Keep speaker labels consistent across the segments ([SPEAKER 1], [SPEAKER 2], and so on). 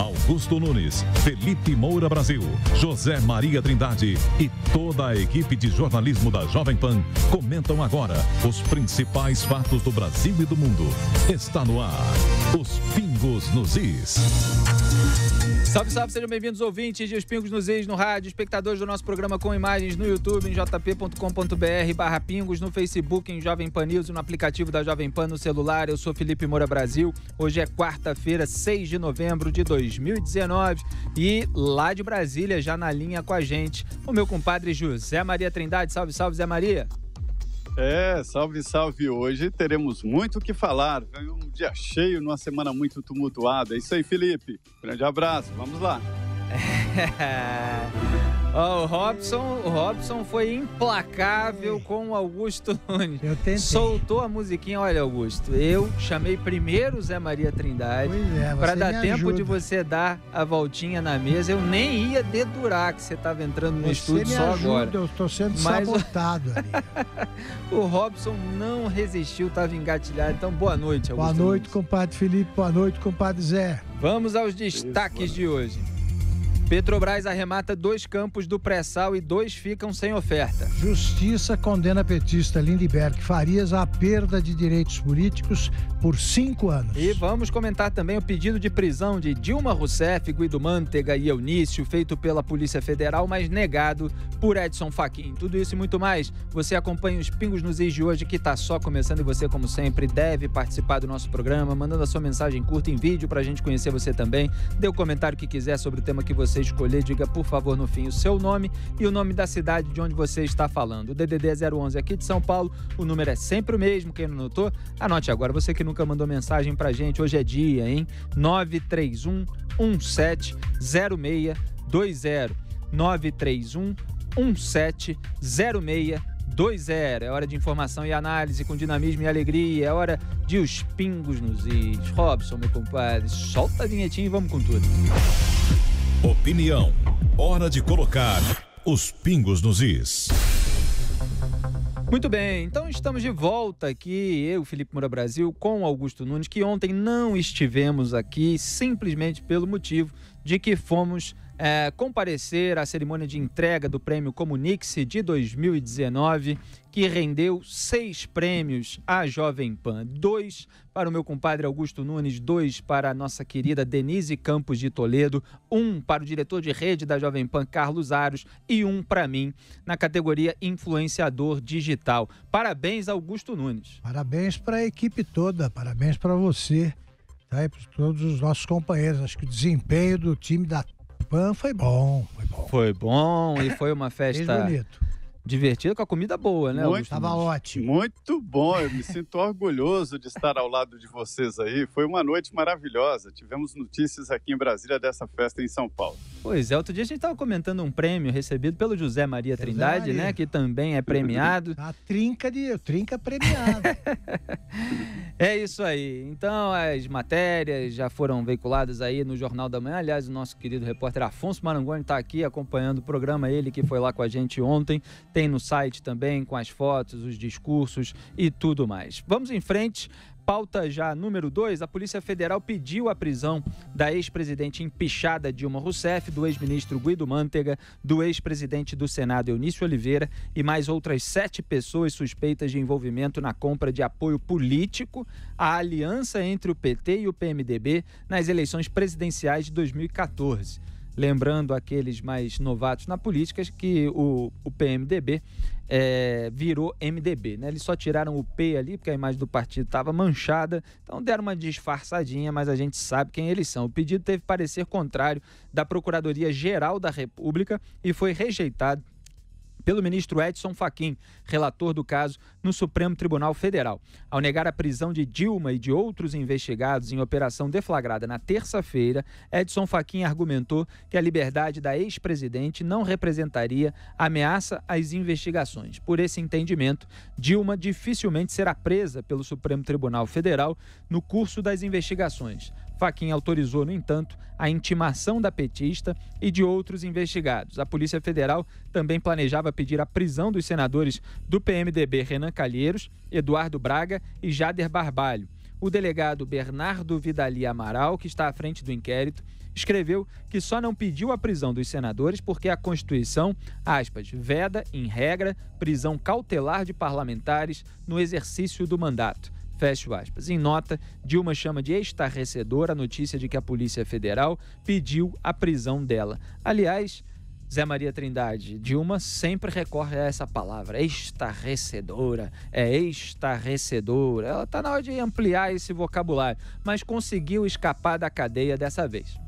[SPEAKER 1] Augusto Nunes, Felipe Moura Brasil, José Maria Trindade e toda a equipe de jornalismo da Jovem Pan comentam agora os principais fatos do Brasil e do mundo. Está no ar, os Pingos nos Is.
[SPEAKER 2] Salve, salve, sejam bem-vindos, ouvintes de Os Pingos nos Is no rádio, espectadores do nosso programa com imagens no YouTube, em jp.com.br barra pingos, no Facebook, em Jovem Pan News, e no aplicativo da Jovem Pan no celular. Eu sou Felipe Moura Brasil. Hoje é quarta-feira, 6 de novembro de 2020. 2019. E lá de Brasília, já na linha com a gente, o meu compadre José Maria Trindade. Salve, salve, Zé Maria.
[SPEAKER 3] É, salve, salve. Hoje teremos muito o que falar. Foi um dia cheio, numa semana muito tumultuada. É isso aí, Felipe. Grande abraço.
[SPEAKER 2] Vamos lá. Oh, o Robson, o Robson foi implacável com o Augusto Nunes. Eu tentei. Soltou a musiquinha, olha Augusto, eu chamei primeiro o Zé Maria Trindade é, para dar tempo ajuda. de você dar a voltinha na mesa. Eu nem ia dedurar que você estava entrando no você estúdio me só ajuda, agora. Eu
[SPEAKER 4] estou sendo Mas
[SPEAKER 2] sabotado. O... o Robson não resistiu, estava engatilhado. Então boa noite, Augusto. Boa noite, Nunes. compadre Felipe. Boa noite, compadre Zé. Vamos aos destaques Isso, de hoje. Petrobras arremata dois campos do pré-sal e dois ficam sem oferta.
[SPEAKER 4] Justiça condena a petista Lindbergh Farias à perda de direitos políticos por cinco anos.
[SPEAKER 2] E vamos comentar também o pedido de prisão de Dilma Rousseff, Guido Mantega e Eunício, feito pela Polícia Federal, mas negado por Edson Fachin. Tudo isso e muito mais. Você acompanha os Pingos nos Is de hoje, que está só começando e você, como sempre, deve participar do nosso programa, mandando a sua mensagem curta em vídeo para a gente conhecer você também. Dê o comentário que quiser sobre o tema que você você escolher, diga por favor no fim o seu nome e o nome da cidade de onde você está falando. O DDD é 011 aqui de São Paulo, o número é sempre o mesmo, quem não notou, anote agora. Você que nunca mandou mensagem pra gente, hoje é dia, hein? 931 17 0620. 931 17 0620. 2-0. É hora de informação e análise com dinamismo e alegria. É hora de os pingos nos is. Robson, meu compadre, solta a vinhetinha e vamos com tudo. Opinião. Hora de colocar os
[SPEAKER 1] pingos nos is.
[SPEAKER 2] Muito bem, então estamos de volta aqui, eu, Felipe Moura Brasil, com Augusto Nunes, que ontem não estivemos aqui simplesmente pelo motivo de que fomos é, comparecer à cerimônia de entrega do prêmio Comunique-se de 2019 que rendeu seis prêmios à Jovem Pan. Dois para o meu compadre Augusto Nunes, dois para a nossa querida Denise Campos de Toledo, um para o diretor de rede da Jovem Pan, Carlos Aros, e um para mim, na categoria Influenciador Digital. Parabéns, Augusto Nunes.
[SPEAKER 4] Parabéns para a equipe toda, parabéns para você tá? e para todos os nossos companheiros. Acho que o desempenho do time da Pan foi bom, foi
[SPEAKER 2] bom. Foi bom e foi uma festa. bonito Divertido com a comida boa, né? Muito, Tava ótimo. Muito bom. Eu me
[SPEAKER 3] sinto orgulhoso de estar ao lado de vocês aí. Foi uma noite maravilhosa. Tivemos notícias aqui em Brasília dessa festa em São Paulo.
[SPEAKER 2] Pois é, outro dia a gente estava comentando um prêmio recebido pelo José Maria Trindade, Maria. né? Que também é premiado. a trinca de trinca premiado. é isso aí. Então, as matérias já foram veiculadas aí no Jornal da Manhã. Aliás, o nosso querido repórter Afonso Marangoni está aqui acompanhando o programa, ele que foi lá com a gente ontem tem no site também com as fotos, os discursos e tudo mais. Vamos em frente. Pauta já número 2, a Polícia Federal pediu a prisão da ex-presidente empichada Dilma Rousseff, do ex-ministro Guido Mantega, do ex-presidente do Senado Eunício Oliveira e mais outras sete pessoas suspeitas de envolvimento na compra de apoio político à aliança entre o PT e o PMDB nas eleições presidenciais de 2014 lembrando aqueles mais novatos na política, que o, o PMDB é, virou MDB. Né? Eles só tiraram o P ali, porque a imagem do partido estava manchada, então deram uma disfarçadinha, mas a gente sabe quem eles são. O pedido teve parecer contrário da Procuradoria-Geral da República e foi rejeitado pelo ministro Edson Fachin, relator do caso no Supremo Tribunal Federal. Ao negar a prisão de Dilma e de outros investigados em operação deflagrada na terça-feira, Edson Fachin argumentou que a liberdade da ex-presidente não representaria ameaça às investigações. Por esse entendimento, Dilma dificilmente será presa pelo Supremo Tribunal Federal no curso das investigações. Faquin autorizou, no entanto, a intimação da petista e de outros investigados. A Polícia Federal também planejava pedir a prisão dos senadores do PMDB Renan Calheiros, Eduardo Braga e Jader Barbalho. O delegado Bernardo Vidali Amaral, que está à frente do inquérito, escreveu que só não pediu a prisão dos senadores porque a Constituição, aspas, veda, em regra, prisão cautelar de parlamentares no exercício do mandato. Fecho aspas. Em nota, Dilma chama de estarrecedora a notícia de que a Polícia Federal pediu a prisão dela. Aliás, Zé Maria Trindade, Dilma sempre recorre a essa palavra, estarrecedora, é estarrecedora. Ela está na hora de ampliar esse vocabulário, mas conseguiu escapar da cadeia dessa vez.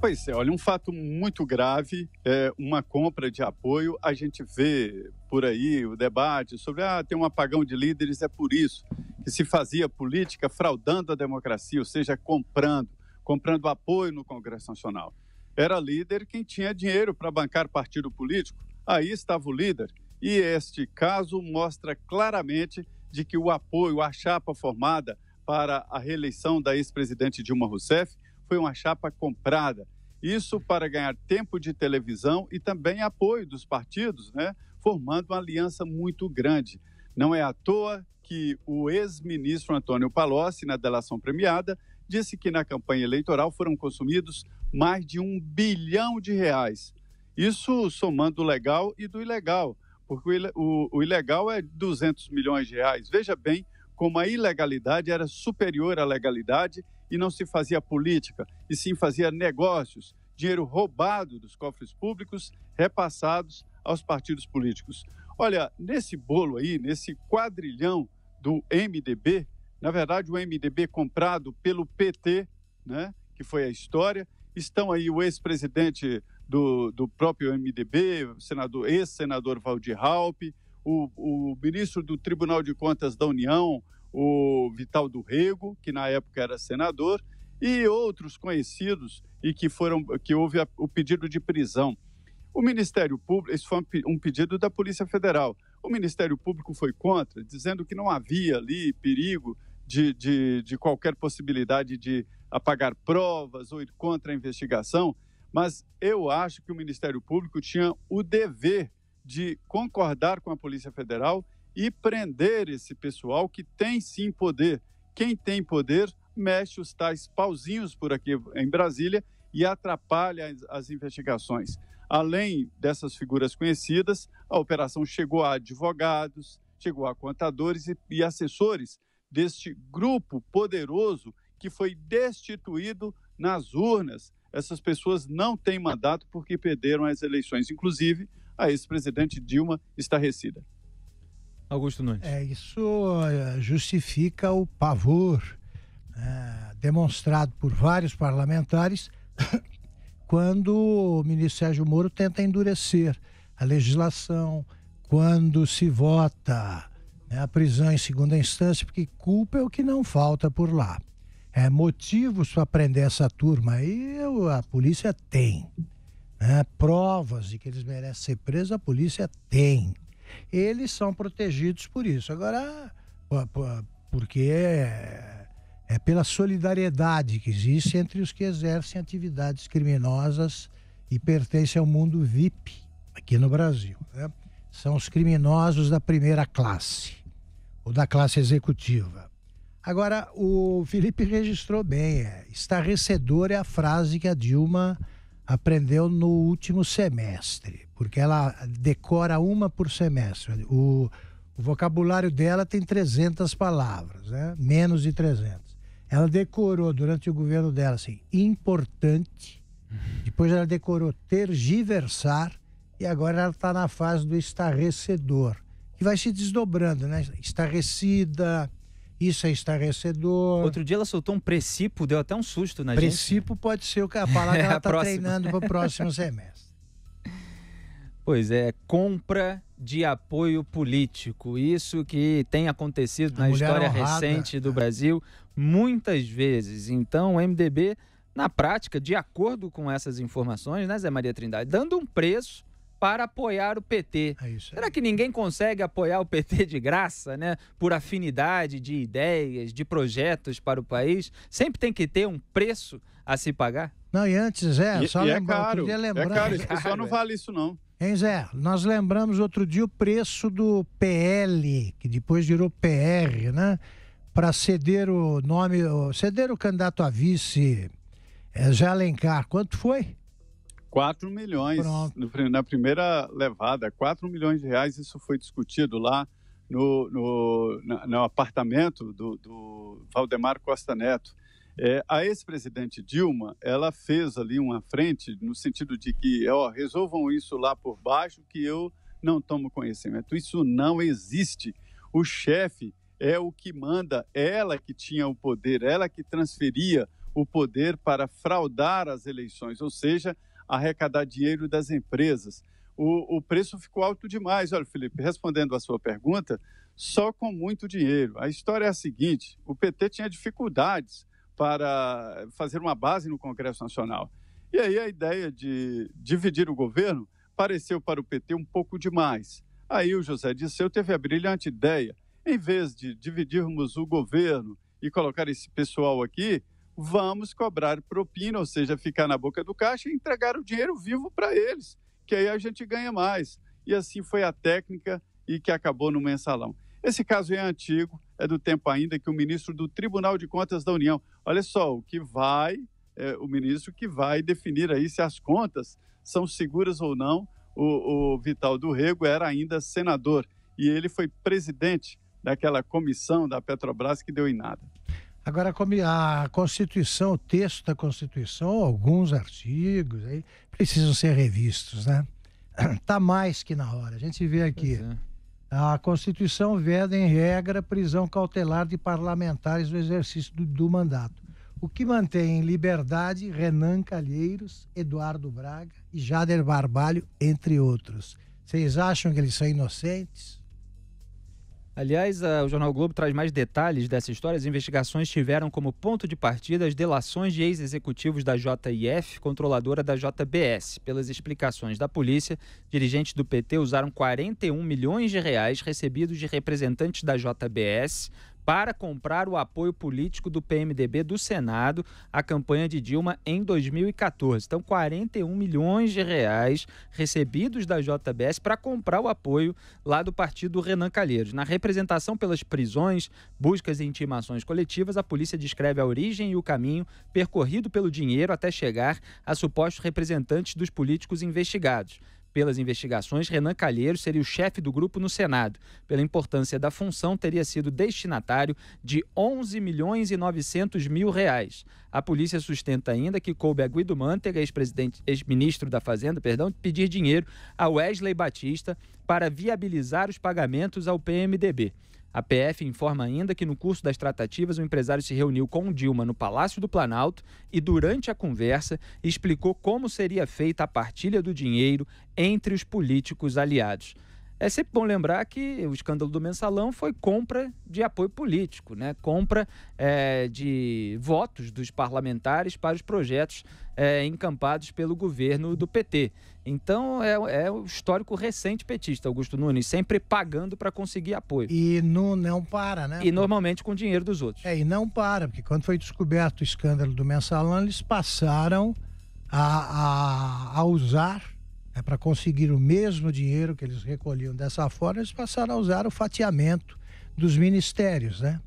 [SPEAKER 3] Pois é, olha, um fato muito grave é uma compra de apoio. A gente vê por aí o debate sobre ah, tem um apagão de líderes, é por isso que se fazia política fraudando a democracia, ou seja, comprando, comprando apoio no Congresso Nacional. Era líder quem tinha dinheiro para bancar partido político, aí estava o líder. E este caso mostra claramente de que o apoio à chapa formada para a reeleição da ex-presidente Dilma Rousseff foi uma chapa comprada. Isso para ganhar tempo de televisão e também apoio dos partidos, né? formando uma aliança muito grande. Não é à toa que o ex-ministro Antônio Palocci, na delação premiada, disse que na campanha eleitoral foram consumidos mais de um bilhão de reais. Isso somando o legal e do ilegal, porque o, ilegal é 200 milhões de reais. Veja bem como a ilegalidade era superior à legalidade e não se fazia política, e sim fazia negócios, dinheiro roubado dos cofres públicos, repassados aos partidos políticos. Olha, nesse bolo aí, nesse quadrilhão do MDB, na verdade o MDB comprado pelo PT, né, que foi a história, estão aí o ex-presidente do, do próprio MDB, senador, ex-senador Valdir Halpe, o, o ministro do Tribunal de Contas da União, o Vital do Rego, que na época era senador, e outros conhecidos e que foram que houve a, o pedido de prisão. O Ministério Público, isso foi um, pedido da Polícia Federal. O Ministério Público foi contra, dizendo que não havia ali perigo de, de, de qualquer possibilidade de apagar provas ou ir contra a investigação, mas eu acho que o Ministério Público tinha o dever de concordar com a Polícia Federal e prender esse pessoal que tem sim poder. Quem tem poder mexe os tais pauzinhos por aqui em Brasília e atrapalha as, as investigações. Além dessas figuras conhecidas, a operação chegou a advogados, chegou a contadores e, e assessores deste grupo poderoso que foi destituído nas urnas. Essas pessoas não têm mandato porque perderam as eleições, inclusive a ex-presidente Dilma está recida.
[SPEAKER 4] Augusto Nunes? É, isso eh, justifica o pavor né, demonstrado por vários parlamentares quando o ministro Sérgio Moro tenta endurecer a legislação, quando se vota né, a prisão em segunda instância, porque culpa é o que não falta por lá. É, motivos para prender essa turma aí a polícia tem. Né? Provas de que eles merecem ser presos, a polícia tem eles são protegidos por isso. Agora, porque é, é, pela solidariedade que existe entre os que exercem atividades criminosas e pertencem ao mundo VIP aqui no Brasil. Né? São os criminosos da primeira classe ou da classe executiva. Agora, o Felipe registrou bem, é estarrecedor é a frase que a Dilma aprendeu no último semestre, porque ela decora uma por semestre. O, o vocabulário dela tem 300 palavras, né? menos de 300. Ela decorou durante o governo dela assim, importante. Uhum. Depois ela decorou tergiversar e agora ela está na fase do estarrecedor, que vai se desdobrando, né? Estarrecida, isso é estarrecedor. Outro
[SPEAKER 2] dia ela soltou um precipo, deu até um susto na precipio gente. Precipo pode ser o que a palavra é, ela está treinando para o próximo semestre. Pois é, compra de apoio político. Isso que tem acontecido a na história honrada, recente do é. Brasil muitas vezes. Então, o MDB, na prática, de acordo com essas informações, né, Zé Maria Trindade, dando um preço para apoiar o PT. É Será que ninguém consegue apoiar o PT de graça, né? Por afinidade de ideias, de projetos para o país? Sempre tem que ter um preço a se pagar?
[SPEAKER 4] Não, e antes, é, e, só e é lembrar, é caro, lembrar. É caro, isso é caro, não é. vale isso não. Hein, Zé? Nós lembramos outro dia o preço do PL, que depois virou PR, né? Para ceder o nome, ceder o candidato a vice, é, Zé Alencar. Quanto foi?
[SPEAKER 3] 4 milhões na primeira levada, 4 milhões de reais, isso foi discutido lá no, no, no apartamento do, do, Valdemar Costa Neto. É, a ex-presidente Dilma, ela fez ali uma frente no sentido de que, ó, resolvam isso lá por baixo que eu não tomo conhecimento. Isso não existe. O chefe é o que manda, ela que tinha o poder, ela que transferia o poder para fraudar as eleições, ou seja, arrecadar dinheiro das empresas. O, o preço ficou alto demais. Olha, Felipe, respondendo a sua pergunta, só com muito dinheiro. A história é a seguinte: o PT tinha dificuldades para fazer uma base no Congresso Nacional. E aí a ideia de dividir o governo pareceu para o PT um pouco demais. Aí o José Disseu teve a brilhante ideia, em vez de dividirmos o governo e colocar esse pessoal aqui, vamos cobrar propina, ou seja, ficar na boca do caixa e entregar o dinheiro vivo para eles, que aí a gente ganha mais. E assim foi a técnica e que acabou no mensalão. Esse caso é antigo, é do tempo ainda que o ministro do Tribunal de Contas da União, olha só, o que vai, é, o ministro que vai definir aí se as contas são seguras ou não. O, o Vital do Rego era ainda senador e ele foi presidente daquela comissão da Petrobras que deu em nada.
[SPEAKER 4] Agora, a Constituição, o texto da Constituição, alguns artigos aí precisam ser revistos, né? Tá mais que na hora. A gente vê aqui. É. A Constituição veda em regra prisão cautelar de parlamentares no exercício do, do mandato, o que mantém em liberdade Renan Calheiros, Eduardo Braga e Jader Barbalho, entre outros. Vocês acham que eles são inocentes?
[SPEAKER 2] Aliás, a, o Jornal Globo traz mais detalhes dessa história. As investigações tiveram como ponto de partida as delações de ex-executivos da JIF, controladora da JBS. Pelas explicações da polícia, dirigentes do PT usaram 41 milhões de reais recebidos de representantes da JBS para comprar o apoio político do PMDB do Senado à campanha de Dilma em 2014. Então, 41 milhões de reais recebidos da JBS para comprar o apoio lá do partido Renan Calheiros. Na representação pelas prisões, buscas e intimações coletivas, a polícia descreve a origem e o caminho percorrido pelo dinheiro até chegar a supostos representantes dos políticos investigados pelas investigações, Renan Calheiros seria o chefe do grupo no Senado. Pela importância da função, teria sido destinatário de 11 milhões e 900 mil reais. A polícia sustenta ainda que coube a Guido Mantega, ex-presidente, ex-ministro da Fazenda, perdão, pedir dinheiro a Wesley Batista para viabilizar os pagamentos ao PMDB. A PF informa ainda que no curso das tratativas o empresário se reuniu com Dilma no Palácio do Planalto e durante a conversa explicou como seria feita a partilha do dinheiro entre os políticos aliados. É sempre bom lembrar que o escândalo do mensalão foi compra de apoio político, né? compra é, de votos dos parlamentares para os projetos é, encampados pelo governo do PT. Então é, é o histórico recente petista, Augusto Nunes, sempre pagando para conseguir apoio. E não, não para, né? E normalmente com o dinheiro dos outros.
[SPEAKER 4] É, e não para, porque quando foi descoberto o escândalo do mensalão, eles passaram a, a, a usar é para conseguir o mesmo dinheiro que eles recolhiam dessa forma, eles passaram a usar o fatiamento dos ministérios, né?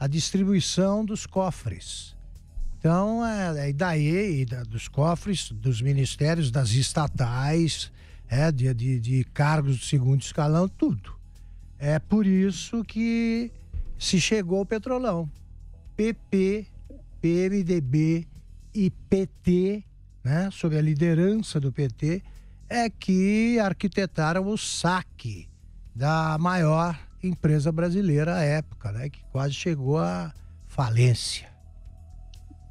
[SPEAKER 4] a distribuição dos cofres. Então, é, é daí, da, dos cofres, dos ministérios, das estatais, é, de, de, de cargos de segundo escalão, tudo. É por isso que se chegou o petrolão. PP, PMDB e PT, né, sob a liderança do PT, é que arquitetaram o saque da maior empresa brasileira à época, né, que quase chegou à falência.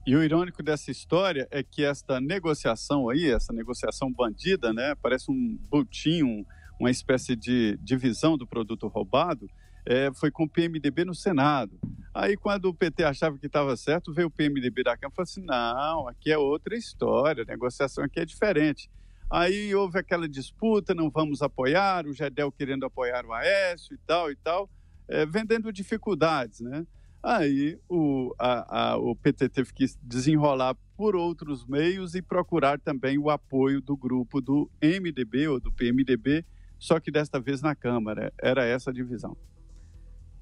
[SPEAKER 3] E o irônico dessa história é que esta negociação aí, essa negociação bandida, né, parece um butinho, uma espécie de divisão do produto roubado, é, foi com o PMDB no Senado. Aí, quando o PT achava que estava certo, veio o PMDB da Câmara e falou assim: não, aqui é outra história, a negociação aqui é diferente. Aí houve aquela disputa, não vamos apoiar, o Gedel querendo apoiar o Aécio e tal e tal, é, vendendo dificuldades, né? Aí o, a, a, o PT teve que desenrolar por outros meios e procurar também o apoio do grupo do MDB ou do PMDB, só que desta vez na Câmara. Era essa a divisão.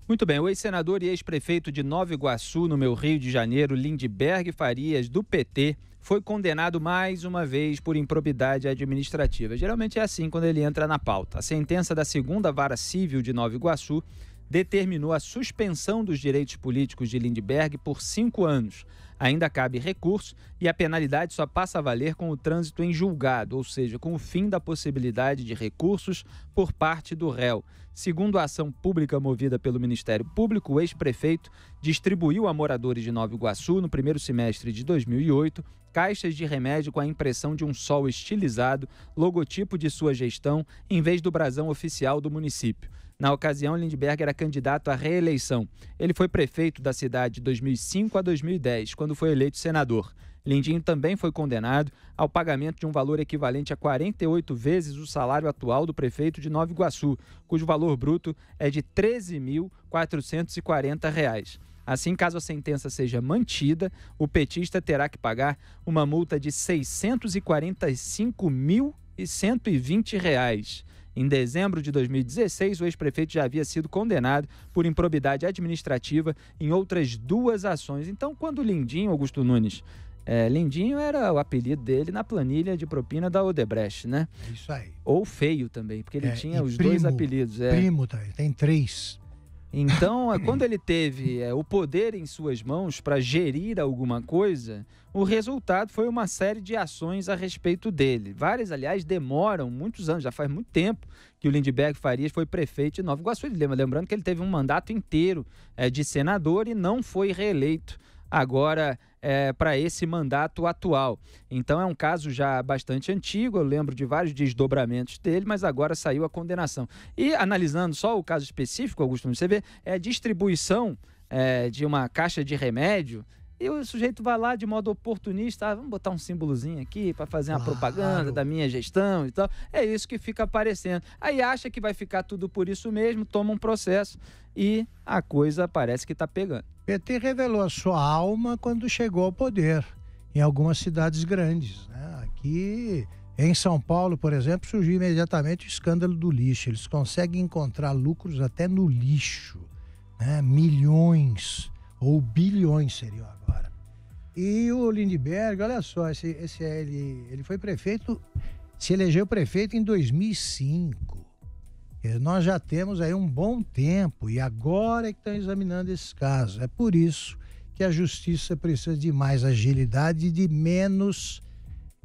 [SPEAKER 2] Muito bem, o ex-senador e ex-prefeito de Nova Iguaçu, no meu Rio de Janeiro, Lindbergh Farias, do PT, foi condenado mais uma vez por improbidade administrativa. Geralmente é assim quando ele entra na pauta. A sentença da segunda vara civil de Nova Iguaçu determinou a suspensão dos direitos políticos de Lindbergh por cinco anos. Ainda cabe recurso e a penalidade só passa a valer com o trânsito em julgado, ou seja, com o fim da possibilidade de recursos por parte do réu. Segundo a ação pública movida pelo Ministério Público, o ex-prefeito distribuiu a moradores de Nova Iguaçu, no primeiro semestre de 2008, caixas de remédio com a impressão de um sol estilizado, logotipo de sua gestão, em vez do brasão oficial do município. Na ocasião, Lindbergh era candidato à reeleição. Ele foi prefeito da cidade de 2005 a 2010, quando foi eleito senador. Lindinho também foi condenado ao pagamento de um valor equivalente a 48 vezes o salário atual do prefeito de Nova Iguaçu, cujo valor bruto é de R$ 13.440. Assim, caso a sentença seja mantida, o petista terá que pagar uma multa de R$ 645.120. Em dezembro de 2016, o ex-prefeito já havia sido condenado por improbidade administrativa em outras duas ações. Então, quando Lindinho, Augusto Nunes, é, Lindinho era o apelido dele na planilha de propina da Odebrecht, né? Isso aí. Ou feio também, porque ele é, tinha os primo, dois apelidos. É. Primo, tem três. Então, é quando ele teve é, o poder em suas mãos para gerir alguma coisa, o resultado foi uma série de ações a respeito dele. Várias, aliás, demoram muitos anos, já faz muito tempo que o Lindbergh Farias foi prefeito de Nova Iguaçu. Lembrando que ele teve um mandato inteiro é, de senador e não foi reeleito agora é, para esse mandato atual. Então é um caso já bastante antigo, eu lembro de vários desdobramentos dele, mas agora saiu a condenação. E analisando só o caso específico, Augusto, você vê, é distribuição é, de uma caixa de remédio e o sujeito vai lá de modo oportunista, ah, vamos botar um símbolozinho aqui para fazer uma claro. propaganda da minha gestão e tal. É isso que fica aparecendo. Aí acha que vai ficar tudo por isso mesmo, toma um processo e a coisa parece que está pegando.
[SPEAKER 4] PT revelou a sua alma quando chegou ao poder em algumas cidades grandes. Né? Aqui em São Paulo, por exemplo, surgiu imediatamente o escândalo do lixo. Eles conseguem encontrar lucros até no lixo, né? milhões ou bilhões seriam agora. E o Lindbergh, olha só, esse, esse é, ele, ele foi prefeito, se elegeu prefeito em 2005. É, nós já temos aí um bom tempo e agora é que estão examinando esses casos. É por isso que a justiça precisa de mais agilidade e de menos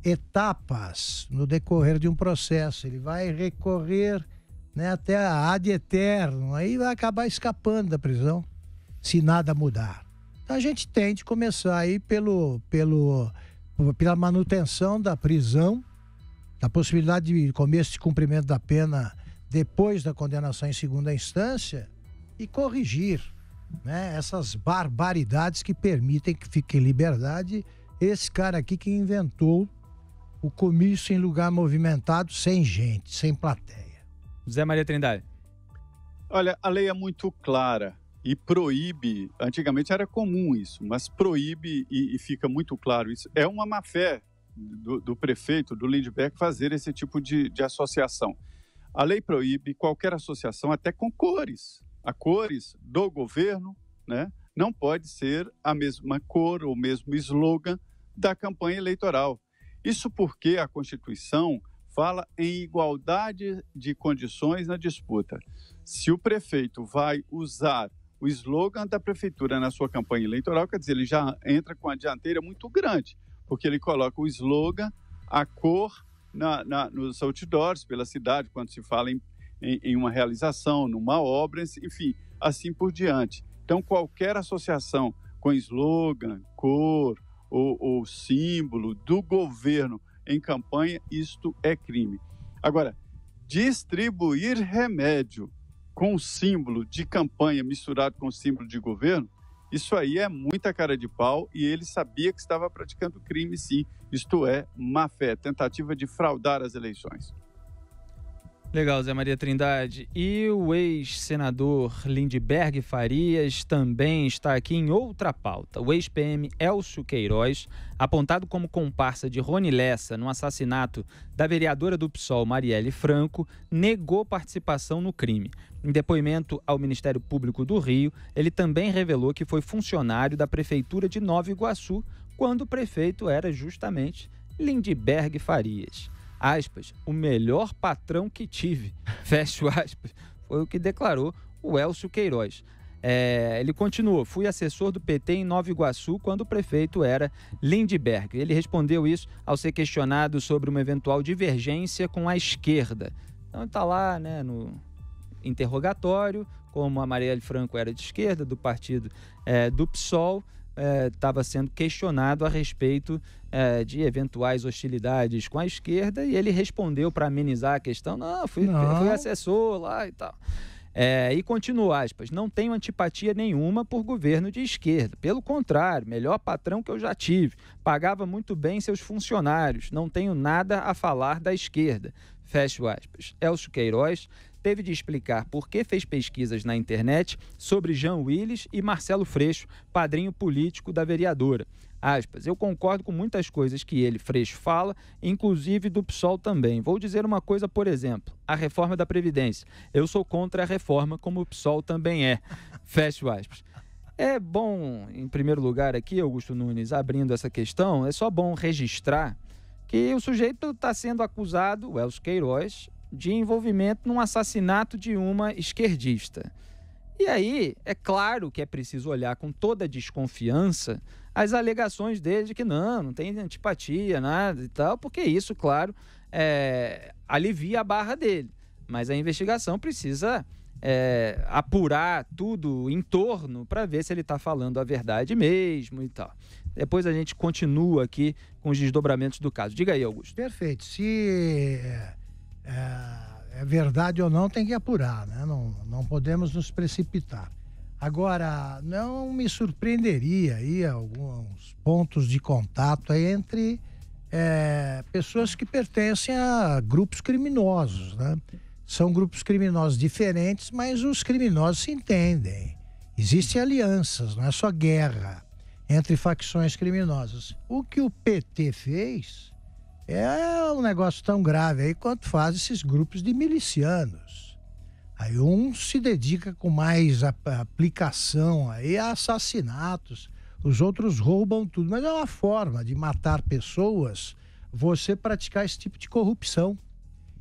[SPEAKER 4] etapas no decorrer de um processo. Ele vai recorrer né, até a ad eterno, aí vai acabar escapando da prisão se nada mudar. Então a gente tem de começar aí pelo, pelo, pela manutenção da prisão, da possibilidade de começo de cumprimento da pena depois da condenação em segunda instância e corrigir né, essas barbaridades que permitem que fique em liberdade esse cara aqui que inventou o comício em lugar movimentado, sem gente, sem plateia.
[SPEAKER 3] José Maria Trindade. Olha, a lei é muito clara e proíbe. Antigamente era comum isso, mas proíbe e, e fica muito claro isso. É uma má fé do, do prefeito, do Lindbergh, fazer esse tipo de, de associação. A lei proíbe qualquer associação, até com cores. A cores do governo né, não pode ser a mesma cor ou o mesmo slogan da campanha eleitoral. Isso porque a Constituição fala em igualdade de condições na disputa. Se o prefeito vai usar o slogan da prefeitura na sua campanha eleitoral, quer dizer, ele já entra com a dianteira muito grande, porque ele coloca o slogan, a cor na, na, nos outdoors pela cidade, quando se fala em, em, em uma realização, numa obra, enfim, assim por diante. Então, qualquer associação com slogan, cor ou, ou, símbolo do governo em campanha, isto é crime. Agora, distribuir remédio com símbolo de campanha misturado com símbolo de governo, isso aí é muita cara de pau e ele sabia que estava praticando crime, sim. Isto é, má fé, tentativa de fraudar as eleições.
[SPEAKER 2] Legal, Zé Maria Trindade. E o ex-senador Lindbergh Farias também está aqui em outra pauta. O ex-PM Elcio Queiroz, apontado como comparsa de Rony Lessa no assassinato da vereadora do PSOL, Marielle Franco, negou participação no crime. Em depoimento ao Ministério Público do Rio, ele também revelou que foi funcionário da Prefeitura de Nova Iguaçu quando o prefeito era justamente Lindbergh Farias aspas, o melhor patrão que tive, fecho aspas, foi o que declarou o Elcio Queiroz. É, ele continuou: fui assessor do PT em Nova Iguaçu quando o prefeito era Lindbergh. Ele respondeu isso ao ser questionado sobre uma eventual divergência com a esquerda. Então está lá né, no interrogatório, como a Marielle Franco era de esquerda, do partido é, do PSOL estava eh, sendo questionado a respeito eh, de eventuais hostilidades com a esquerda e ele respondeu para amenizar a questão: não, fui, não. fui assessor lá e tal. É, e continua, aspas, não tenho antipatia nenhuma por governo de esquerda. Pelo contrário, melhor patrão que eu já tive. Pagava muito bem seus funcionários. Não tenho nada a falar da esquerda. Fecho aspas. Elcio Queiroz, teve de explicar por que fez pesquisas na internet sobre Jean Willis e Marcelo Freixo, padrinho político da vereadora. Aspas, eu concordo com muitas coisas que ele, Freixo, fala, inclusive do PSOL também. Vou dizer uma coisa, por exemplo, a reforma da Previdência. Eu sou contra a reforma, como o PSOL também é. Fecho aspas. É bom, em primeiro lugar, aqui, Augusto Nunes, abrindo essa questão, é só bom registrar que o sujeito está sendo acusado, o Elcio Queiroz, de envolvimento num assassinato de uma esquerdista. E aí, é claro que é preciso olhar com toda a desconfiança as alegações dele de que não, não tem antipatia, nada e tal, porque isso, claro, é, alivia a barra dele. Mas a investigação precisa é, apurar tudo em torno para ver se ele está falando a verdade mesmo e tal. Depois a gente continua aqui com os desdobramentos do caso. Diga aí, Augusto.
[SPEAKER 4] Perfeito. Se é, é, verdade ou não, tem que apurar, né? Não, não podemos nos precipitar. Agora, não me surpreenderia aí alguns pontos de contato aí entre é, pessoas que pertencem a grupos criminosos, né? São grupos criminosos diferentes, mas os criminosos se entendem. Existem alianças, não é só guerra entre facções criminosas. O que o PT fez é um negócio tão grave aí quanto faz esses grupos de milicianos. Aí um se dedica com mais aplicação aí a assassinatos, os outros roubam tudo, mas é uma forma de matar pessoas você praticar esse tipo de corrupção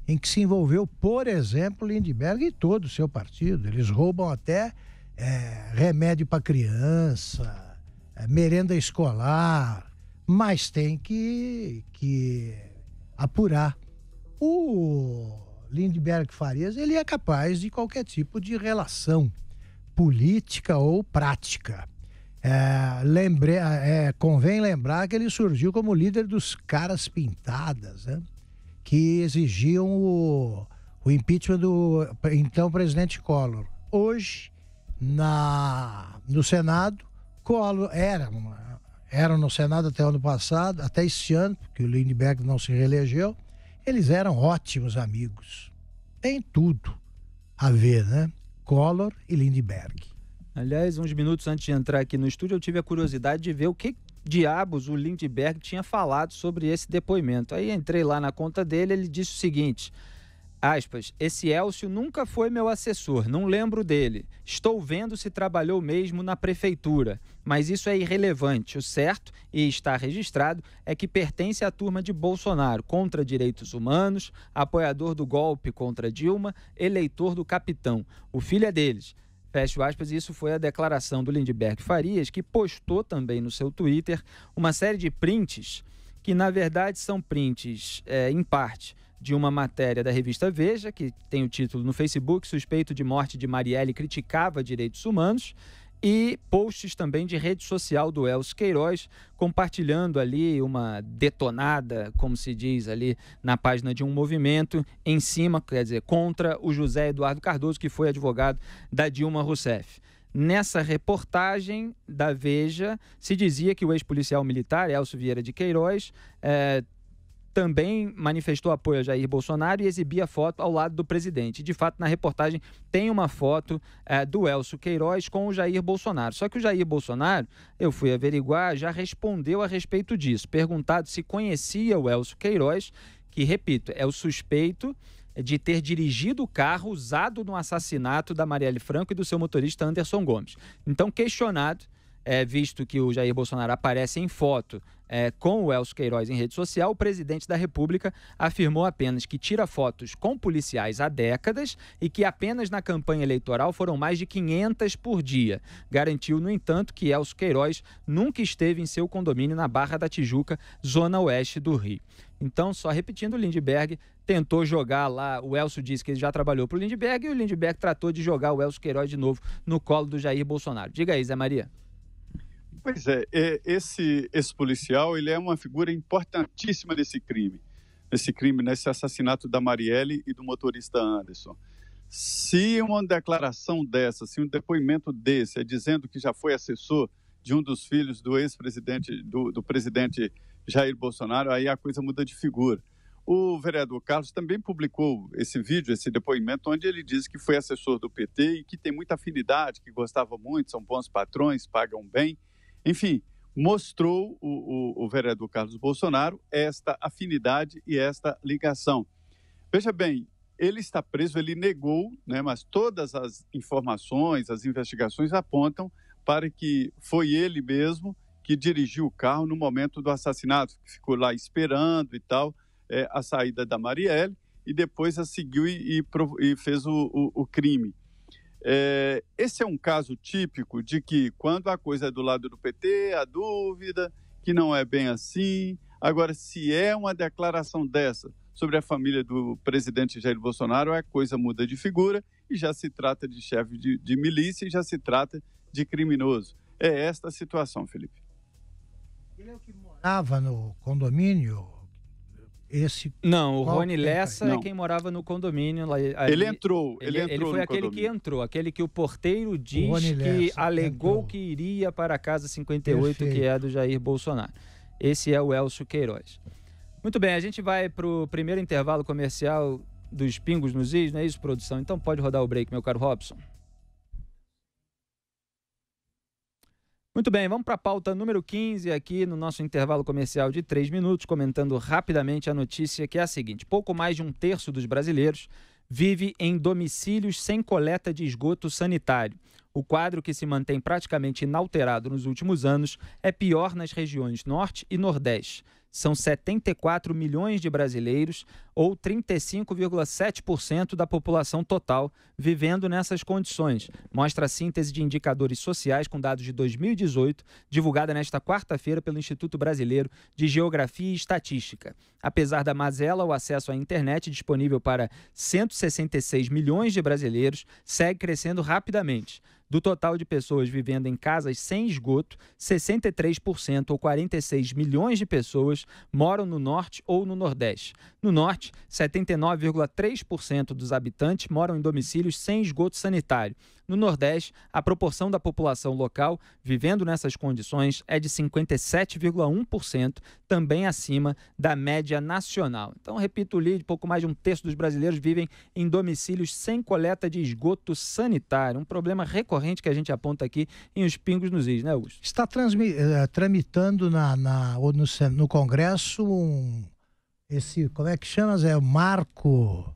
[SPEAKER 4] em que se envolveu, por exemplo, Lindbergh e todo o seu partido. Eles roubam até é, remédio para criança, é, merenda escolar, mas tem que, que apurar. O Lindbergh Farias, ele é capaz de qualquer tipo de relação política ou prática. É, lembre, é, convém lembrar que ele surgiu como líder dos caras pintadas, né? que exigiam o, o impeachment do então presidente Collor. Hoje, na, no Senado, Collor era uma, eram no Senado até o ano passado, até este ano, porque o Lindbergh não se reelegeu, eles eram ótimos amigos. Tem tudo a ver, né? Collor e Lindbergh.
[SPEAKER 2] Aliás, uns minutos antes de entrar aqui no estúdio, eu tive a curiosidade de ver o que diabos o Lindbergh tinha falado sobre esse depoimento. Aí entrei lá na conta dele, ele disse o seguinte: aspas, esse Elcio nunca foi meu assessor, não lembro dele. Estou vendo se trabalhou mesmo na prefeitura, mas isso é irrelevante. O certo, e está registrado, é que pertence à turma de Bolsonaro, contra direitos humanos, apoiador do golpe contra Dilma, eleitor do capitão. O filho é deles. Fecho aspas, isso foi a declaração do Lindbergh Farias, que postou também no seu Twitter uma série de prints que, na verdade, são prints, é, em parte, de uma matéria da revista Veja, que tem o título No Facebook, suspeito de morte de Marielle criticava direitos humanos, e posts também de rede social do Elcio Queiroz, compartilhando ali uma detonada, como se diz ali na página de um movimento, em cima, quer dizer, contra o José Eduardo Cardoso, que foi advogado da Dilma Rousseff. Nessa reportagem da Veja, se dizia que o ex-policial militar, Elcio Vieira de Queiroz, eh, também manifestou apoio a Jair Bolsonaro e exibia foto ao lado do presidente. De fato, na reportagem tem uma foto é, do Elcio Queiroz com o Jair Bolsonaro. Só que o Jair Bolsonaro, eu fui averiguar, já respondeu a respeito disso. Perguntado se conhecia o Elcio Queiroz, que, repito, é o suspeito de ter dirigido o carro usado no assassinato da Marielle Franco e do seu motorista Anderson Gomes. Então, questionado é, visto que o Jair Bolsonaro aparece em foto é, com o Elcio Queiroz em rede social, o presidente da República afirmou apenas que tira fotos com policiais há décadas e que apenas na campanha eleitoral foram mais de 500 por dia. Garantiu, no entanto, que Elcio Queiroz nunca esteve em seu condomínio na Barra da Tijuca, zona oeste do Rio. Então, só repetindo, o Lindbergh tentou jogar lá. O Elcio disse que ele já trabalhou para o Lindbergh e o Lindbergh tratou de jogar o Elcio Queiroz de novo no colo do Jair Bolsonaro. Diga aí, Zé Maria.
[SPEAKER 3] Pois é, esse, esse policial ele é uma figura importantíssima nesse crime, nesse crime, nesse assassinato da Marielle e do motorista Anderson. Se uma declaração dessa, se um depoimento desse, é dizendo que já foi assessor de um dos filhos do ex-presidente, do, do presidente Jair Bolsonaro, aí a coisa muda de figura. O vereador Carlos também publicou esse vídeo, esse depoimento, onde ele diz que foi assessor do PT e que tem muita afinidade, que gostava muito, são bons patrões, pagam bem enfim, mostrou o, o, o vereador Carlos Bolsonaro esta afinidade e esta ligação. Veja bem, ele está preso, ele negou, né, mas todas as informações, as investigações apontam para que foi ele mesmo que dirigiu o carro no momento do assassinato, que ficou lá esperando e tal, é, a saída da Marielle, e depois a seguiu e, e, e fez o, o, o crime. É, esse é um caso típico de que, quando a coisa é do lado do PT, a dúvida, que não é bem assim. Agora, se é uma declaração dessa sobre a família do presidente Jair Bolsonaro, a coisa muda de figura e já se trata de chefe de, de milícia e já se trata de criminoso. É esta a situação, Felipe.
[SPEAKER 4] Ele é o que morava no condomínio
[SPEAKER 2] esse não, o Rony é, Lessa é quem morava no condomínio lá. Ali, ele entrou, ele, ele, entrou. Ele foi aquele condomínio. que entrou, aquele que o porteiro diz o que alegou entrou. que iria para a casa 58, Perfeito. que é do Jair Bolsonaro. Esse é o Elcio Queiroz. Muito bem, a gente vai para o primeiro intervalo comercial dos Pingos nos Is, não é isso, produção? Então pode rodar o break, meu caro Robson. Muito bem, vamos para a pauta número 15 aqui no nosso intervalo comercial de 3 minutos, comentando rapidamente a notícia que é a seguinte: pouco mais de um terço dos brasileiros vive em domicílios sem coleta de esgoto sanitário. O quadro, que se mantém praticamente inalterado nos últimos anos, é pior nas regiões Norte e Nordeste são 74 milhões de brasileiros, ou 35,7% da população total, vivendo nessas condições. Mostra a síntese de indicadores sociais com dados de 2018, divulgada nesta quarta-feira pelo Instituto Brasileiro de Geografia e Estatística. Apesar da mazela, o acesso à internet disponível para 166 milhões de brasileiros segue crescendo rapidamente. Do total de pessoas vivendo em casas sem esgoto, 63% ou 46 milhões de pessoas moram no norte ou no nordeste. No norte, 79,3% dos habitantes moram em domicílios sem esgoto sanitário. No Nordeste, a proporção da população local vivendo nessas condições é de 57,1%, também acima da média nacional. Então, repito o lead, pouco mais de um terço dos brasileiros vivem em domicílios sem coleta de esgoto sanitário, um problema recorrente que a gente aponta aqui em Os Pingos nos Is, né, Augusto?
[SPEAKER 4] Está eh, tramitando na, na no, no Congresso um, esse, como é que chama, Zé? Marco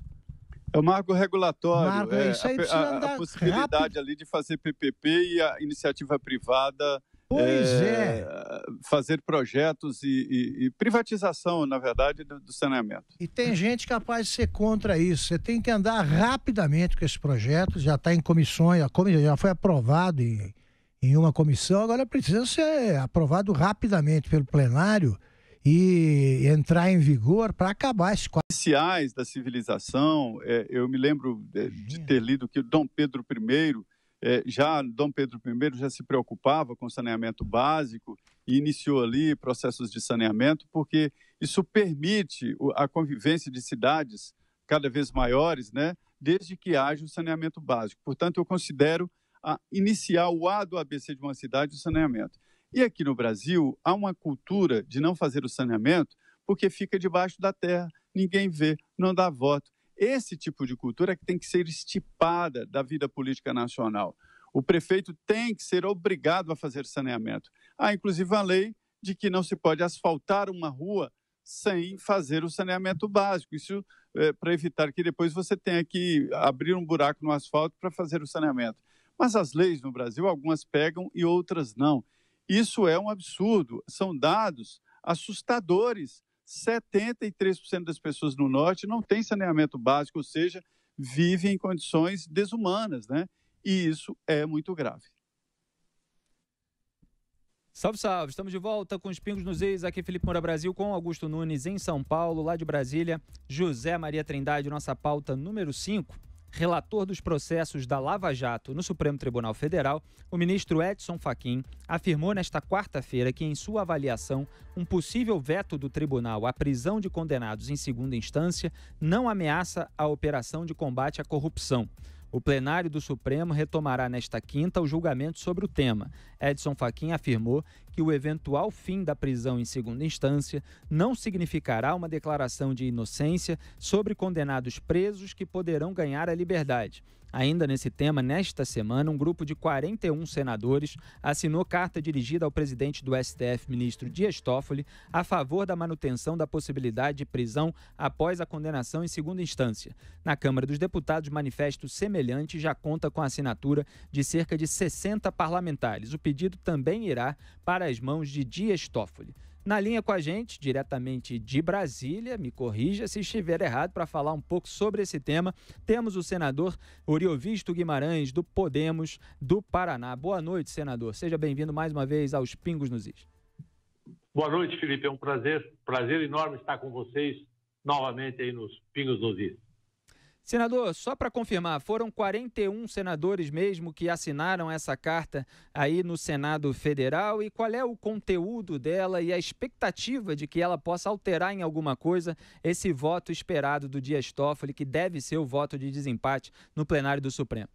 [SPEAKER 4] é o marco regulatório. Marco, é, é isso aí a, a, andar a possibilidade
[SPEAKER 3] rápido. ali de fazer PPP e a iniciativa privada. Pois é, é. Fazer projetos e, e, e, privatização, na verdade, do, do, saneamento.
[SPEAKER 4] E tem gente capaz de ser contra isso. Você tem que andar rapidamente com esse projeto, já está em comissões, já foi aprovado em, em uma comissão, agora precisa ser aprovado rapidamente pelo plenário e entrar em vigor para acabar as quatro.
[SPEAKER 3] Iniciais da civilização, é, eu me lembro é, de ter lido que Dom Pedro I, é, já Dom Pedro I já se preocupava com saneamento básico e iniciou ali processos de saneamento, porque isso permite a convivência de cidades cada vez maiores, né, desde que haja o saneamento básico. Portanto, eu considero a iniciar o A do ABC de uma cidade o saneamento. E aqui no Brasil, há uma cultura de não fazer o saneamento porque fica debaixo da terra, ninguém vê, não dá voto. Esse tipo de cultura é que tem que ser estipada da vida política nacional. O prefeito tem que ser obrigado a fazer saneamento. Há, inclusive, a lei de que não se pode asfaltar uma rua sem fazer o saneamento básico. Isso é eh, para evitar que depois você tenha que abrir um buraco no asfalto para fazer o saneamento. Mas as leis no Brasil, algumas pegam e outras não. Isso é um absurdo. São dados assustadores. 73% das pessoas no norte não têm saneamento básico, ou seja, vivem em condições
[SPEAKER 2] desumanas, né? E isso é muito grave. Salve, salve! Estamos de volta com os Pingos nos ex. aqui é Felipe Moura Brasil, com Augusto Nunes em São Paulo, lá de Brasília, José Maria Trindade, nossa pauta número 5 relator dos processos da Lava Jato no Supremo Tribunal Federal, o ministro Edson Fachin afirmou nesta quarta-feira que, em sua avaliação, um possível veto do tribunal à prisão de condenados em segunda instância não ameaça a operação de combate à corrupção. O plenário do Supremo retomará nesta quinta o julgamento sobre o tema. Edson Fachin afirmou que o eventual fim da prisão em segunda instância não significará uma declaração de inocência sobre condenados presos que poderão ganhar a liberdade. Ainda nesse tema, nesta semana, um grupo de 41 senadores assinou carta dirigida ao presidente do STF, ministro Dias Toffoli, a favor da manutenção da possibilidade de prisão após a condenação em segunda instância. Na Câmara dos Deputados, manifesto semelhante já conta com a assinatura de cerca de 60 parlamentares. O pedido também irá para as mãos de Dias Toffoli. Na linha com a gente, diretamente de Brasília, me corrija se estiver errado, para falar um pouco sobre esse tema, temos o senador Oriovisto Guimarães, do Podemos do Paraná. Boa noite, senador. Seja bem-vindo mais uma vez aos Pingos nos Is.
[SPEAKER 5] Boa noite, Felipe. É um prazer, prazer enorme estar com vocês novamente aí nos Pingos nos Is.
[SPEAKER 2] Senador, só para confirmar, foram 41 senadores mesmo que assinaram essa carta aí no Senado Federal e qual é o conteúdo dela e a expectativa de que ela possa alterar em alguma coisa esse voto esperado do Dias Toffoli, que deve ser o voto de desempate no plenário do Supremo?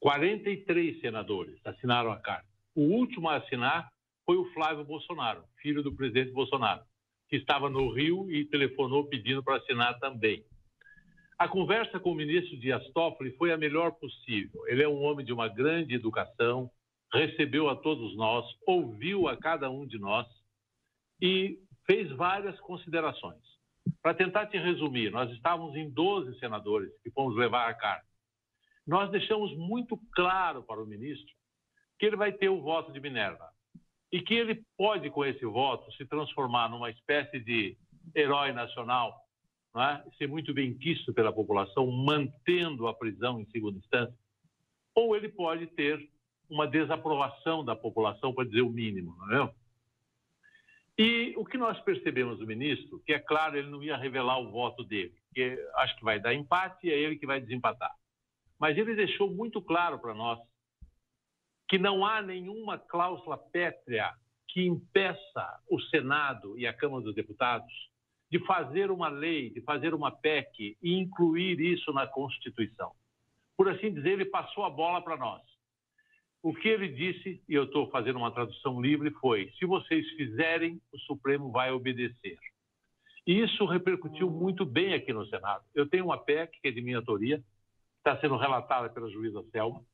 [SPEAKER 5] 43 senadores assinaram a carta. O último a assinar foi o Flávio Bolsonaro, filho do presidente Bolsonaro, que estava no Rio e telefonou pedindo para assinar também. A conversa com o ministro Dias Toffoli foi a melhor possível. Ele é um homem de uma grande educação, recebeu a todos nós, ouviu a cada um de nós e fez várias considerações. Para tentar te resumir, nós estávamos em 12 senadores que fomos levar a carta. Nós deixamos muito claro para o ministro que ele vai ter o voto de Minerva e que ele pode, com esse voto, se transformar numa espécie de herói nacional é? ser muito bem quisto pela população, mantendo a prisão em segunda instância, ou ele pode ter uma desaprovação da população, para dizer o mínimo, não é? E o que nós percebemos do ministro, que é claro, ele não ia revelar o voto dele, porque acho que vai dar empate e é ele que vai desempatar. Mas ele deixou muito claro para nós que não há nenhuma cláusula pétrea que impeça o Senado e a Câmara dos Deputados de fazer uma lei, de fazer uma PEC e incluir isso na Constituição. Por assim dizer, ele passou a bola para nós. O que ele disse, e eu estou fazendo uma tradução livre, foi: se vocês fizerem, o Supremo vai obedecer. E isso repercutiu muito bem aqui no Senado. Eu tenho uma PEC, que é de minha autoria, está sendo relatada pela juíza Selma,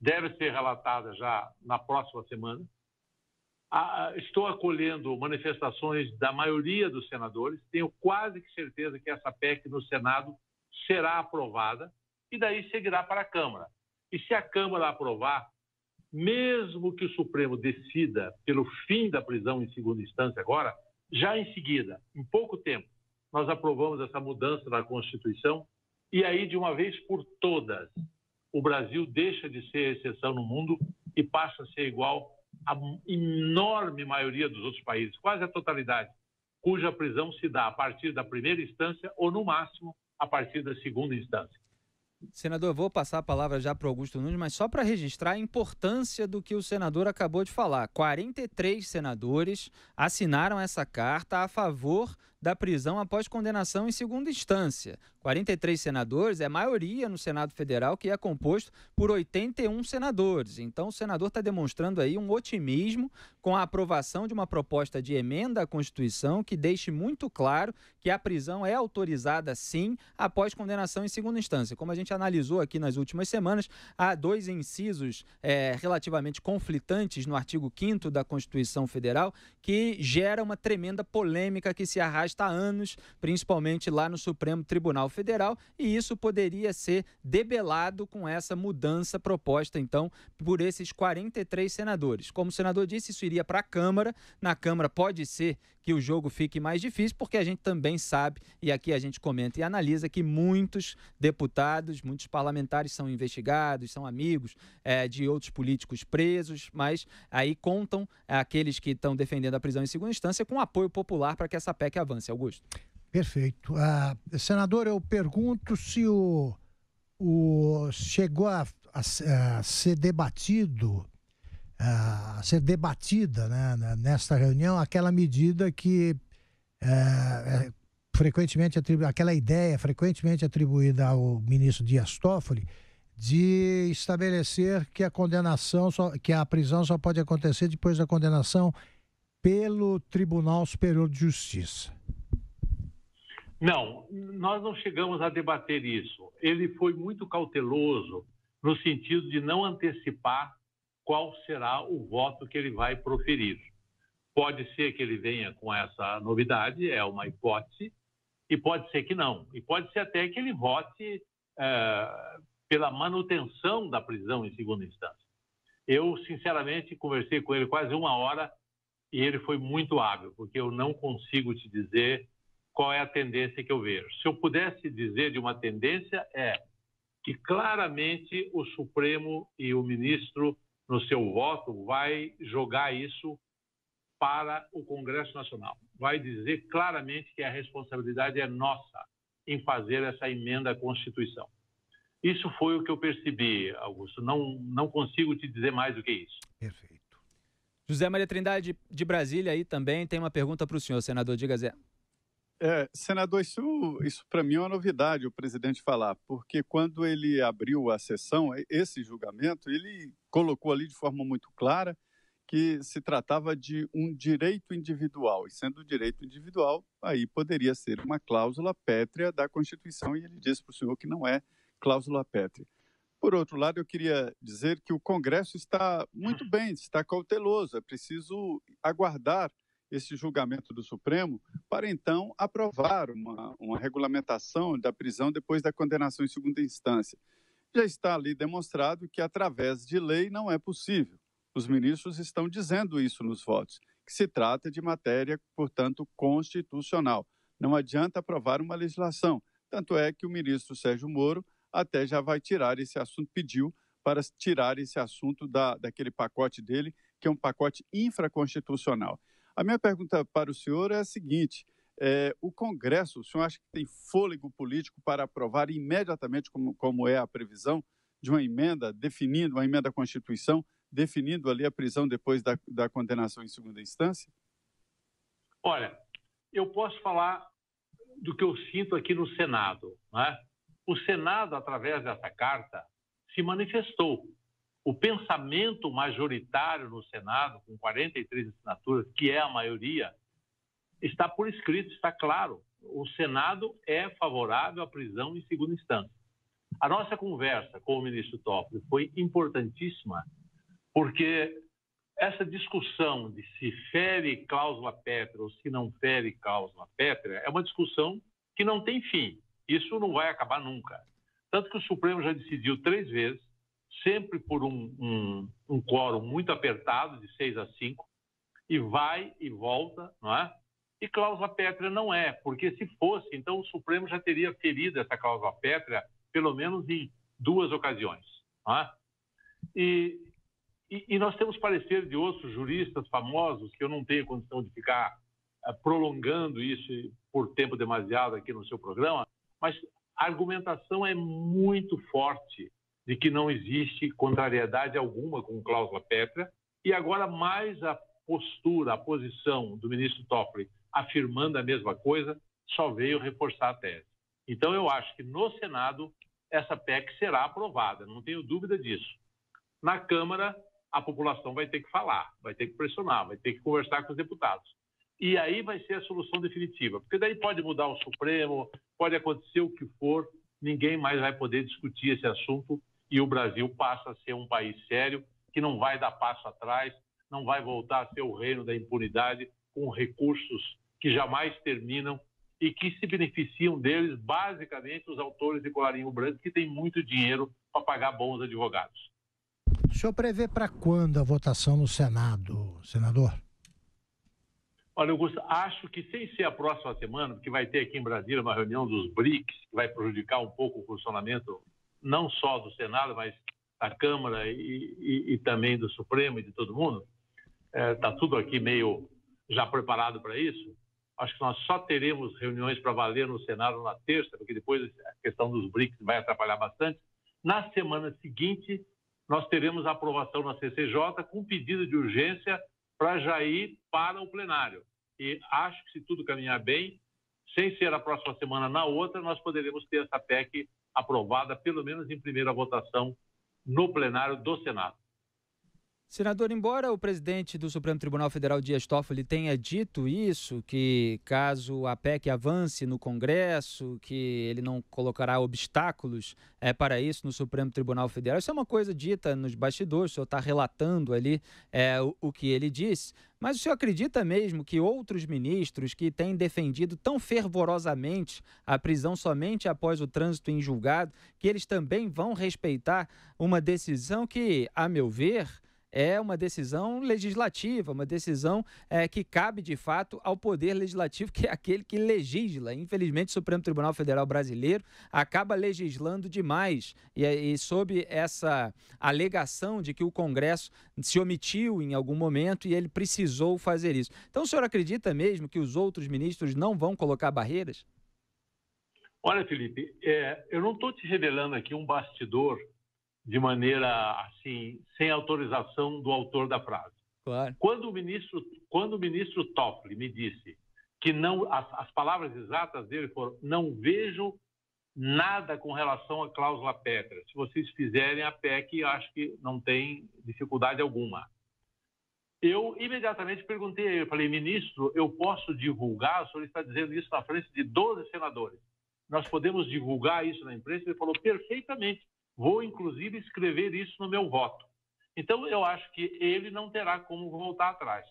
[SPEAKER 5] deve ser relatada já na próxima semana estou acolhendo manifestações da maioria dos senadores, tenho quase que certeza que essa PEC no Senado será aprovada e daí seguirá para a Câmara. E se a Câmara aprovar, mesmo que o Supremo decida pelo fim da prisão em segunda instância agora, já em seguida, em pouco tempo, nós aprovamos essa mudança na Constituição e aí, de uma vez por todas, o Brasil deixa de ser exceção no mundo e passa a ser igual a enorme maioria dos outros países, quase a totalidade, cuja prisão se dá a partir da primeira instância ou, no máximo, a partir da segunda instância.
[SPEAKER 2] Senador, vou passar a palavra já para o Augusto Nunes, mas só para registrar a importância do que o senador acabou de falar. 43 senadores assinaram essa carta a favor da prisão após condenação em segunda instância. 43 senadores é a maioria no Senado Federal, que é composto por 81 senadores. Então, o senador está demonstrando aí um otimismo com a aprovação de uma proposta de emenda à Constituição que deixe muito claro que a prisão é autorizada sim após condenação em segunda instância. Como a gente analisou aqui nas últimas semanas, há dois incisos é, relativamente conflitantes no artigo 5 da Constituição Federal que gera uma tremenda polêmica que se arrasta está há anos, principalmente lá no Supremo Tribunal Federal, e isso poderia ser debelado com essa mudança proposta, então, por esses 43 senadores. Como o senador disse, isso iria para a Câmara. Na Câmara pode ser que o jogo fique mais difícil, porque a gente também sabe, e aqui a gente comenta e analisa, que muitos deputados, muitos parlamentares são investigados, são amigos é, de outros políticos presos, mas aí contam é, aqueles que estão defendendo a prisão em segunda instância com apoio popular para que essa PEC avance infância, Augusto.
[SPEAKER 4] Perfeito. Ah, senador, eu pergunto se o, o chegou a, a, a ser debatido, a ser debatida né, né, nesta reunião aquela medida que é, é, frequentemente atribuída, aquela ideia frequentemente atribuída ao ministro Dias Toffoli de estabelecer que a condenação, só, que a prisão só pode acontecer depois da condenação pelo Tribunal Superior de Justiça?
[SPEAKER 5] Não, nós não chegamos a debater isso. Ele foi muito cauteloso no sentido de não antecipar qual será o voto que ele vai proferir. Pode ser que ele venha com essa novidade, é uma hipótese, e pode ser que não. E pode ser até que ele vote é, pela manutenção da prisão em segunda instância. Eu, sinceramente, conversei com ele quase uma hora e ele foi muito hábil, porque eu não consigo te dizer qual é a tendência que eu vejo. Se eu pudesse dizer de uma tendência, é que claramente o Supremo e o ministro, no seu voto, vai jogar isso para o Congresso Nacional. Vai dizer claramente que a responsabilidade é nossa em fazer essa emenda à Constituição. Isso foi o que eu percebi, Augusto. Não, não consigo te dizer mais do que isso. Perfeito.
[SPEAKER 2] José Maria Trindade, de Brasília, aí também tem uma pergunta para o senhor, senador. Diga, Zé. É,
[SPEAKER 3] senador, isso, isso para mim é uma novidade o presidente falar, porque quando ele abriu a sessão, esse julgamento, ele colocou ali de forma muito clara que se tratava de um direito individual, e sendo direito individual, aí poderia ser uma cláusula pétrea da Constituição, e ele disse para o senhor que não é cláusula pétrea. Por outro lado, eu queria dizer que o Congresso está muito hum. bem, está cauteloso, é preciso aguardar esse julgamento do Supremo para então aprovar uma, uma regulamentação da prisão depois da condenação em segunda instância. Já está ali demonstrado que, através de lei, não é possível. Os ministros estão dizendo isso nos votos, que se trata de matéria, portanto, constitucional. Não adianta aprovar uma legislação. Tanto é que o ministro Sérgio Moro até já vai tirar esse assunto, pediu para tirar esse assunto da, daquele pacote dele, que é um pacote infraconstitucional. A minha pergunta para o senhor é a seguinte: é, o Congresso, o senhor acha que tem fôlego político para aprovar imediatamente, como, como é a previsão, de uma emenda definindo, uma emenda à Constituição, definindo ali a prisão depois da, da condenação em segunda instância?
[SPEAKER 5] Olha, eu posso falar do que eu sinto aqui no Senado, né? O Senado, através dessa carta, se manifestou. O pensamento majoritário no Senado, com 43 assinaturas, que é a maioria, está por escrito, está claro. O Senado é favorável à prisão em segunda instância. A nossa conversa com o ministro Toffoli foi importantíssima, porque essa discussão de se fere cláusula pétrea ou se não fere cláusula pétrea é uma discussão que não tem fim. Isso não vai acabar nunca. Tanto que o Supremo já decidiu três vezes, sempre por um, um, um quórum muito apertado, de seis a cinco, e vai e volta, não é? E cláusula pétrea não é, porque se fosse, então o Supremo já teria ferido essa cláusula pétrea, pelo menos em duas ocasiões. Não é? e, e, e, nós temos parecer de outros juristas famosos, que eu não tenho condição de ficar eh, prolongando isso por tempo demasiado aqui no seu programa, mas a argumentação é muito forte de que não existe contrariedade alguma com cláusula pétrea, e agora mais a postura, a posição do ministro Toffoli afirmando a mesma coisa, só veio reforçar a tese. Então eu acho que no Senado essa PEC será aprovada, não tenho dúvida disso. Na Câmara, a população vai ter que falar, vai ter que pressionar, vai ter que conversar com os deputados e aí vai ser a solução definitiva. Porque daí pode mudar o Supremo, pode acontecer o que for, ninguém mais vai poder discutir esse assunto e o Brasil passa a ser um país sério, que não vai dar passo atrás, não vai voltar a ser o reino da impunidade com recursos que jamais terminam e que se beneficiam deles basicamente os autores de colarinho branco que têm muito dinheiro para pagar bons advogados.
[SPEAKER 4] O senhor prevê para quando a votação no Senado, senador?
[SPEAKER 5] Olha, Augusto, acho que sem ser a próxima semana, porque vai ter aqui em Brasília uma reunião dos BRICS, que vai prejudicar um pouco o funcionamento não só do Senado, mas da Câmara e, e, e também do Supremo e de todo mundo. Está é, tá tudo aqui meio já preparado para isso. Acho que nós só teremos reuniões para valer no Senado na terça, porque depois a questão dos BRICS vai atrapalhar bastante. Na semana seguinte, nós teremos a aprovação na CCJ com pedido de urgência para já ir para o plenário. E acho que se tudo caminhar bem, sem ser a próxima semana, na outra, nós poderemos ter essa PEC aprovada, pelo menos em primeira votação, no plenário do Senado.
[SPEAKER 2] Senador, embora o presidente do Supremo Tribunal Federal, Dias Toffoli, tenha dito isso, que caso a PEC avance no Congresso, que ele não colocará obstáculos é, para isso no Supremo Tribunal Federal, isso é uma coisa dita nos bastidores, o senhor está relatando ali é, o, o que ele disse, mas o senhor acredita mesmo que outros ministros que têm defendido tão fervorosamente a prisão somente após o trânsito em julgado, que eles também vão respeitar uma decisão que, a meu ver, é uma decisão legislativa, uma decisão é, que cabe de fato ao poder legislativo, que é aquele que legisla. Infelizmente, o Supremo Tribunal Federal Brasileiro acaba legislando demais e, e sob essa alegação de que o Congresso se omitiu em algum momento e ele precisou fazer isso. Então, o senhor acredita mesmo que os outros ministros não vão colocar barreiras?
[SPEAKER 5] Olha, Felipe, é, eu não estou te revelando aqui um bastidor de maneira assim, sem autorização do autor da frase. Claro. Quando o ministro, quando o ministro Toffoli me disse que não, as, as palavras exatas dele foram: não vejo nada com relação à cláusula Petra. Se vocês fizerem a PEC, acho que não tem dificuldade alguma. Eu imediatamente perguntei a ele, falei, ministro, eu posso divulgar? O senhor está dizendo isso na frente de 12 senadores. Nós podemos divulgar isso na imprensa? Ele falou, perfeitamente. Vou, inclusive, escrever isso no meu voto. Então, eu acho que ele não terá como voltar atrás.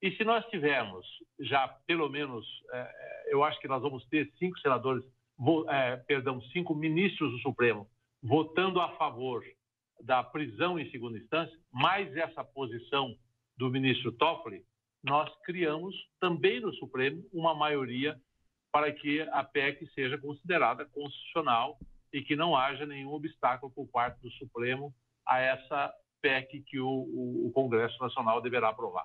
[SPEAKER 5] E se nós tivermos já pelo menos, é, é, eu acho que nós vamos ter cinco senadores, vo, é, perdão, cinco ministros do Supremo votando a favor da prisão em segunda instância, mais essa posição do ministro Toffoli, nós criamos também no Supremo uma maioria para que a PEC seja considerada constitucional e que não haja nenhum obstáculo por parte do Supremo a essa PEC que o, o, o Congresso Nacional deverá aprovar.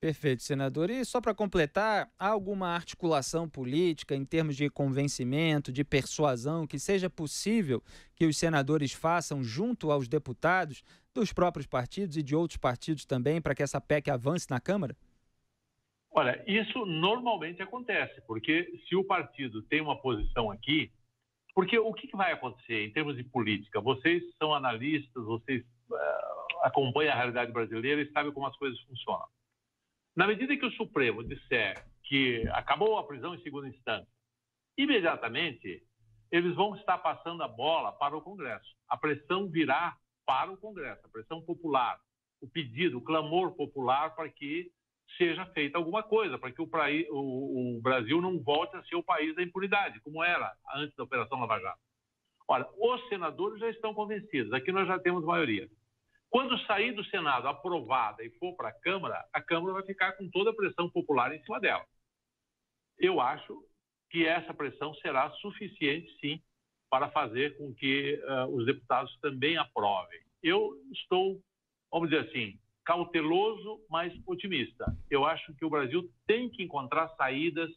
[SPEAKER 2] Perfeito, senador. E só para completar, há alguma articulação política em termos de convencimento, de persuasão, que seja possível que os senadores façam junto aos deputados dos próprios partidos e de outros partidos também para que essa PEC avance na Câmara?
[SPEAKER 5] Olha, isso normalmente acontece, porque se o partido tem uma posição aqui, porque o que vai acontecer em termos de política? Vocês são analistas, vocês uh, acompanham a realidade brasileira e sabem como as coisas funcionam. Na medida que o Supremo disser que acabou a prisão em segunda instância, imediatamente eles vão estar passando a bola para o Congresso. A pressão virá para o Congresso, a pressão popular, o pedido, o clamor popular para que seja feita alguma coisa para que o, praí, o, o, Brasil não volte a ser o país da impunidade, como era antes da Operação Lava Jato. Ora, os senadores já estão convencidos, aqui nós já temos maioria. Quando sair do Senado aprovada e for para a Câmara, a Câmara vai ficar com toda a pressão popular em cima dela. Eu acho que essa pressão será suficiente, sim, para fazer com que uh, os deputados também aprovem. Eu estou, vamos dizer assim, cauteloso, mas otimista. Eu acho que o Brasil tem que encontrar saídas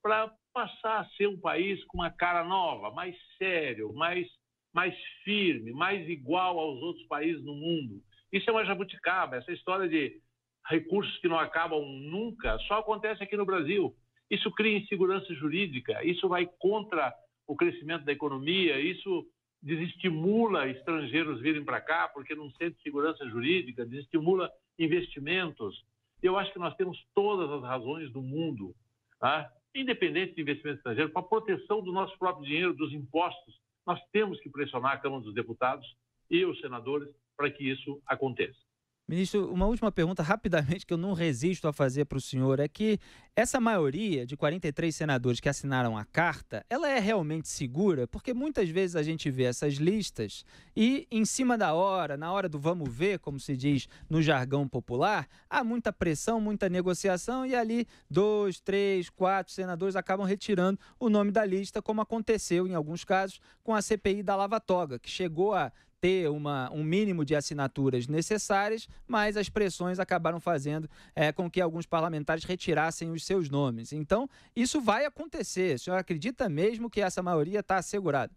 [SPEAKER 5] para passar a ser um país com uma cara nova, mais sério, mais, mais firme, mais igual aos outros países no mundo. Isso é uma jabuticaba, essa história de recursos que não acabam nunca só acontece aqui no Brasil. Isso cria insegurança jurídica, isso vai contra o crescimento da economia, isso desestimula estrangeiros virem para cá porque não sente segurança jurídica, desestimula investimentos. Eu acho que nós temos todas as razões do mundo, tá? independente de investimento estrangeiro, para a proteção do nosso próprio dinheiro, dos impostos. Nós temos que pressionar a Câmara dos Deputados e os senadores para que isso aconteça.
[SPEAKER 2] Ministro, uma última pergunta rapidamente que eu não resisto a fazer para o senhor é que essa maioria de 43 senadores que assinaram a carta, ela é realmente segura? Porque muitas vezes a gente vê essas listas e em cima da hora, na hora do vamos ver, como se diz no jargão popular, há muita pressão, muita negociação e ali dois, três, quatro senadores acabam retirando o nome da lista, como aconteceu em alguns casos com a CPI da Lava Toga, que chegou a ter uma, um mínimo de assinaturas necessárias, mas as pressões acabaram fazendo é, com que alguns parlamentares retirassem os seus nomes. Então, isso vai acontecer. O senhor acredita mesmo que essa maioria está assegurada?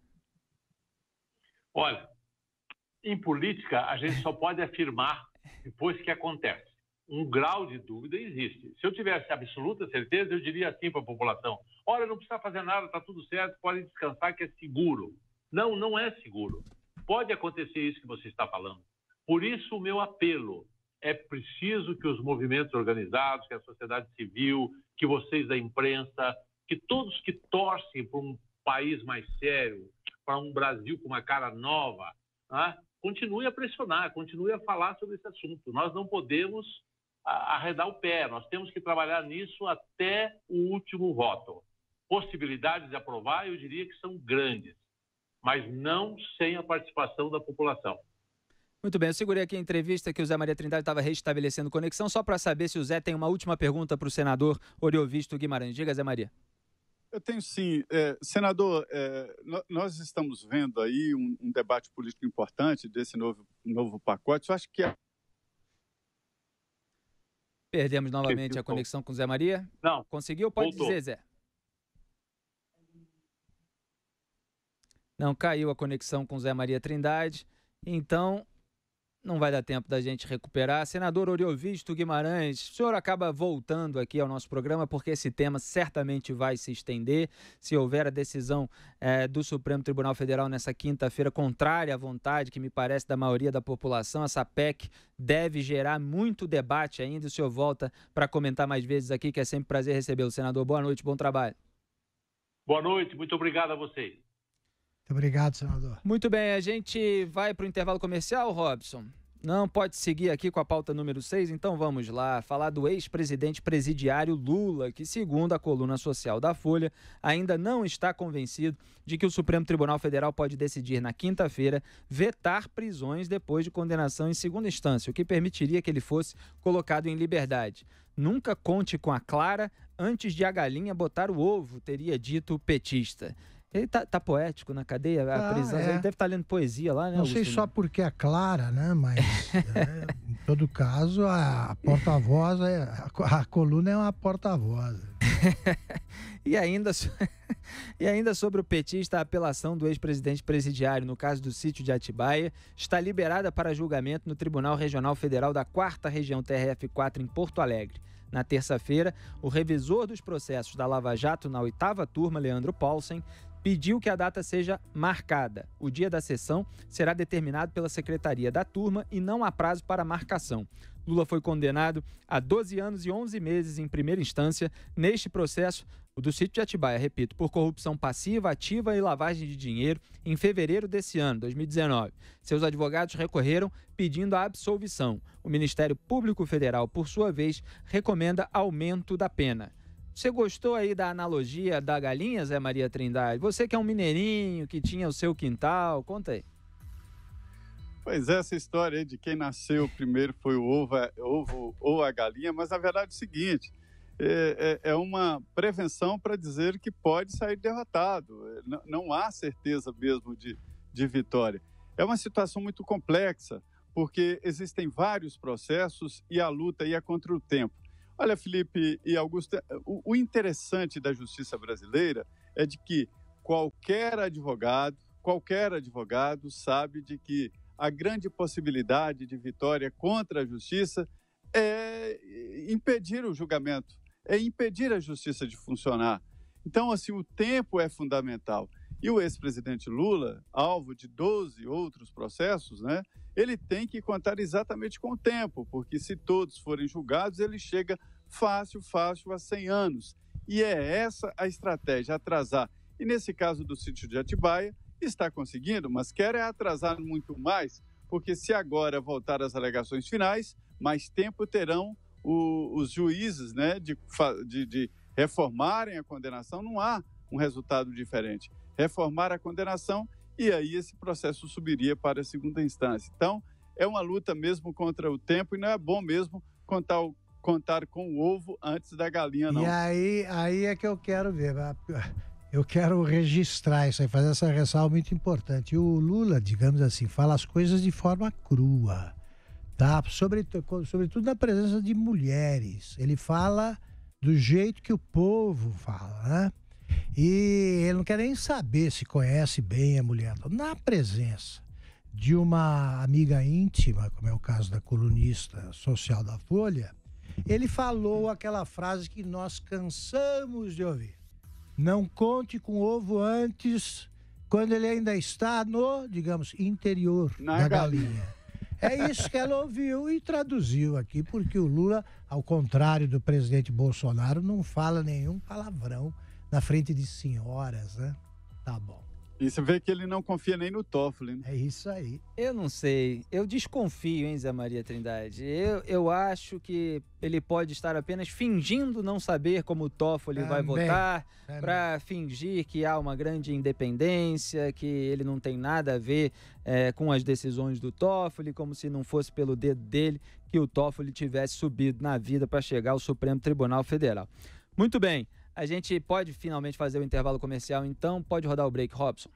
[SPEAKER 5] Olha, em política, a gente só pode afirmar depois que acontece. Um grau de dúvida existe. Se eu tivesse absoluta certeza, eu diria assim para a população: olha, não precisa fazer nada, está tudo certo, pode descansar que é seguro. Não, não é seguro pode acontecer isso que você está falando. Por isso, o meu apelo é preciso que os movimentos organizados, que a sociedade civil, que vocês da imprensa, que todos que torcem por um país mais sério, para um Brasil com uma cara nova, né, continue a pressionar, continue a falar sobre esse assunto. Nós não podemos ah, arredar o pé, nós temos que trabalhar nisso até o último voto. Possibilidades de aprovar, eu diria que são grandes mas não sem a participação da população.
[SPEAKER 2] Muito bem, eu segurei aqui a entrevista que o Zé Maria Trindade estava restabelecendo conexão, só para saber se o Zé tem uma última pergunta para o senador Oriovisto Guimarães. Diga, Zé Maria.
[SPEAKER 5] Eu
[SPEAKER 3] tenho sim. É, senador, é, nós estamos vendo aí um, um, debate político importante desse novo, novo pacote. Eu acho que. é.
[SPEAKER 2] Perdemos novamente a conexão com o Zé Maria? Não. Conseguiu? Pode voltou. dizer, Zé. Não caiu a conexão com Zé Maria Trindade, então não vai dar tempo da gente recuperar. Senador Oriovisto Guimarães, o senhor acaba voltando aqui ao nosso programa porque esse tema certamente vai se estender. Se houver a decisão é, do Supremo Tribunal Federal nessa quinta-feira, contrária à vontade que me parece da maioria da população, essa PEC deve gerar muito debate ainda. O senhor volta para comentar mais vezes aqui, que é sempre um prazer receber o senador. Boa noite, bom trabalho.
[SPEAKER 5] Boa noite, muito obrigado a vocês.
[SPEAKER 2] Muito obrigado, senador. Muito bem, a gente vai para o intervalo comercial, Robson. Não pode seguir aqui com a pauta número 6, então vamos lá falar do ex-presidente presidiário Lula, que, segundo a coluna social da Folha, ainda não está convencido de que o Supremo Tribunal Federal pode decidir na quinta-feira vetar prisões depois de condenação em segunda instância, o que permitiria que ele fosse colocado em liberdade. Nunca conte com a Clara antes de a galinha botar o ovo, teria dito o petista. Ele tá, tá, poético na cadeia, a ah, prisão. É. Ele deve estar tá lendo poesia lá, né? Não Augusto, sei só né?
[SPEAKER 4] porque é clara, né? Mas, é, em todo caso, a porta-voz, é, a, a coluna é uma porta-voz.
[SPEAKER 2] E ainda, e ainda sobre o petista, a apelação do ex-presidente presidiário no caso do sítio de Atibaia está liberada para julgamento no Tribunal Regional Federal da 4 Região TRF4 em Porto Alegre. Na terça-feira, o revisor dos processos da Lava Jato na oitava turma, Leandro Paulsen, pediu que a data seja marcada. O dia da sessão será determinado pela secretaria da turma e não há prazo para marcação. Lula foi condenado a 12 anos e 11 meses em primeira instância neste processo, do sítio de Atibaia, repito, por corrupção passiva, ativa e lavagem de dinheiro em fevereiro desse ano, 2019. Seus advogados recorreram pedindo a absolvição. O Ministério Público Federal, por sua vez, recomenda aumento da pena. Você gostou aí da analogia da galinha, Zé Maria Trindade? Você que é um mineirinho, que tinha o seu quintal, conta aí.
[SPEAKER 3] Pois é, essa história aí de quem nasceu primeiro foi o ovo, é, ovo ou a galinha, mas a verdade é o seguinte: é, é, é uma prevenção para dizer que pode sair derrotado. É, não, não há certeza mesmo de, de vitória. É uma situação muito complexa, porque existem vários processos e a luta aí é contra o tempo. Olha, Felipe e Augusto, o, o interessante da justiça brasileira é de que qualquer advogado, qualquer advogado sabe de que a grande possibilidade de vitória contra a justiça é impedir o julgamento, é impedir a justiça de funcionar. Então, assim, o tempo é fundamental. E o ex-presidente Lula, alvo de 12 outros processos, né, ele tem que contar exatamente com o tempo, porque se todos forem julgados, ele chega fácil, fácil a 100 anos. E é essa a estratégia, atrasar. E nesse caso do sítio de Atibaia, Está conseguindo, mas quer é atrasar muito mais, porque se agora voltar às alegações finais, mais tempo terão o, os juízes né, de, de, de reformarem a condenação. Não há um resultado diferente. Reformar a condenação e aí esse processo subiria para a segunda instância. Então, é uma luta mesmo contra o tempo e não é bom mesmo contar, contar com o ovo antes da galinha, não. E
[SPEAKER 4] aí, aí é que eu quero ver eu quero registrar isso aí, fazer essa ressalva muito importante. O Lula, digamos assim, fala as coisas de forma crua, tá? Sobretudo, sobretudo na presença de mulheres. Ele fala do jeito que o povo fala, né? E ele não quer nem saber se conhece bem a mulher. Na presença de uma amiga íntima, como é o caso da colunista social da Folha, ele falou aquela frase que nós cansamos de ouvir. Não conte com ovo antes, quando ele ainda está no, digamos, interior Na da galinha. galinha. É isso que ela ouviu e traduziu aqui, porque o Lula, ao contrário do presidente Bolsonaro, não fala nenhum palavrão na frente de senhoras, né? Tá bom.
[SPEAKER 3] E você vê que ele não confia nem no Toffoli. Né?
[SPEAKER 2] É isso aí. Eu não sei. Eu desconfio, hein, Zé Maria Trindade. Eu, eu acho que ele pode estar apenas fingindo não saber como o Toffoli vai votar, para fingir que há uma grande independência, que ele não tem nada a ver é, com as decisões do Toffoli, como se não fosse pelo dedo dele que o Toffoli tivesse subido na vida para chegar ao Supremo Tribunal Federal. Muito bem. A gente pode finalmente fazer o intervalo comercial, então pode rodar o break, Robson.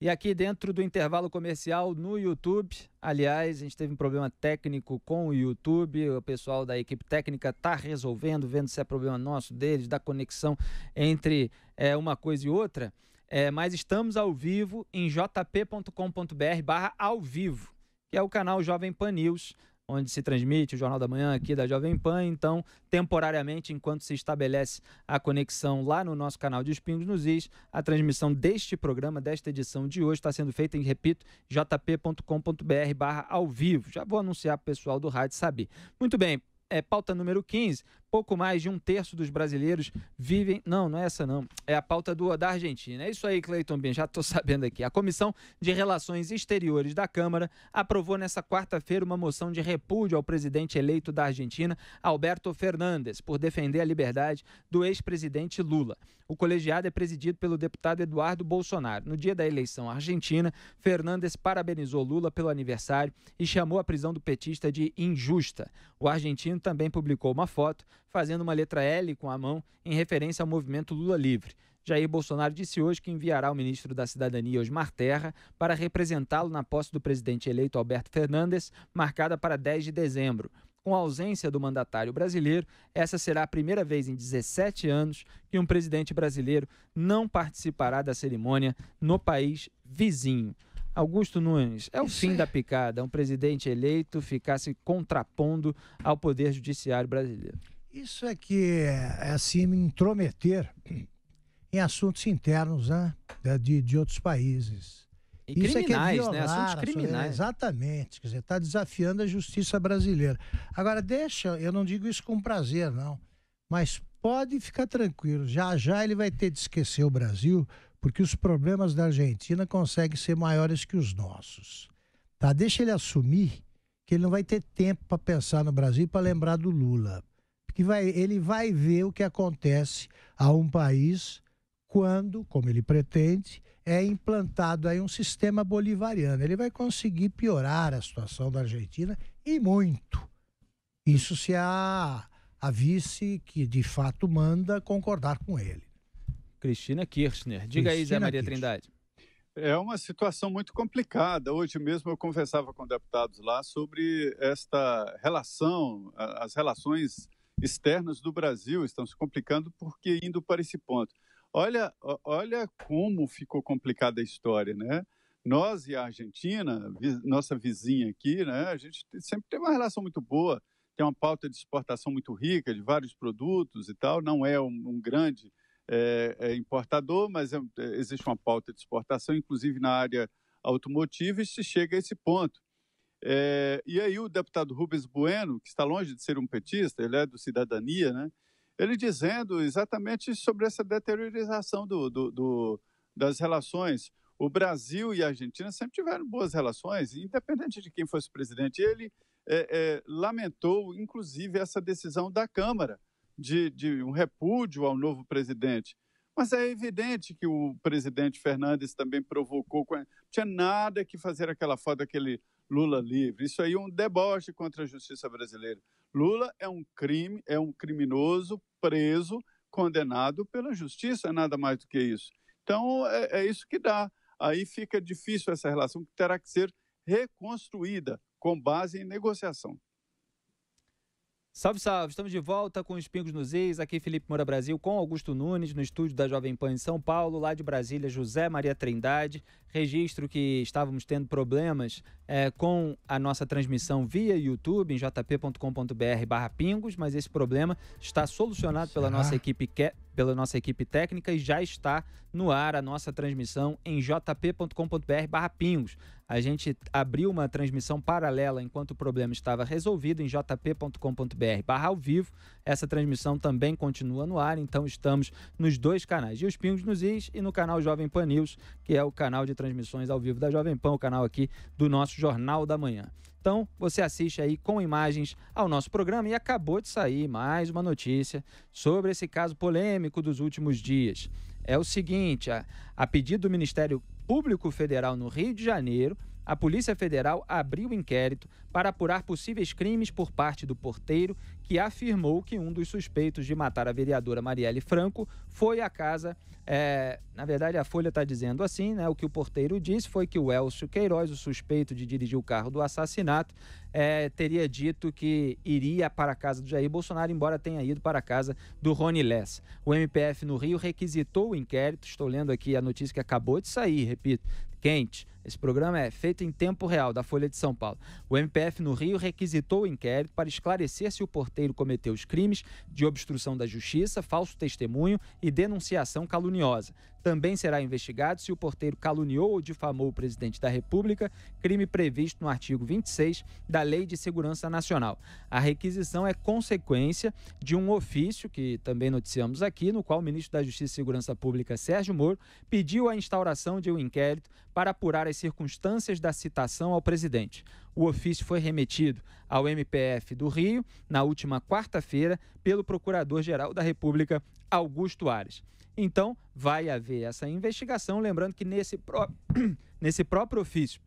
[SPEAKER 2] E aqui dentro do intervalo comercial no YouTube, aliás, a gente teve um problema técnico com o YouTube, o pessoal da equipe técnica está resolvendo, vendo se é problema nosso, deles, da conexão entre é, uma coisa e outra. É, mas estamos ao vivo em jp.com.br barra ao vivo, que é o canal Jovem Pan News onde se transmite o Jornal da Manhã aqui da Jovem Pan. Então, temporariamente, enquanto se estabelece a conexão lá no nosso canal de Espinhos nos Is, a transmissão deste programa, desta edição de hoje, está sendo feita em, repito, jp.com.br barra ao vivo. Já vou anunciar para o pessoal do rádio saber. Muito bem, é, pauta número 15, pouco mais de um terço dos brasileiros vivem. Não, não é essa não. É a pauta do, da Argentina. É isso aí, Cleiton bem já estou sabendo aqui. A Comissão de Relações Exteriores da Câmara aprovou nessa quarta-feira uma moção de repúdio ao presidente eleito da Argentina, Alberto Fernandes, por defender a liberdade do ex-presidente Lula. O colegiado é presidido pelo deputado Eduardo Bolsonaro. No dia da eleição argentina, Fernandes parabenizou Lula pelo aniversário e chamou a prisão do petista de injusta. O argentino também publicou uma foto fazendo uma letra L com a mão em referência ao movimento Lula Livre. Jair Bolsonaro disse hoje que enviará o ministro da Cidadania, Osmar Terra, para representá-lo na posse do presidente eleito Alberto Fernandes, marcada para 10 de dezembro. Com a ausência do mandatário brasileiro, essa será a primeira vez em 17 anos que um presidente brasileiro não participará da cerimônia no país vizinho. Augusto Nunes, é o Isso fim é. da picada um presidente eleito ficar se contrapondo ao poder judiciário brasileiro. Isso
[SPEAKER 4] é que é assim me intrometer em assuntos internos né? de, de outros países.
[SPEAKER 2] E Isso é é criminais, é é violar, né? Assuntos criminais.
[SPEAKER 4] Exatamente. Quer dizer, está desafiando a justiça brasileira. Agora, deixa, eu não digo isso com prazer, não. Mas pode ficar tranquilo. Já já ele vai ter de esquecer o Brasil, porque os problemas da Argentina conseguem ser maiores que os nossos. Tá? Deixa ele assumir que ele não vai ter tempo para pensar no Brasil para lembrar do Lula que vai, ele vai ver o que acontece a um país quando, como ele pretende, é implantado aí um sistema bolivariano. Ele vai conseguir piorar a situação da Argentina e muito. Isso se a, a vice que de fato manda concordar
[SPEAKER 2] com ele. Cristina Kirchner. Diga Cristina aí, Zé Maria Kirchner. Trindade. É uma situação
[SPEAKER 3] muito complicada. Hoje mesmo eu conversava com deputados lá sobre esta relação, as relações externas do Brasil estão se complicando porque indo para esse ponto. Olha, olha como ficou complicada a história, né? Nós e a Argentina, nossa vizinha aqui, né? A gente sempre tem uma relação muito boa, tem uma pauta de exportação muito rica de vários produtos e tal. Não é um, um grande é, é importador, mas é, é existe uma pauta de exportação, inclusive na área automotiva, e se chega a esse ponto. É, e aí o deputado Rubens Bueno, que está longe de ser um petista, ele é do Cidadania, né? Ele dizendo exatamente sobre essa deteriorização do, do, do, das relações. O Brasil e a Argentina sempre tiveram boas relações, independente de quem fosse presidente. Ele é, é, lamentou, inclusive, essa decisão da Câmara de, de um repúdio ao novo presidente. Mas é evidente que o presidente Fernandes também provocou. Não tinha nada que fazer aquela foto daquele Lula livre. Isso aí é um deboche contra a justiça brasileira. Lula é um crime, é um criminoso preso, condenado pela justiça, nada mais do que isso. Então, é, é isso que dá. Aí fica difícil essa relação que terá que ser reconstruída com base em negociação.
[SPEAKER 2] Salve, salve! Estamos de volta com os Pingos nos Is. Aqui é Felipe Moura Brasil com Augusto Nunes, no estúdio da Jovem Pan em São Paulo. Lá de Brasília, José Maria Trindade. Registro que estávamos tendo problemas é, com a nossa transmissão via YouTube em jp.com.br barra pingos, mas esse problema está solucionado pela nossa equipe pela nossa equipe técnica e já está no ar a nossa transmissão em jp.com.br/pingos. A gente abriu uma transmissão paralela enquanto o problema estava resolvido em jp.com.br/ao vivo. Essa transmissão também continua no ar, então estamos nos dois canais, e os Pingos nos Is e no canal Jovem Pan News, que é o canal de transmissões ao vivo da Jovem Pan, o canal aqui do nosso Jornal da Manhã. Então você assiste aí com imagens ao nosso programa e acabou de sair mais uma notícia sobre esse caso polêmico dos últimos dias. É o seguinte: a, a pedido do Ministério Público Federal no Rio de Janeiro a Polícia Federal abriu inquérito para apurar possíveis crimes por parte do porteiro, que afirmou que um dos suspeitos de matar a vereadora Marielle Franco foi à casa. É, na verdade, a Folha está dizendo assim, né? O que o porteiro disse foi que o Elcio Queiroz, o suspeito de dirigir o carro do assassinato, é, teria dito que iria para a casa do Jair Bolsonaro, embora tenha ido para a casa do Rony Lessa. O MPF no Rio requisitou o inquérito, estou lendo aqui a notícia que acabou de sair, repito, quente esse programa é feito em tempo real, da Folha de São Paulo. O MPF no Rio requisitou o inquérito para esclarecer se o porteiro cometeu os crimes de obstrução da justiça, falso testemunho e denunciação caluniosa. Também será investigado se o porteiro caluniou ou difamou o presidente da República, crime previsto no artigo 26 da Lei de Segurança Nacional. A requisição é consequência de um ofício que também noticiamos aqui, no qual o ministro da Justiça e Segurança Pública, Sérgio Moro, pediu a instauração de um inquérito para apurar as circunstâncias da citação ao presidente. O ofício foi remetido ao MPF do Rio na última quarta-feira pelo Procurador-Geral da República, Augusto Ares. Então, vai haver essa investigação. Lembrando que nesse, pró nesse próprio ofício,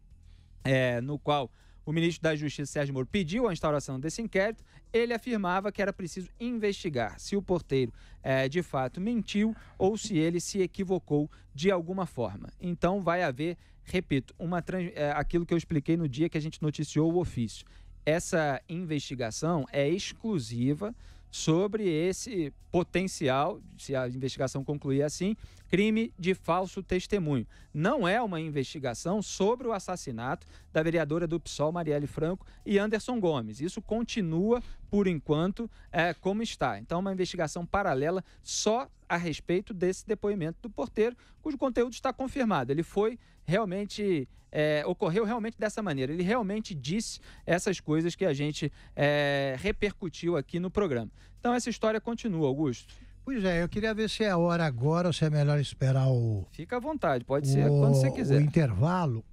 [SPEAKER 2] é, no qual o ministro da Justiça, Sérgio Moro, pediu a instauração desse inquérito, ele afirmava que era preciso investigar se o porteiro é, de fato mentiu ou se ele se equivocou de alguma forma. Então, vai haver, repito, uma é, aquilo que eu expliquei no dia que a gente noticiou o ofício. Essa investigação é exclusiva sobre esse potencial, se a investigação concluir assim, crime de falso testemunho. Não é uma investigação sobre o assassinato da vereadora do PSOL, Marielle Franco, e Anderson Gomes. Isso continua, por enquanto, é, como está. Então, uma investigação paralela só a respeito desse depoimento do porteiro, cujo conteúdo está confirmado. Ele foi realmente é, ocorreu realmente dessa maneira. Ele realmente disse essas coisas que a gente é, repercutiu aqui no programa. Então essa história continua, Augusto. Pois é, eu queria ver se é a
[SPEAKER 4] hora agora ou se é melhor esperar o.
[SPEAKER 2] Fica à vontade, pode o, ser quando você quiser. O
[SPEAKER 4] intervalo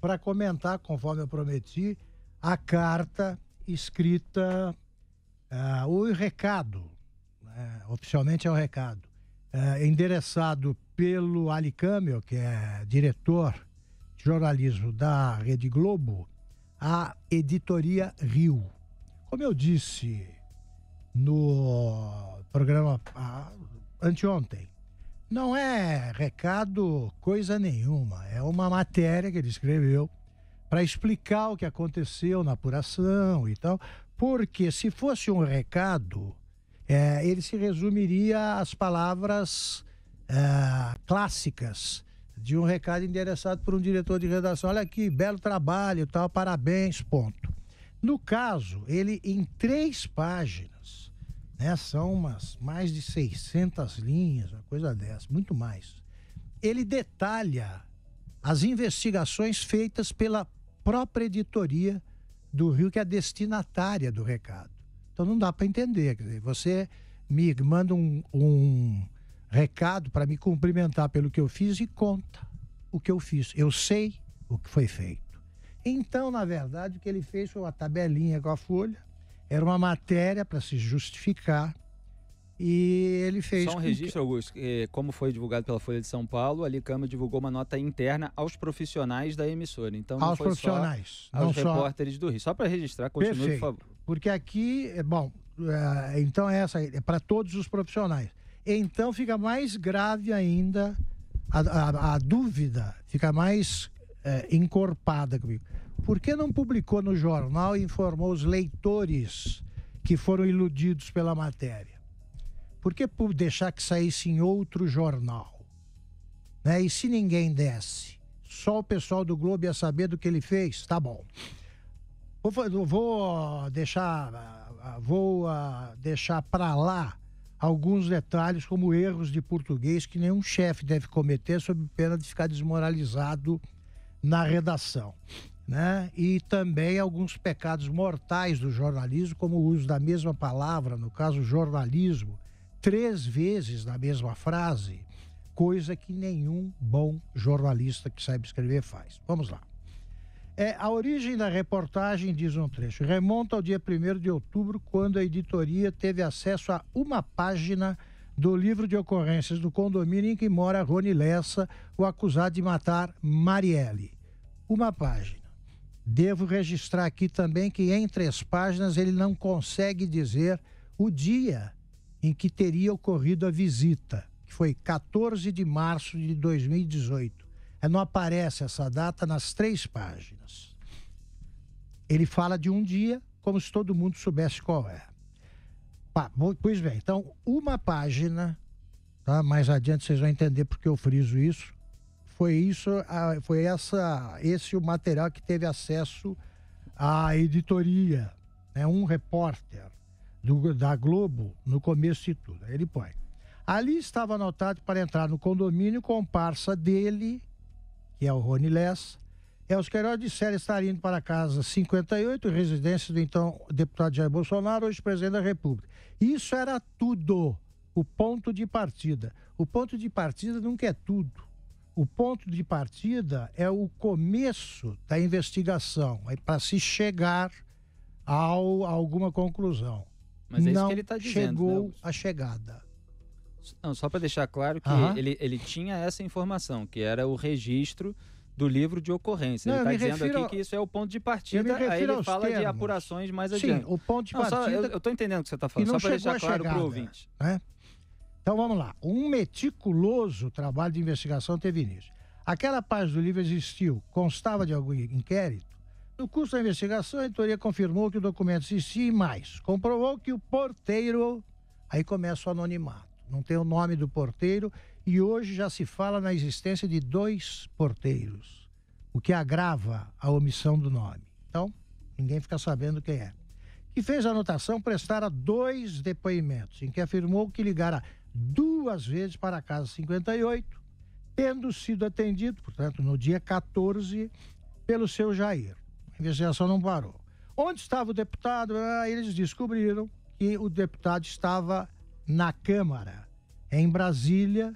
[SPEAKER 4] para comentar, conforme eu prometi, a carta escrita, uh, o recado, né? oficialmente é o recado, é, endereçado pelo Ali Camel, que é diretor de jornalismo da Rede Globo, à editoria Rio. Como eu disse no programa ah, anteontem, não é recado coisa nenhuma, é uma matéria que ele escreveu para explicar o que aconteceu na apuração e tal, porque se fosse um recado é, ele se resumiria às palavras é, clássicas de um recado endereçado por um diretor de redação. Olha aqui, belo trabalho, tal, parabéns, ponto. No caso, ele em três páginas, né, são umas mais de 600 linhas, uma coisa dessa, muito mais. Ele detalha as investigações feitas pela própria editoria do Rio, que é a destinatária do recado. Então não dá para entender. Dizer, você me manda um, um recado para me cumprimentar pelo que eu fiz e conta o que eu fiz. Eu sei o que foi feito. Então, na verdade, o que ele fez foi uma tabelinha com a folha, era uma matéria para se justificar. E ele fez. Só um registro, que...
[SPEAKER 2] Augusto. Eh, como foi divulgado pela Folha de São Paulo, a Licama divulgou uma nota interna aos profissionais da emissora. Então, não aos foi profissionais, só aos repórteres só... do Rio. Só para registrar, continue, Perfeito. por favor.
[SPEAKER 4] Porque aqui, é, bom, é, então é essa é para todos os profissionais. Então fica mais grave ainda a, a, a dúvida, fica mais é, encorpada comigo. Por que não publicou no jornal e informou os leitores que foram iludidos pela matéria? Por que deixar que saísse em outro jornal? Né? E se ninguém desse? Só o pessoal do Globo ia saber do que ele fez? Tá bom. Vou, vou ah, deixar, ah, ah, vou deixar para lá alguns detalhes como erros de português que nenhum chefe deve cometer sob pena de ficar desmoralizado na redação. Né? E também alguns pecados mortais do jornalismo, como o uso da mesma palavra, no caso jornalismo, três vezes na mesma frase, coisa que nenhum bom jornalista que saiba escrever faz. Vamos lá. É, a origem da reportagem, diz um trecho, remonta ao dia 1 de outubro, quando a editoria teve acesso a uma página do livro de ocorrências do condomínio em que mora Rony Lessa, o acusado de matar Marielle. Uma página. Devo registrar aqui também que em três páginas ele não consegue dizer o dia em que teria ocorrido a visita, que foi 14 de março de 2018. É, não aparece essa data nas três páginas. Ele fala de um dia, como se todo mundo soubesse qual é. pois bem, então, uma página, tá? mais adiante vocês vão entender porque eu friso isso. Foi isso, foi essa, esse o material que teve acesso à editoria, né? um repórter do, da Globo no começo de tudo. Ele põe. Ali estava anotado para entrar no condomínio comparsa dele, que é o Rony Lessa. É, os Queiroz de Série estaria indo para casa 58, residência do então deputado Jair Bolsonaro, hoje presidente da República. Isso era tudo, o ponto de partida. O ponto de partida nunca é tudo. O ponto de partida é o começo da investigação, é para se chegar ao, a alguma conclusão.
[SPEAKER 2] Mas é Não isso que ele está dizendo. Né, chegou né,
[SPEAKER 4] a chegada.
[SPEAKER 2] Não, só para deixar claro que ele, ele tinha essa informação, que era o registro do livro de ocorrência. Não, ele está dizendo aqui que isso é o ponto de partida, aí ele fala termos. de apurações mais adiante. Sim, o ponto de não, partida... Só, eu estou entendendo o que você está falando, só para deixar claro para o ouvinte.
[SPEAKER 4] Né? Então vamos lá. Um meticuloso trabalho de investigação teve início. Aquela parte do livro existiu, constava de algum inquérito? No curso da investigação, a editoria confirmou que o documento existia e mais. Comprovou que o porteiro... Aí começa o anonimato não tem o nome do porteiro, e hoje já se fala na existência de dois porteiros, o que agrava a omissão do nome. Então, ninguém fica sabendo quem é. Que fez a anotação, prestara dois depoimentos, em que afirmou que ligara duas vezes para a Casa 58, tendo sido atendido, portanto, no dia 14, pelo seu Jair. A investigação não parou. Onde estava o deputado? Ah, eles descobriram que o deputado estava na Câmara, em Brasília,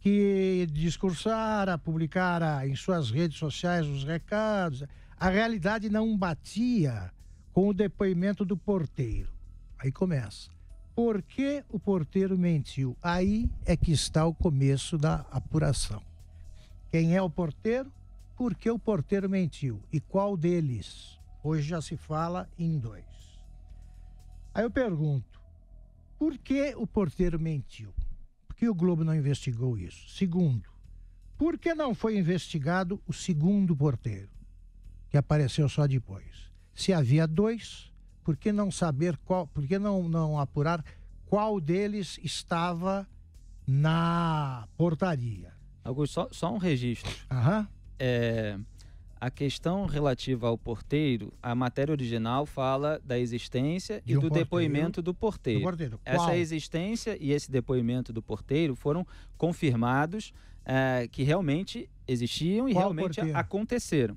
[SPEAKER 4] que discursara, publicara em suas redes sociais os recados. A realidade não batia com o depoimento do porteiro. Aí começa. Por que o porteiro mentiu? Aí é que está o começo da apuração. Quem é o porteiro? Por que o porteiro mentiu? E qual deles? Hoje já se fala em dois. Aí eu pergunto: por que o porteiro mentiu? Por que o Globo não investigou isso? Segundo, por que não foi investigado o segundo porteiro, que apareceu só depois? Se havia dois, por que não saber qual, por que não, não apurar qual deles estava na portaria?
[SPEAKER 2] Augusto, só, só um registro. Aham. É, a questão relativa ao porteiro, a matéria original fala da existência e, e do porteiro, depoimento do porteiro. Do porteiro. Essa existência e esse depoimento do porteiro foram confirmados é, que realmente existiam e Qual realmente porteiro? aconteceram.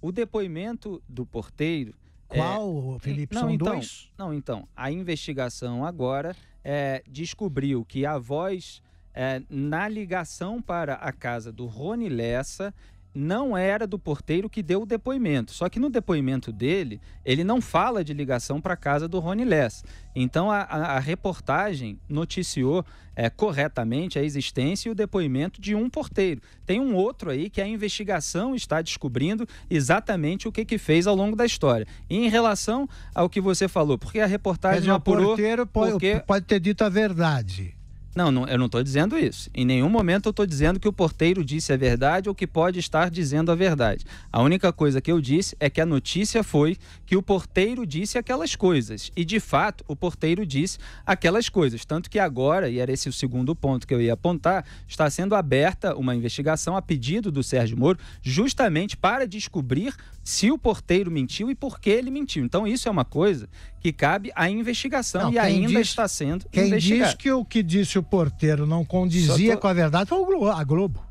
[SPEAKER 2] O depoimento do porteiro. Eh, qual, é, Felipe? Não, São então, dois? Não, então. A investigação agora é, descobriu que a voz. É, na ligação para a casa do Rony Lessa, não era do porteiro que deu o depoimento. Só que no depoimento dele, ele não fala de ligação para a casa do Rony Less. Então a, a, a reportagem noticiou é, corretamente a existência e o depoimento de um porteiro. Tem um outro aí que a investigação está descobrindo exatamente o que, que fez ao longo da história. E em relação ao que você falou, porque a reportagem Mas apurou. O porteiro pode, porque... pode ter dito a verdade. Não, não, eu não estou dizendo isso. Em nenhum momento eu estou dizendo que o porteiro disse a verdade ou que pode estar dizendo a verdade. A única coisa que eu disse é que a notícia foi que o porteiro disse aquelas coisas. E, de fato, o porteiro disse aquelas coisas. Tanto que agora, e era esse o segundo ponto que eu ia apontar, está sendo aberta uma investigação a pedido do Sérgio Moro, justamente para descobrir se o porteiro mentiu e por que ele mentiu. Então, isso é uma coisa que cabe à investigação não, e ainda diz, está sendo quem investigado. Quem diz
[SPEAKER 4] que o que disse o porteiro não condizia tô... com a verdade foi a Globo.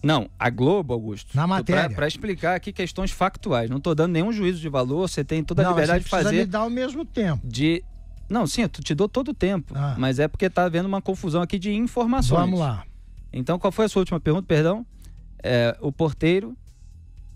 [SPEAKER 2] Não, a Globo, Augusto. Na matéria. Para explicar aqui questões factuais. Não estou dando nenhum juízo de valor, você tem toda a não, liberdade de fazer. Não, me dar ao mesmo tempo. De... Não, sim, eu te dou todo o tempo. Ah. Mas é porque está havendo uma confusão aqui de informações. Vamos lá. Então, qual foi a sua última pergunta, perdão? É, o porteiro.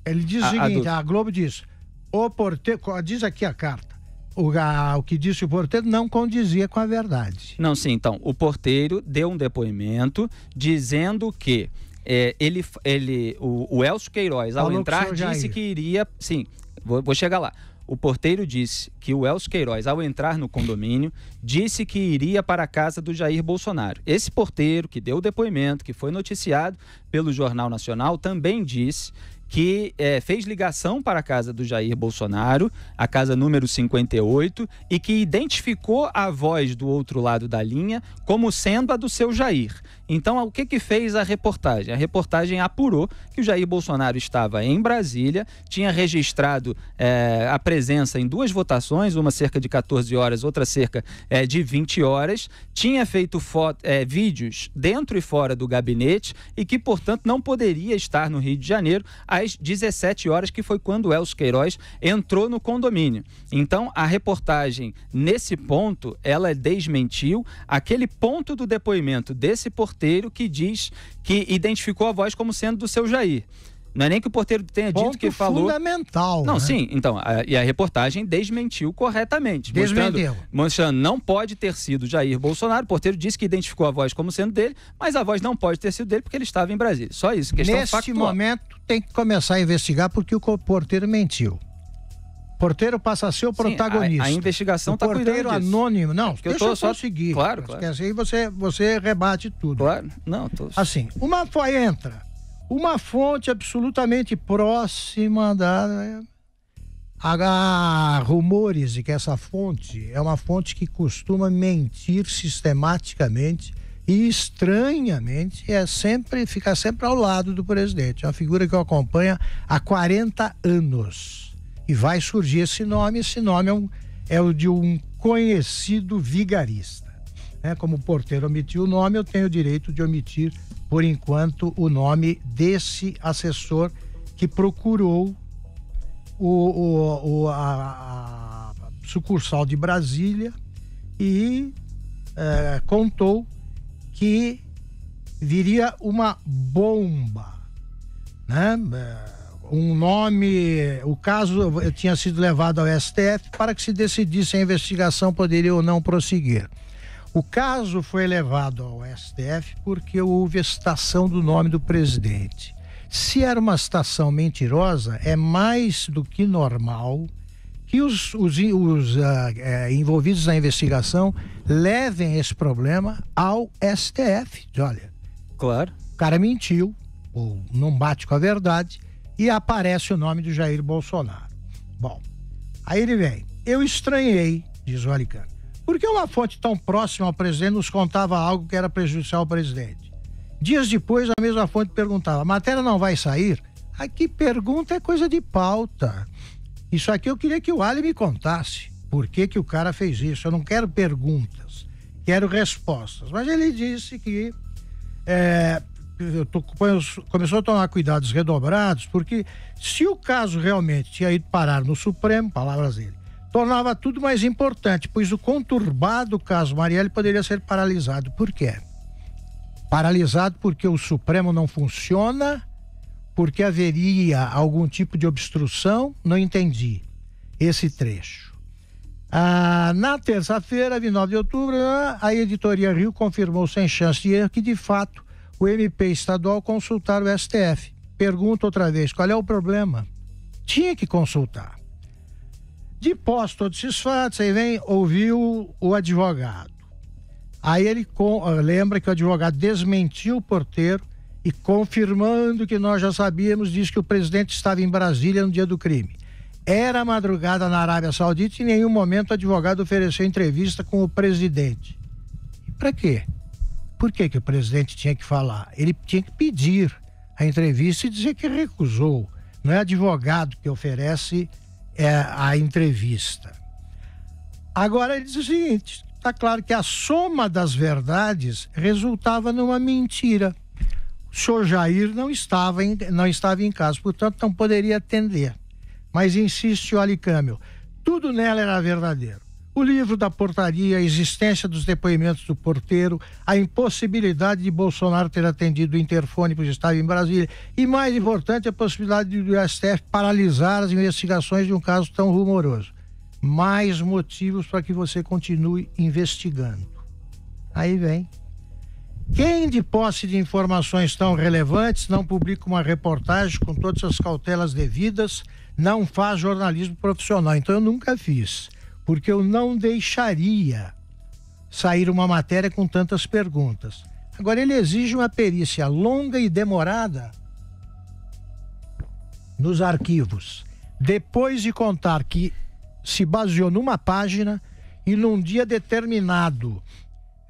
[SPEAKER 2] Ele diz o seguinte: a, a
[SPEAKER 4] Globo diz. O porteiro. Diz aqui a carta o, a, o que disse o porteiro não condizia com a verdade.
[SPEAKER 2] Não, sim, então, o porteiro deu um depoimento dizendo que é, ele, ele, o, o Elcio Queiroz, ao Falou entrar, que disse que iria. Sim, vou, vou chegar lá. O porteiro disse que o Elcio Queiroz, ao entrar no condomínio, disse que iria para a casa do Jair Bolsonaro. Esse porteiro, que deu o depoimento, que foi noticiado pelo Jornal Nacional, também disse que é, fez ligação para a casa do Jair Bolsonaro, a casa número 58, e que identificou a voz do outro lado da linha como sendo a do seu Jair. Então, o que, que fez a reportagem? A reportagem apurou que o Jair Bolsonaro estava em Brasília, tinha registrado é, a presença em duas votações, uma cerca de 14 horas, outra cerca é, de 20 horas, tinha feito foto, é, vídeos dentro e fora do gabinete e que, portanto, não poderia estar no Rio de Janeiro. A às 17 horas, que foi quando Elcio Queiroz entrou no condomínio. Então, a reportagem, nesse ponto, ela desmentiu aquele ponto do depoimento desse porteiro que diz que identificou a voz como sendo do seu Jair. Não é nem que o porteiro tenha Ponto dito que falou. fundamental. Não, né? sim. Então, a, e a reportagem desmentiu corretamente. Desmentiu. Mostrando, não pode ter sido Jair Bolsonaro. O porteiro disse que identificou a voz como sendo dele, mas a voz não pode ter sido dele porque ele estava em Brasília. Só isso, questão Neste factual. momento,
[SPEAKER 4] tem que começar a investigar porque o porteiro mentiu porteiro passa a ser o protagonista. Sim, a, a, investigação está cuidando disso. porteiro anônimo, não, Porque deixa eu, tô eu só... seguir. Claro, claro. Porque assim você, você rebate tudo. Claro, não, tô... Assim, uma foi entra, uma fonte absolutamente próxima da. Há rumores de que essa fonte é uma fonte que costuma mentir sistematicamente e estranhamente é sempre ficar sempre ao lado do presidente. É uma figura que eu acompanho há 40 anos. E vai surgir esse nome, esse nome é, um, é o de um conhecido vigarista. É, como o porteiro omitiu o nome, eu tenho o direito de omitir por enquanto, o nome desse assessor que procurou o, o, o a, a, sucursal de Brasília e é, contou que viria uma bomba, né? É, um nome, o caso tinha sido levado ao STF para que se decidisse a investigação poderia ou não prosseguir. O caso foi levado ao STF porque houve a citação do nome do presidente. Se era uma citação mentirosa, é mais do que normal que os, os, os uh, envolvidos na investigação levem esse problema ao STF. De, olha, claro. O cara mentiu, ou não bate com a verdade, e aparece o nome do Jair Bolsonaro. Bom, aí ele vem. Eu estranhei, diz o Alicante por que uma fonte tão próxima ao presidente nos contava algo que era prejudicial ao presidente? Dias depois, a mesma fonte perguntava: a matéria não vai sair? Aqui pergunta é coisa de pauta. Isso aqui eu queria que o Ali me contasse. Por que, que o cara fez isso? Eu não quero perguntas, quero respostas. Mas ele disse que é, tô, começou a tomar cuidados redobrados, porque se o caso realmente tinha ido parar no Supremo, palavras dele, tornava tudo mais importante, pois o conturbado caso Marielle poderia ser paralisado. Por quê? Paralisado porque o Supremo não funciona, porque haveria algum tipo de obstrução, não entendi esse trecho. Ah, na terça-feira, 29 de outubro, a editoria Rio confirmou sem chance de erro que, de fato, o MP estadual consultar o STF. Pergunto outra vez: qual é o problema? Tinha que consultar. Depois todos esses fatos, aí vem ouviu o advogado. Aí ele ah, lembra que o advogado desmentiu o porteiro e confirmando que nós já sabíamos, disse que o presidente estava em Brasília no dia do crime. Era madrugada na Arábia Saudita e em nenhum momento o advogado ofereceu entrevista com o presidente. Para quê? Por que, que o presidente tinha que falar? Ele tinha que pedir a entrevista e dizer que recusou. Não é advogado que oferece é, a entrevista. Agora ele diz o seguinte: está claro que a soma das verdades resultava numa mentira. O senhor Jair não estava em, não estava em casa, portanto não poderia atender. Mas insiste o Alicâmio, tudo nela era verdadeiro. O livro da portaria, a existência dos depoimentos do porteiro, a impossibilidade de Bolsonaro ter atendido o interfone porque estava em Brasília e, mais importante, a possibilidade do STF paralisar as investigações de um caso tão rumoroso. Mais motivos para que você continue investigando. Aí vem. Quem de posse de informações tão relevantes não publica uma reportagem com todas as cautelas devidas, não faz jornalismo profissional. Então eu nunca fiz porque eu não deixaria sair uma matéria com tantas perguntas. Agora, ele exige uma perícia longa e demorada nos arquivos. Depois de contar que se baseou numa página e num dia determinado,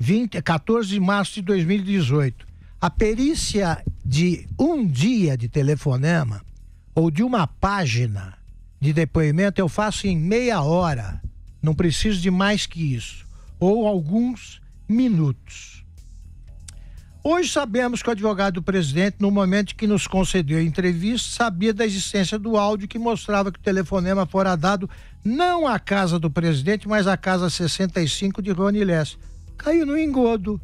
[SPEAKER 4] 20, 14 de março de 2018, a perícia de um dia de telefonema ou de uma página de depoimento eu faço em meia hora. Não preciso de mais que isso, ou alguns minutos. Hoje sabemos que o advogado do presidente, no momento que nos concedeu a entrevista, sabia da existência do áudio que mostrava que o telefonema fora dado não à casa do presidente, mas à casa 65 de Rony Less. Caiu no engodo.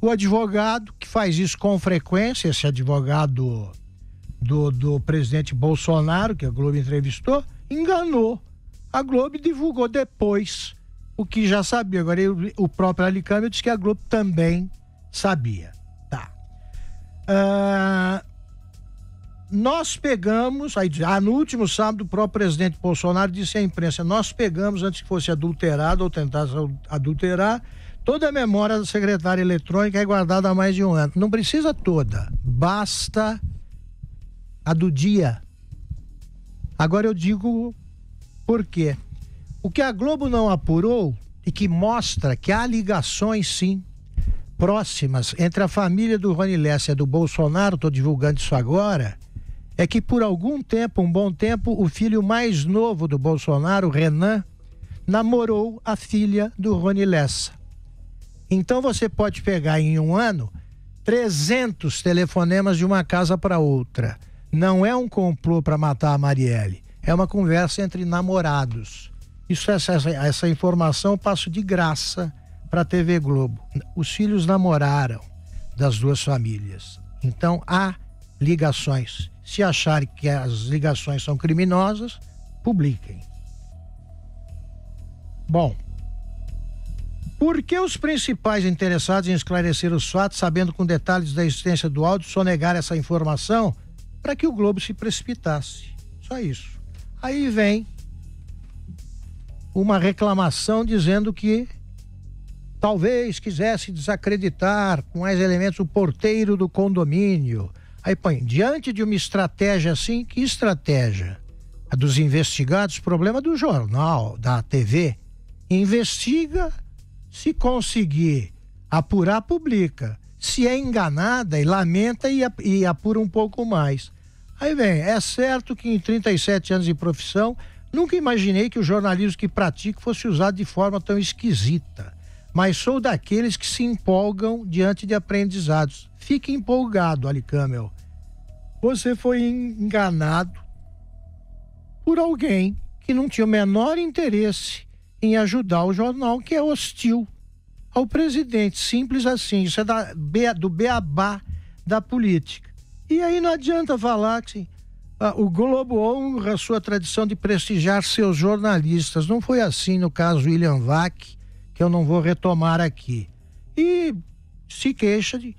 [SPEAKER 4] O advogado, que faz isso com frequência, esse advogado do, do presidente Bolsonaro, que a Globo entrevistou, enganou a Globo divulgou depois o que já sabia. Agora, eu, o próprio Alicâmbio disse que a Globo também sabia. Tá. Ah, nós pegamos, aí, ah, no último sábado, o próprio presidente Bolsonaro disse à imprensa: nós pegamos, antes que fosse adulterado ou tentasse adulterar, toda a memória da secretária eletrônica é guardada há mais de um ano. Não precisa toda, basta a do dia. Agora eu digo por quê? O que a Globo não apurou e que mostra que há ligações, sim, próximas entre a família do Rony Lessa e do Bolsonaro, estou divulgando isso agora, é que por algum tempo, um bom tempo, o filho mais novo do Bolsonaro, Renan, namorou a filha do Rony Lessa. Então você pode pegar em um ano 300 telefonemas de uma casa para outra. Não é um complô para matar a Marielle é uma conversa entre namorados. Isso essa, essa informação eu passo de graça para a TV Globo. Os filhos namoraram das duas famílias. Então há ligações. Se acharem que as ligações são criminosas, publiquem. Bom, por que os principais interessados em esclarecer os fatos, sabendo com detalhes da existência do áudio, negar essa informação para que o Globo se precipitasse? Só isso. Aí vem uma reclamação dizendo que talvez quisesse desacreditar com mais elementos o porteiro do condomínio. Aí põe, diante de uma estratégia assim, que estratégia? A dos investigados, problema do jornal, da TV. Investiga, se conseguir apurar, publica. Se é enganada e lamenta e apura um pouco mais. Aí vem, é certo que em 37 anos de profissão, nunca imaginei que o jornalismo que pratico fosse usado de forma tão esquisita. Mas sou daqueles que se empolgam diante de aprendizados. Fique empolgado, Ali Camel. Você foi enganado por alguém que não tinha o menor interesse em ajudar o jornal que é hostil ao presidente. Simples assim. Isso é da, do beabá da política. E aí não adianta falar que ah, o Globo honra sua tradição de prestigiar seus jornalistas. Não foi assim no caso William Vac, que eu não vou retomar aqui. E se queixa de,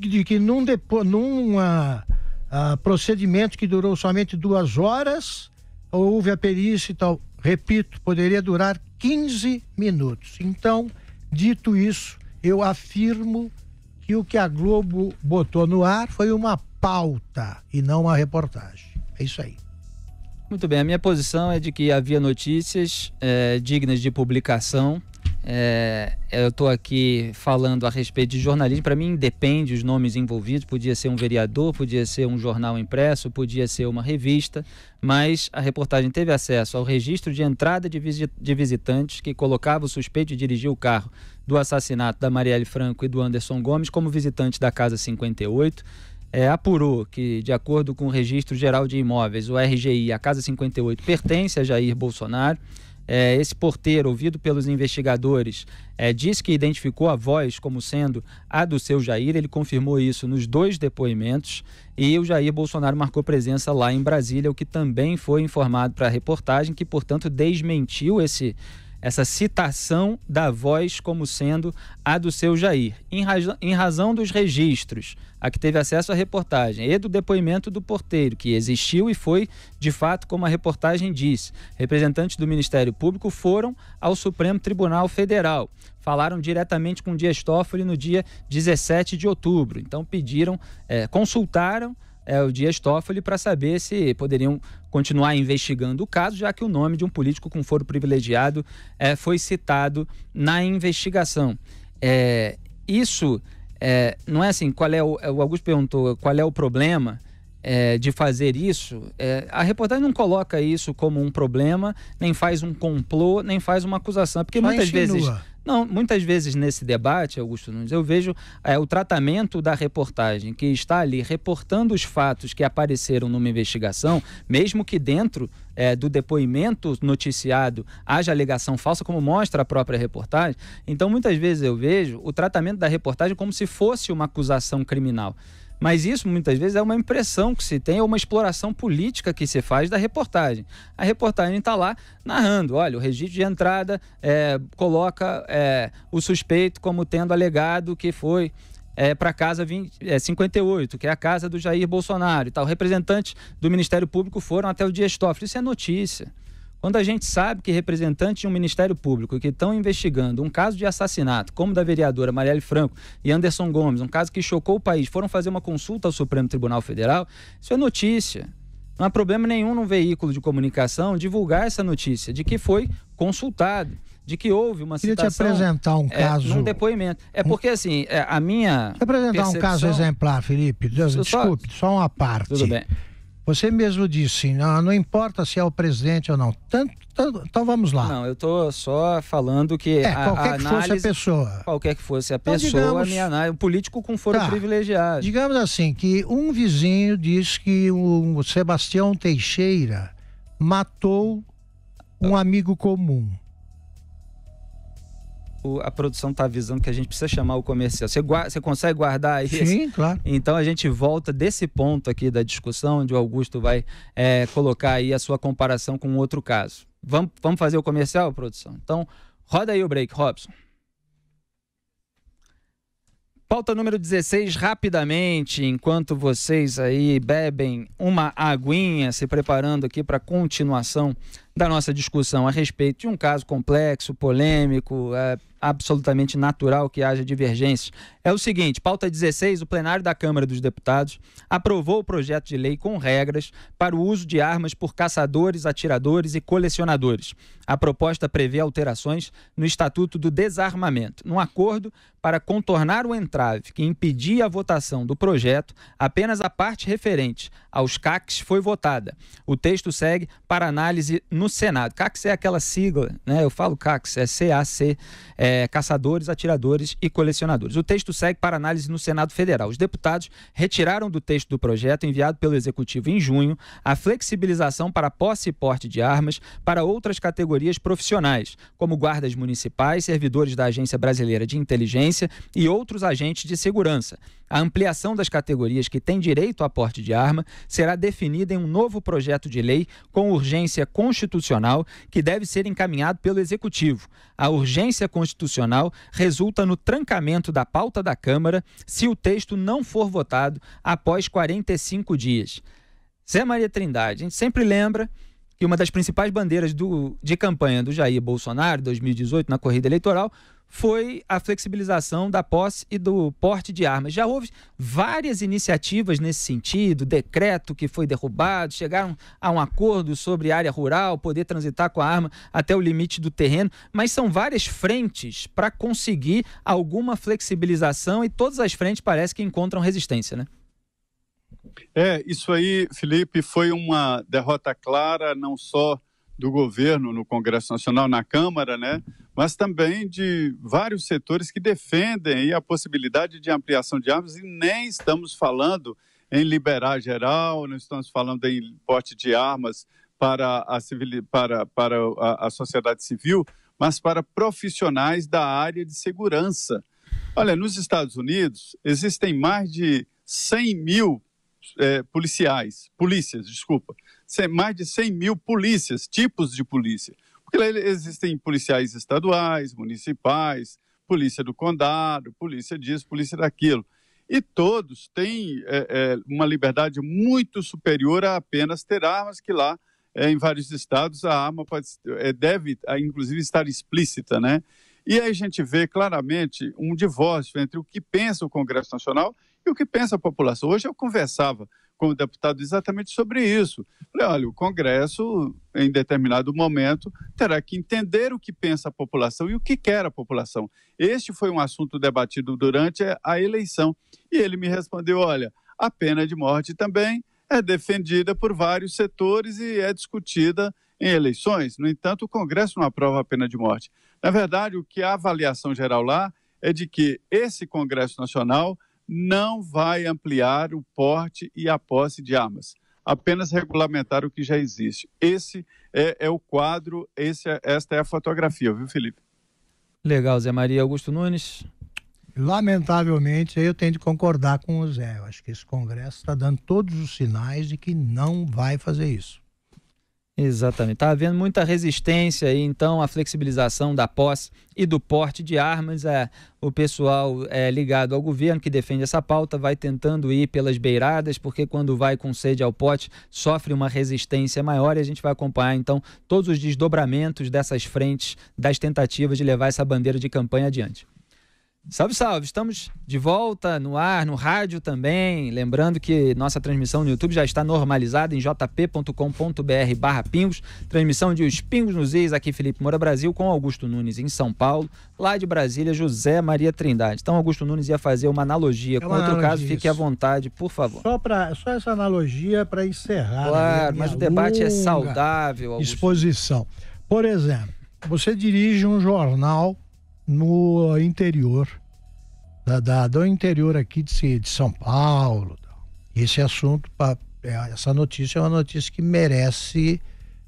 [SPEAKER 4] de que num, depo, num ah, ah, procedimento que durou somente duas horas, houve a perícia e tal. Repito, poderia durar 15 minutos. Então, dito isso, eu afirmo que o que a Globo botou no ar foi uma pauta e não a reportagem. É isso aí.
[SPEAKER 2] Muito bem, a minha posição é de que havia notícias é, dignas de publicação. É, eu estou aqui falando a respeito de jornalismo. Para mim, depende os nomes envolvidos. Podia ser um vereador, podia ser um jornal impresso, podia ser uma revista. Mas a reportagem teve acesso ao registro de entrada de, visit de visitantes que colocava o suspeito de dirigir o carro do assassinato da Marielle Franco e do Anderson Gomes como visitante da Casa 58 é, apurou que, de acordo com o Registro Geral de Imóveis, o RGI, a Casa 58, pertence a Jair Bolsonaro. É, esse porteiro, ouvido pelos investigadores, é, disse que identificou a voz como sendo a do seu Jair. Ele confirmou isso nos dois depoimentos. E o Jair Bolsonaro marcou presença lá em Brasília, o que também foi informado para a reportagem, que, portanto, desmentiu esse essa citação da voz como sendo a do seu Jair, em, razão, em razão dos registros a que teve acesso à reportagem e do depoimento do porteiro, que existiu e foi, de fato, como a reportagem disse. Representantes do Ministério Público foram ao Supremo Tribunal Federal. Falaram diretamente com Dias Toffoli no dia 17 de outubro. Então pediram, é, consultaram é, o Dias Toffoli para saber se poderiam continuar investigando o caso, já que o nome de um político com foro privilegiado é, foi citado na investigação. É, isso é, não é assim, qual é o, é, o Augusto perguntou qual é o problema é, de fazer isso, é, a reportagem não coloca isso como um problema, nem faz um complô, nem faz uma acusação, é porque Só muitas insinua. vezes não, muitas vezes nesse debate, Augusto Nunes, eu vejo é, o tratamento da reportagem, que está ali reportando os fatos que apareceram numa investigação, mesmo que dentro é, do depoimento noticiado haja alegação falsa, como mostra a própria reportagem. Então, muitas vezes eu vejo o tratamento da reportagem como se fosse uma acusação criminal. Mas isso muitas vezes é uma impressão que se tem, é uma exploração política que se faz da reportagem. A reportagem está lá narrando: olha, o registro de entrada é, coloca é, o suspeito como tendo alegado que foi. É, para a casa 20, é, 58, que é a casa do Jair Bolsonaro e tal. Representantes do Ministério Público foram até o Dias Toffoli. Isso é notícia. Quando a gente sabe que representantes de um Ministério Público que estão investigando um caso de assassinato, como da vereadora Marielle Franco e Anderson Gomes, um caso que chocou o país, foram fazer uma consulta ao Supremo Tribunal Federal, isso é notícia. Não há problema nenhum num veículo de comunicação divulgar essa notícia de que foi consultado, de que houve uma situação. Queria te apresentar um é, caso. Num depoimento. É porque, assim, é, a minha. Te apresentar percepção... um caso exemplar,
[SPEAKER 4] Felipe. Deus, desculpe, só... só uma parte. Tudo bem. Você mesmo disse, não, assim, ah, não importa se é o presidente ou não. Tanto, tanto, então vamos lá.
[SPEAKER 2] Não, eu estou só falando que. É, a, qualquer a análise, que fosse a pessoa. Qualquer que fosse a então, pessoa, digamos, a minha análise. O político com foro tá, privilegiado.
[SPEAKER 4] Digamos assim, que um vizinho diz que o Sebastião Teixeira matou um amigo comum
[SPEAKER 2] o, a produção está avisando que a gente precisa chamar o comercial. Você, guarda, você consegue guardar isso? Sim, claro. Então a gente volta desse ponto aqui da discussão, onde o Augusto vai é, colocar aí a sua comparação com outro caso. Vamos, vamos fazer o comercial, produção? Então, roda aí o break, Robson. Pauta número 16, rapidamente, enquanto vocês aí bebem uma aguinha, se preparando aqui para a continuação da nossa discussão a respeito de um caso complexo, polêmico, é, absolutamente natural que haja divergências. É o seguinte: pauta 16, o plenário da Câmara dos Deputados aprovou o projeto de lei com regras para o uso de armas por caçadores, atiradores e colecionadores. A proposta prevê alterações no Estatuto do Desarmamento, num acordo para contornar o entrave que impedia a votação do projeto, apenas a parte referente aos CACs foi votada. O texto segue para análise no Senado. CACs é aquela sigla, né? Eu falo CACs, é CAC, é, caçadores, atiradores e colecionadores. O texto segue para análise no Senado Federal. Os deputados retiraram do texto do projeto enviado pelo Executivo em junho a flexibilização para posse e porte de armas para outras categorias profissionais, como guardas municipais, servidores da Agência Brasileira de Inteligência e outros agentes de segurança. A ampliação das categorias que têm direito a porte de arma será definida em um novo projeto de lei com urgência constitucional que deve ser encaminhado pelo Executivo. A urgência constitucional resulta no trancamento da pauta da Câmara se o texto não for votado após 45 dias. Zé Maria Trindade, a gente sempre lembra que uma das principais bandeiras do, de campanha do Jair Bolsonaro, 2018, na corrida eleitoral, foi a flexibilização da posse e do porte de armas. Já houve várias iniciativas nesse sentido, decreto que foi derrubado, chegaram a um acordo sobre área rural, poder transitar com a arma até o limite do terreno, mas são várias frentes para conseguir alguma flexibilização e todas as frentes parece que encontram resistência, né?
[SPEAKER 3] É, isso aí, Felipe, foi uma derrota clara, não só do governo no Congresso Nacional, na Câmara, né? mas também de vários setores que defendem a possibilidade de ampliação de armas e nem estamos falando em liberar geral, não estamos falando em porte de armas para a, civil, para, para a, a sociedade civil, mas para profissionais da área de segurança. Olha, nos Estados Unidos existem mais de 100 mil é, policiais, polícias, desculpa, mais de 100 mil polícias, tipos de polícia. Porque lá existem policiais estaduais, municipais, polícia do condado, polícia disso, polícia daquilo. E todos têm é, é, uma liberdade muito superior a apenas ter armas, que lá, é, em vários estados, a arma pode, é, deve, é, inclusive, estar explícita, né? E aí a gente vê claramente um divórcio entre o que pensa o Congresso Nacional e o que pensa a população. Hoje eu conversava como deputado exatamente sobre isso. Falei, olha, o Congresso, em determinado momento, terá que entender o que pensa a população e o que quer a população. Este foi um assunto debatido durante a eleição. E ele me respondeu: olha, a pena de morte também é defendida por vários setores e é discutida em eleições. No entanto, o Congresso não aprova a pena de morte. Na verdade, o que a avaliação geral lá é de que esse Congresso Nacional não vai ampliar o porte e a posse de armas, apenas regulamentar o que já existe. Esse é, é o quadro, esse é, esta é a fotografia, viu, Felipe?
[SPEAKER 2] Legal, Zé Maria Augusto Nunes.
[SPEAKER 4] Lamentavelmente, eu tenho de concordar com o Zé. Eu acho que esse Congresso está dando todos os sinais de que não vai fazer isso.
[SPEAKER 2] Exatamente. Está havendo muita resistência aí, então a flexibilização da posse e do porte de armas. É, o pessoal é, ligado ao governo que defende essa pauta vai tentando ir pelas beiradas, porque quando vai com sede ao pote, sofre uma resistência maior e a gente vai acompanhar então todos os desdobramentos dessas frentes, das tentativas de levar essa bandeira de campanha adiante. Salve, salve! Estamos de volta no ar, no rádio também. Lembrando que nossa transmissão no YouTube já está normalizada em jp.com.br/barra pingos. Transmissão de Os Pingos nos Is, aqui Felipe Moura Brasil, com Augusto Nunes em São Paulo. Lá de Brasília, José Maria Trindade. Então, Augusto Nunes ia fazer uma analogia é uma com outro analogia, caso, fique à vontade, por favor. Só,
[SPEAKER 4] pra, só essa analogia para encerrar. Né? Claro, mas o debate é saudável. Augusto. Exposição. Por exemplo, você dirige um jornal no interior, da, da, do interior aqui de, de São Paulo. Esse assunto, é, essa notícia é uma notícia que merece,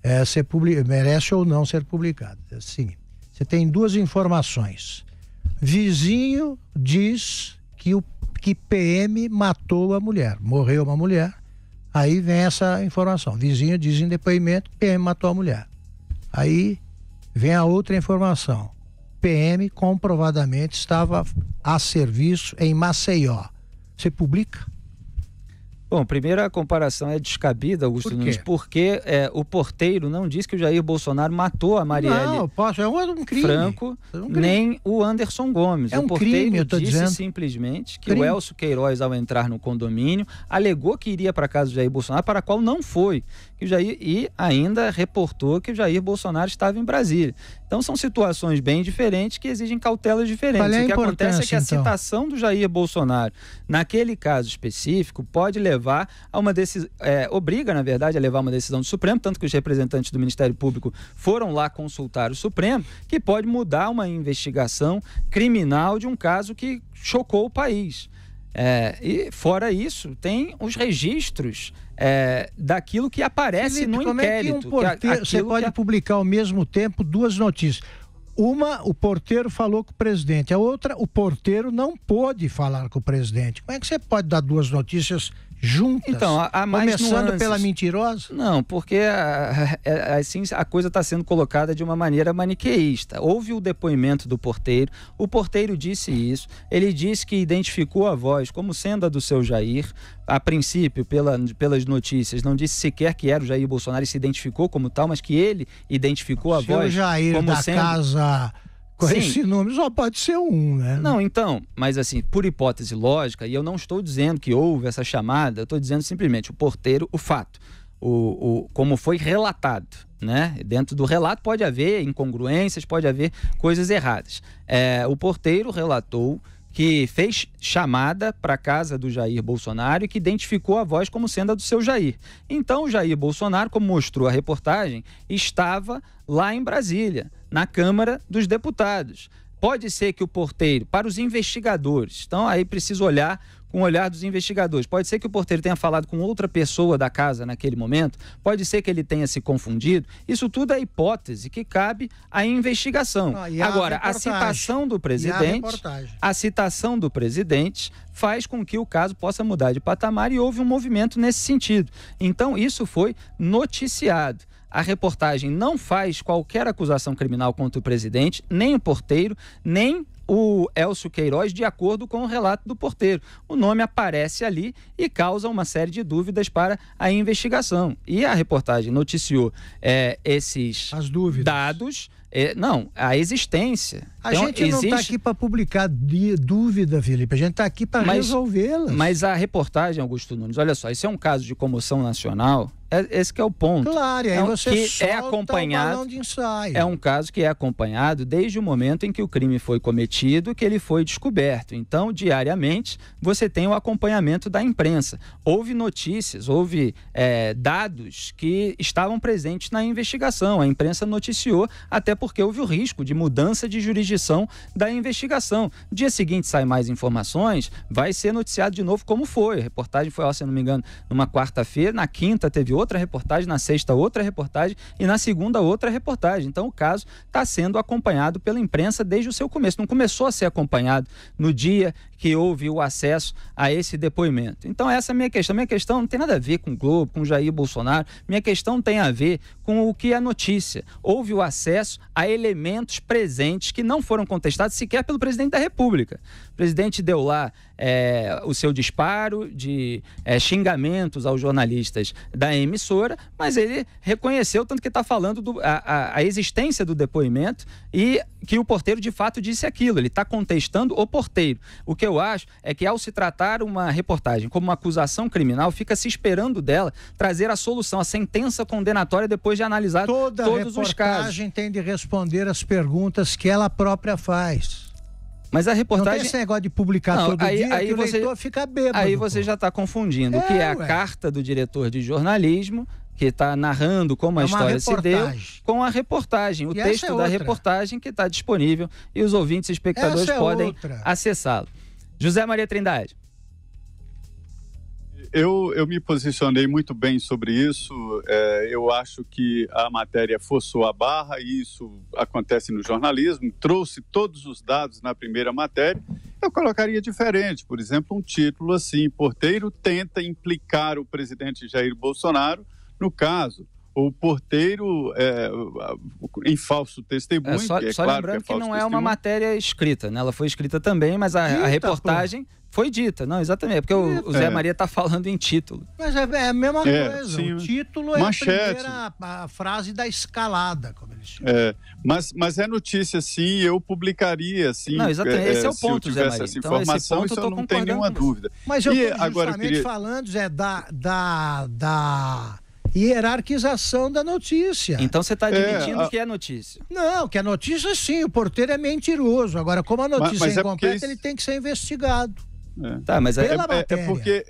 [SPEAKER 4] é, ser public, merece ou não ser publicada. Assim, você tem duas informações. Vizinho diz que o que PM matou a mulher, morreu uma mulher. Aí vem essa informação. Vizinho diz em depoimento que PM matou a mulher. Aí vem a outra informação. PM comprovadamente estava a serviço em Maceió. Você publica?
[SPEAKER 2] Bom, primeiro a comparação é descabida, Augusto Por Nunes, porque é, o porteiro não diz que o Jair Bolsonaro matou a Marielle. Não, posso, é um, um crime. Franco, é um crime. nem o Anderson Gomes. É um o porteiro crime, eu tô disse dizendo. simplesmente que crime. o Elcio Queiroz, ao entrar no condomínio, alegou que iria para casa do Jair Bolsonaro, para a qual não foi. E, Jair, e ainda reportou que o Jair Bolsonaro estava em Brasília. Então são situações bem diferentes que exigem cautelas diferentes. É o que acontece é que a então? citação do Jair Bolsonaro, naquele caso específico, pode levar a uma decisão, é, obriga, na verdade, a levar uma decisão do Supremo, tanto que os representantes do Ministério Público foram lá consultar o Supremo, que pode mudar uma investigação criminal de um caso que chocou o país. É, e fora isso, tem os registros é, daquilo que aparece Felipe, no como inquérito. É que um porteiro, você pode que...
[SPEAKER 4] publicar ao mesmo tempo duas notícias. Uma, o porteiro falou com o presidente. A outra, o porteiro não pôde falar com o presidente. Como é que você pode dar duas notícias juntas? Então, a, a mais Começando nuances. pela
[SPEAKER 2] mentirosa? Não, porque a, é, a, é, é, assim a coisa está sendo colocada de uma maneira maniqueísta. Houve o depoimento do porteiro, o porteiro disse isso, ele disse que identificou a voz como sendo a do seu Jair, a princípio, pela, pelas notícias, não disse sequer que era o Jair Bolsonaro e se identificou como tal, mas que ele identificou a seu voz Jair como da sendo...
[SPEAKER 4] Casa
[SPEAKER 2] com Sim. esse número só pode ser um, né? Não, então, mas assim, por hipótese lógica, e eu não estou dizendo que houve essa chamada, eu estou dizendo simplesmente o porteiro, o fato, o, o, como foi relatado, né? Dentro do relato pode haver incongruências, pode haver coisas erradas. É, o porteiro relatou que fez chamada para a casa do Jair Bolsonaro e que identificou a voz como sendo a do seu Jair. Então, o Jair Bolsonaro, como mostrou a reportagem, estava lá em Brasília na Câmara dos Deputados. Pode ser que o porteiro, para os investigadores, então aí precisa olhar com o olhar dos investigadores. Pode ser que o porteiro tenha falado com outra pessoa da casa naquele momento, pode ser que ele tenha se confundido. Isso tudo é hipótese que cabe à investigação. Ah, Agora, a, a, citação do presidente, a, a, citação do presidente faz com que o caso possa mudar de patamar e houve um movimento nesse sentido. Então, isso foi noticiado. A reportagem não faz qualquer acusação criminal contra o presidente, nem o porteiro, nem o Elcio Queiroz, de acordo com o relato do porteiro. O nome aparece ali e causa uma série de dúvidas para a investigação. E a reportagem noticiou é, esses dados. É, não, a existência. A então, gente não está existe... aqui
[SPEAKER 4] para publicar dúvida, Felipe. A gente está aqui para resolvê-las.
[SPEAKER 2] Mas a reportagem, Augusto Nunes, olha só, isso é um caso de comoção nacional é, esse que é o ponto. Claro, e aí é, você que é acompanhado. É um caso que é acompanhado desde o momento em que o crime foi cometido, que ele foi descoberto. Então, diariamente, você tem o acompanhamento da imprensa. Houve notícias, houve é, dados que estavam presentes na investigação. A imprensa noticiou, até porque houve o risco de mudança de jurisdição da investigação. Dia seguinte sai mais informações, vai ser noticiado de novo como foi. A reportagem foi, ó, se não me engano, numa quarta-feira, na quinta teve outra reportagem, na sexta, outra reportagem e na segunda, outra reportagem. Então, o caso está sendo acompanhado pela imprensa desde o seu começo. Não começou a ser acompanhado no dia que houve o acesso a esse depoimento. Então, essa é a minha questão. Minha questão não tem nada a ver com o Globo, com Jair Bolsonaro. Minha questão tem a ver com o que é notícia. Houve o acesso a elementos presentes que não foram contestados sequer pelo presidente da República. O presidente deu lá é, o seu disparo de é, xingamentos aos jornalistas da emissora, mas ele reconheceu, tanto que está falando do, a, a, a existência do depoimento e que o porteiro de fato disse aquilo. Ele está contestando o porteiro. O que eu acho é que ao se tratar uma reportagem como uma acusação criminal, fica se esperando dela trazer a solução, a sentença condenatória depois de analisar Toda todos os casos. Toda reportagem
[SPEAKER 4] tem de responder as perguntas que ela própria
[SPEAKER 2] faz. Mas a reportagem. Não tem esse negócio de publicar não, todo aí, dia, aí você, leitor fica bêbado. Aí você pô. já está confundindo é, o que é a é, carta do diretor de jornalismo, que está narrando como é a história se deu, com a reportagem, o e texto é da reportagem que está disponível e os ouvintes e espectadores é podem acessá-lo. José Maria Trindade.
[SPEAKER 3] Eu, eu me posicionei muito bem sobre isso. É, eu acho que a matéria forçou a barra, e isso acontece no jornalismo. Trouxe todos os dados na primeira matéria. Eu colocaria diferente, por exemplo, um título assim: Porteiro tenta implicar o presidente Jair Bolsonaro no caso o porteiro é, em falso testemunho. É, só, é só claro é lembrando que, é que não testemunho. é uma
[SPEAKER 2] matéria escrita, né? Ela foi escrita também, mas a, Eita, a reportagem pô. foi dita. Não, exatamente, é porque o, o, Zé é. Maria está falando em título.
[SPEAKER 4] Mas é, é a mesma coisa. Sim. O título é a primeira a, a frase da escalada, como
[SPEAKER 3] eles chamam. mas, mas é notícia, sim, eu publicaria, sim. Não, exatamente, esse é o ponto, Zé Maria. Essa informação, então, esse ponto eu, eu não tenho nenhuma dúvida. Mas eu estou justamente
[SPEAKER 4] queria... falando, Zé, da... da, da hierarquização da notícia.
[SPEAKER 2] Então você está é, admitindo é, a... que é notícia.
[SPEAKER 4] Não, que é notícia sim, o porteiro é mentiroso. Agora, como a notícia mas, mas é incompleta, é isso... ele tem que ser investigado.
[SPEAKER 2] É. Tá, mas é- Pela é, é porque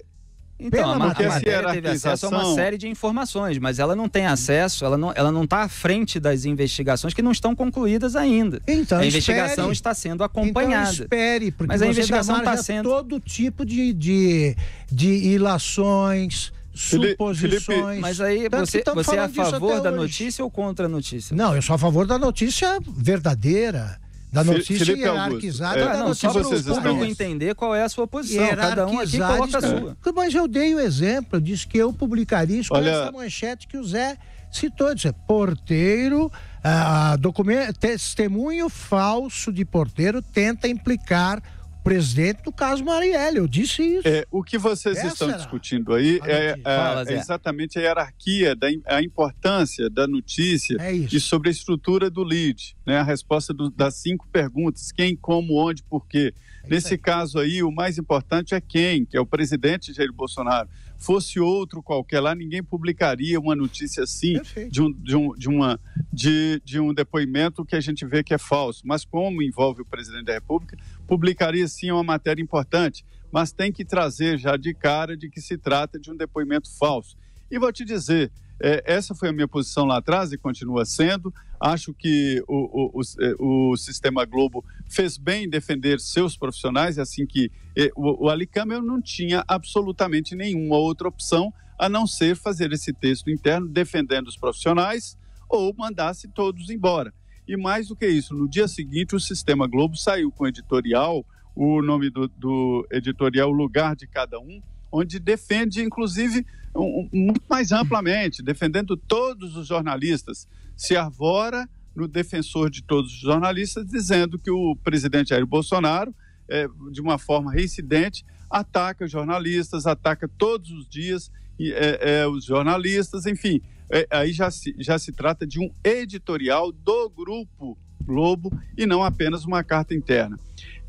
[SPEAKER 2] então, a, a matéria teve acesso a uma série de informações, mas ela não tem acesso, ela não ela não está à frente das investigações que não estão concluídas ainda. Então, a espere. investigação está sendo então, acompanhada. Então, espere, porque mas a investigação está sendo todo tipo de de,
[SPEAKER 4] de ilações, suposições. Felipe, mas aí você, você é a favor da hoje.
[SPEAKER 2] notícia ou contra a notícia?
[SPEAKER 4] Não, eu sou a favor da notícia verdadeira da notícia Felipe hierarquizada Augusto. é, da não, notícia. Só para o público
[SPEAKER 2] entender qual é a sua posição. Cada um aqui coloca a sua.
[SPEAKER 4] Mas eu dei o um exemplo, eu disse que eu publicaria isso Olha... com essa
[SPEAKER 2] manchete que o Zé citou.
[SPEAKER 4] Disse, porteiro, ah, documento, testemunho falso de porteiro tenta implicar presidente do caso Marielle, eu disse isso. É, o que vocês Essa estão era. discutindo
[SPEAKER 3] aí é, é, Fala, é, exatamente a hierarquia, da, a importância da notícia é e sobre a estrutura do lead, né? a resposta do, das cinco perguntas, quem, como, onde, por quê. É Nesse aí. caso aí, o mais importante é quem, que é o presidente Jair Bolsonaro. Fosse outro qualquer lá, ninguém publicaria uma notícia assim de um, de, um, de, uma, de, de um depoimento que a gente vê que é falso. Mas como envolve o presidente da República, publicaria sim uma matéria importante. Mas tem que trazer já de cara de que se trata de um depoimento falso. E vou te dizer, é, essa foi a minha posição lá atrás e continua sendo. Acho que o, o, o, o, sistema Globo fez bem em defender seus profissionais, assim que o, o Alicama eu não tinha absolutamente nenhuma outra opção a não ser fazer esse texto interno defendendo os profissionais ou mandasse todos embora. E mais do que isso, no dia seguinte o Sistema Globo saiu com editorial, o nome do, do editorial Lugar de Cada Um, onde defende, inclusive, um, muito mais amplamente, defendendo todos os jornalistas, se arvora no defensor de todos os jornalistas, dizendo que o presidente Jair Bolsonaro é, de uma forma reincidente, ataca jornalistas, ataca todos os dias é, é, os jornalistas, enfim. É, aí já se, já se trata de um editorial do grupo Globo e não apenas uma carta interna.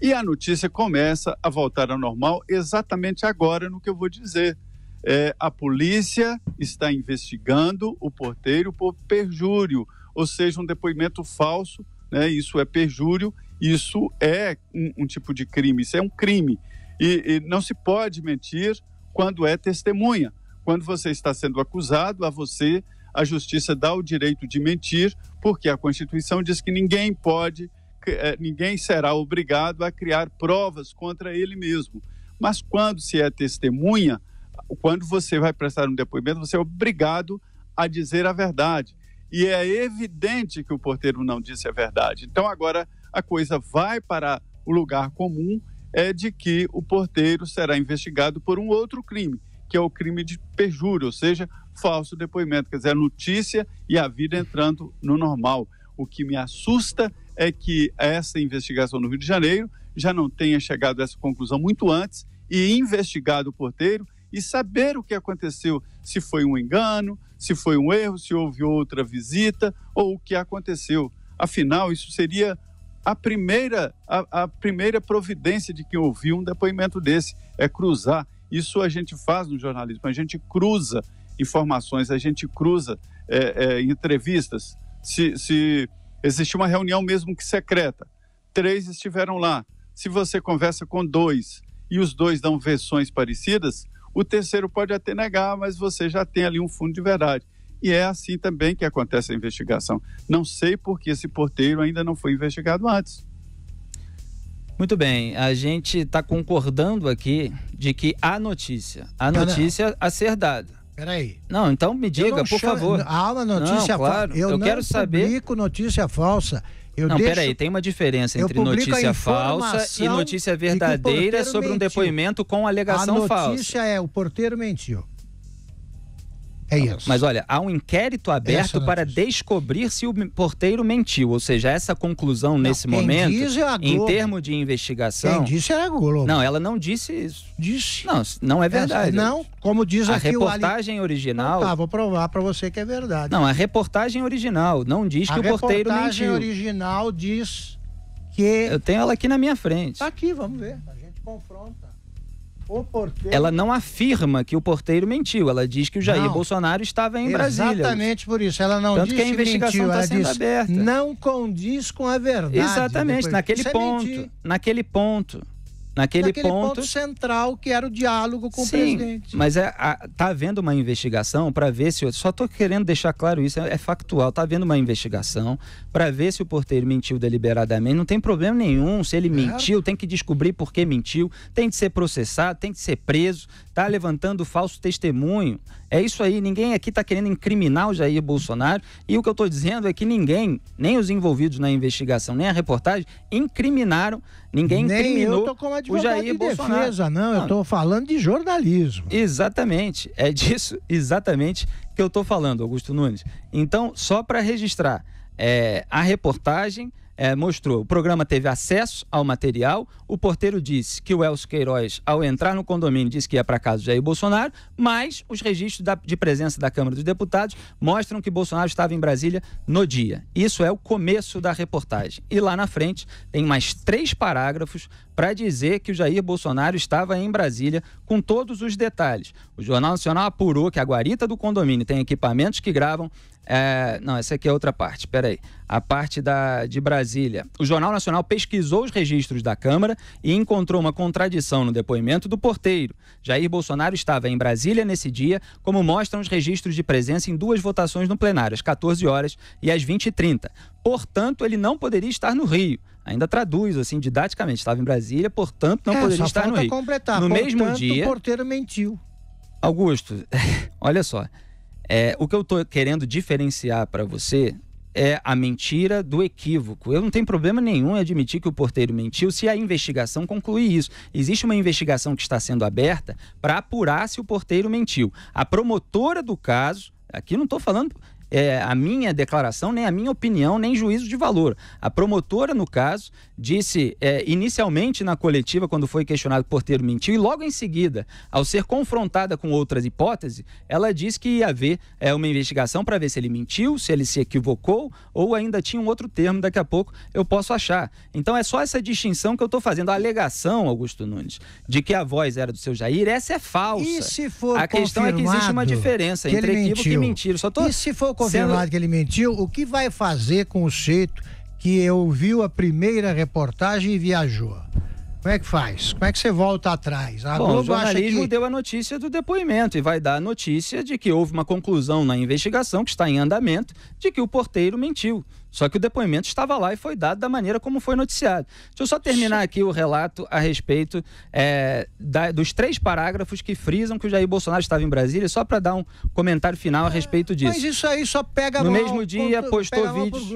[SPEAKER 3] E a notícia começa a voltar ao normal exatamente agora no que eu vou dizer. É, a polícia está investigando o porteiro por perjúrio, ou seja, um depoimento falso, né, isso é perjúrio, isso é um, um tipo de crime, isso é um crime. E, e não se pode mentir quando é testemunha. Quando você está sendo acusado, a você a justiça dá o direito de mentir, porque a Constituição diz que ninguém pode, eh, ninguém será obrigado a criar provas contra ele mesmo. Mas quando se é testemunha, quando você vai prestar um depoimento, você é obrigado a dizer a verdade. E é evidente que o porteiro não disse a verdade. Então agora a coisa vai para o lugar comum é de que o porteiro será investigado por um outro crime, que é o crime de perjúrio, ou seja, falso depoimento, quer dizer, a notícia e a vida entrando no normal. O que me assusta é que essa investigação no Rio de Janeiro já não tenha chegado a essa conclusão muito antes e investigado o porteiro e saber o que aconteceu, se foi um engano, se foi um erro, se houve outra visita ou o que aconteceu. Afinal, isso seria a primeira, a, a primeira providência de quem ouviu um depoimento desse é cruzar. Isso a gente faz no jornalismo, a gente cruza informações, a gente cruza é, é, entrevistas. Se, se uma reunião mesmo que secreta, três estiveram lá. Se você conversa com dois e os dois dão versões parecidas, o terceiro pode até negar, mas você já tem ali um fundo de verdade. E é assim também que acontece a investigação. Não sei por que esse porteiro ainda não foi investigado antes.
[SPEAKER 2] Muito bem, a gente está concordando aqui de que há notícia, há notícia a ser dada. Peraí. Não, então me diga, por chamo, favor. Ah, uma notícia não, claro, Eu, eu não quero saber.
[SPEAKER 4] publico notícia falsa. Eu não, deixo... peraí, tem
[SPEAKER 2] uma diferença entre notícia falsa e notícia verdadeira sobre um depoimento com alegação falsa. A notícia falsa. é o
[SPEAKER 4] porteiro mentiu.
[SPEAKER 2] É isso. Mas olha, há um inquérito aberto para descobrir se o porteiro mentiu. Ou seja, essa conclusão não, nesse momento, é em termos de investigação. Quem disse é a Globo. Não, ela não disse isso. Disse. Não, não é verdade. Essa, não, como diz a aqui reportagem Ali... original. Não, tá,
[SPEAKER 4] vou provar para você que é verdade. Não, a
[SPEAKER 2] reportagem original não diz a que o porteiro mentiu. A reportagem
[SPEAKER 4] original diz
[SPEAKER 2] que. Eu tenho ela aqui na minha frente. Tá
[SPEAKER 4] aqui, vamos ver. A gente confronta. Porteiro... Ela não
[SPEAKER 2] afirma que o porteiro mentiu, ela diz que o Jair não. Bolsonaro estava em Brasília. Exatamente por isso. Ela não Tanto diz que a investigação está sendo aberta.
[SPEAKER 4] Não condiz com a verdade. Exatamente, depois. naquele isso é ponto. É
[SPEAKER 2] naquele ponto naquele, naquele ponto... ponto...
[SPEAKER 4] central que era o diálogo com Sim, o
[SPEAKER 2] presidente. Mas é, a, tá havendo uma investigação para ver se. só estou querendo deixar claro isso, é, é factual. Tá havendo uma investigação para ver se o porteiro mentiu deliberadamente. Não tem problema nenhum. Se ele é. mentiu, tem que descobrir por que mentiu, tem que ser processado, tem que ser preso. Tá levantando falso testemunho. É isso aí, ninguém aqui está querendo incriminar o Jair Bolsonaro. E o que eu estou dizendo é que ninguém, nem os envolvidos na investigação, nem a reportagem, incriminaram, ninguém nem incriminou eu tô como o Jair de Bolsonaro. Defesa, não, não. eu estou falando de jornalismo. Exatamente, é disso exatamente que eu estou falando, Augusto Nunes. Então, só para registrar, é, a reportagem é, mostrou. O programa teve acesso ao material. O porteiro disse que o Elcio Queiroz, ao entrar no condomínio, disse que ia para casa de Jair Bolsonaro, mas os registros da, de presença da Câmara dos Deputados mostram que Bolsonaro estava em Brasília no dia. Isso é o começo da reportagem. E lá na frente tem mais três parágrafos para dizer que o Jair Bolsonaro estava em Brasília com todos os detalhes. O Jornal Nacional apurou que a guarita do condomínio tem equipamentos que gravam é, não, essa aqui é outra parte, peraí. A parte da, de Brasília. O Jornal Nacional pesquisou os registros da Câmara e encontrou uma contradição no depoimento do porteiro. Jair Bolsonaro estava em Brasília nesse dia, como mostram os registros de presença em duas votações no plenário, às 14 horas e às 20h30. Portanto, ele não poderia estar no Rio ainda traduz assim didaticamente. Estava em Brasília, portanto não é, poderia estar no Rio. Completar. No portanto, mesmo dia, o
[SPEAKER 4] porteiro mentiu.
[SPEAKER 2] Augusto, olha só. É, o que eu estou querendo diferenciar para você é a mentira do equívoco. Eu não tenho problema nenhum em admitir que o porteiro mentiu se a investigação concluir isso. Existe uma investigação que está sendo aberta para apurar se o porteiro mentiu. A promotora do caso, aqui não estou falando é, a minha declaração, nem a minha opinião, nem juízo de valor. A promotora, no caso, disse é, inicialmente na coletiva, quando foi questionado por ter mentiu, e logo em seguida, ao ser confrontada com outras hipóteses, ela disse que ia haver é, uma investigação para ver se ele mentiu, se ele se equivocou, ou ainda tinha um outro termo, daqui a pouco eu posso achar. Então é só essa distinção que eu estou fazendo. A alegação, Augusto Nunes, de que a voz era do seu Jair, essa é falsa. E se for A questão é que existe uma diferença entre equívoco e mentira. Só tô... E se for confirmado Sendo...
[SPEAKER 4] que ele mentiu, o que vai fazer com o jeito que ouviu a primeira reportagem e viajou? Como é que faz? Como é que você volta atrás? A Bom, Globo o jornalismo que...
[SPEAKER 2] deu a notícia do depoimento e vai dar a notícia de que houve uma conclusão na investigação que está em andamento de que o porteiro mentiu. Só que o depoimento estava lá e foi dado da maneira como foi noticiado. Deixa eu só terminar aqui o relato a respeito é, da, dos três parágrafos que frisam que o Jair Bolsonaro estava em Brasília, só para dar um comentário final a é, respeito disso. Mas
[SPEAKER 4] isso aí só pega No mesmo dia, postou vídeos,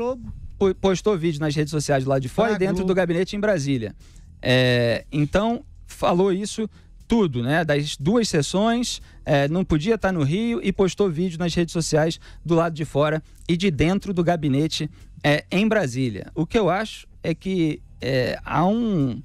[SPEAKER 2] postou vídeo nas redes sociais lá de fora e dentro do gabinete em Brasília. É, então, falou isso tudo, né? Das duas sessões, é, não podia estar no Rio e postou vídeo nas redes sociais do lado de fora e de dentro do gabinete é, em Brasília. O que eu acho é que é, há um,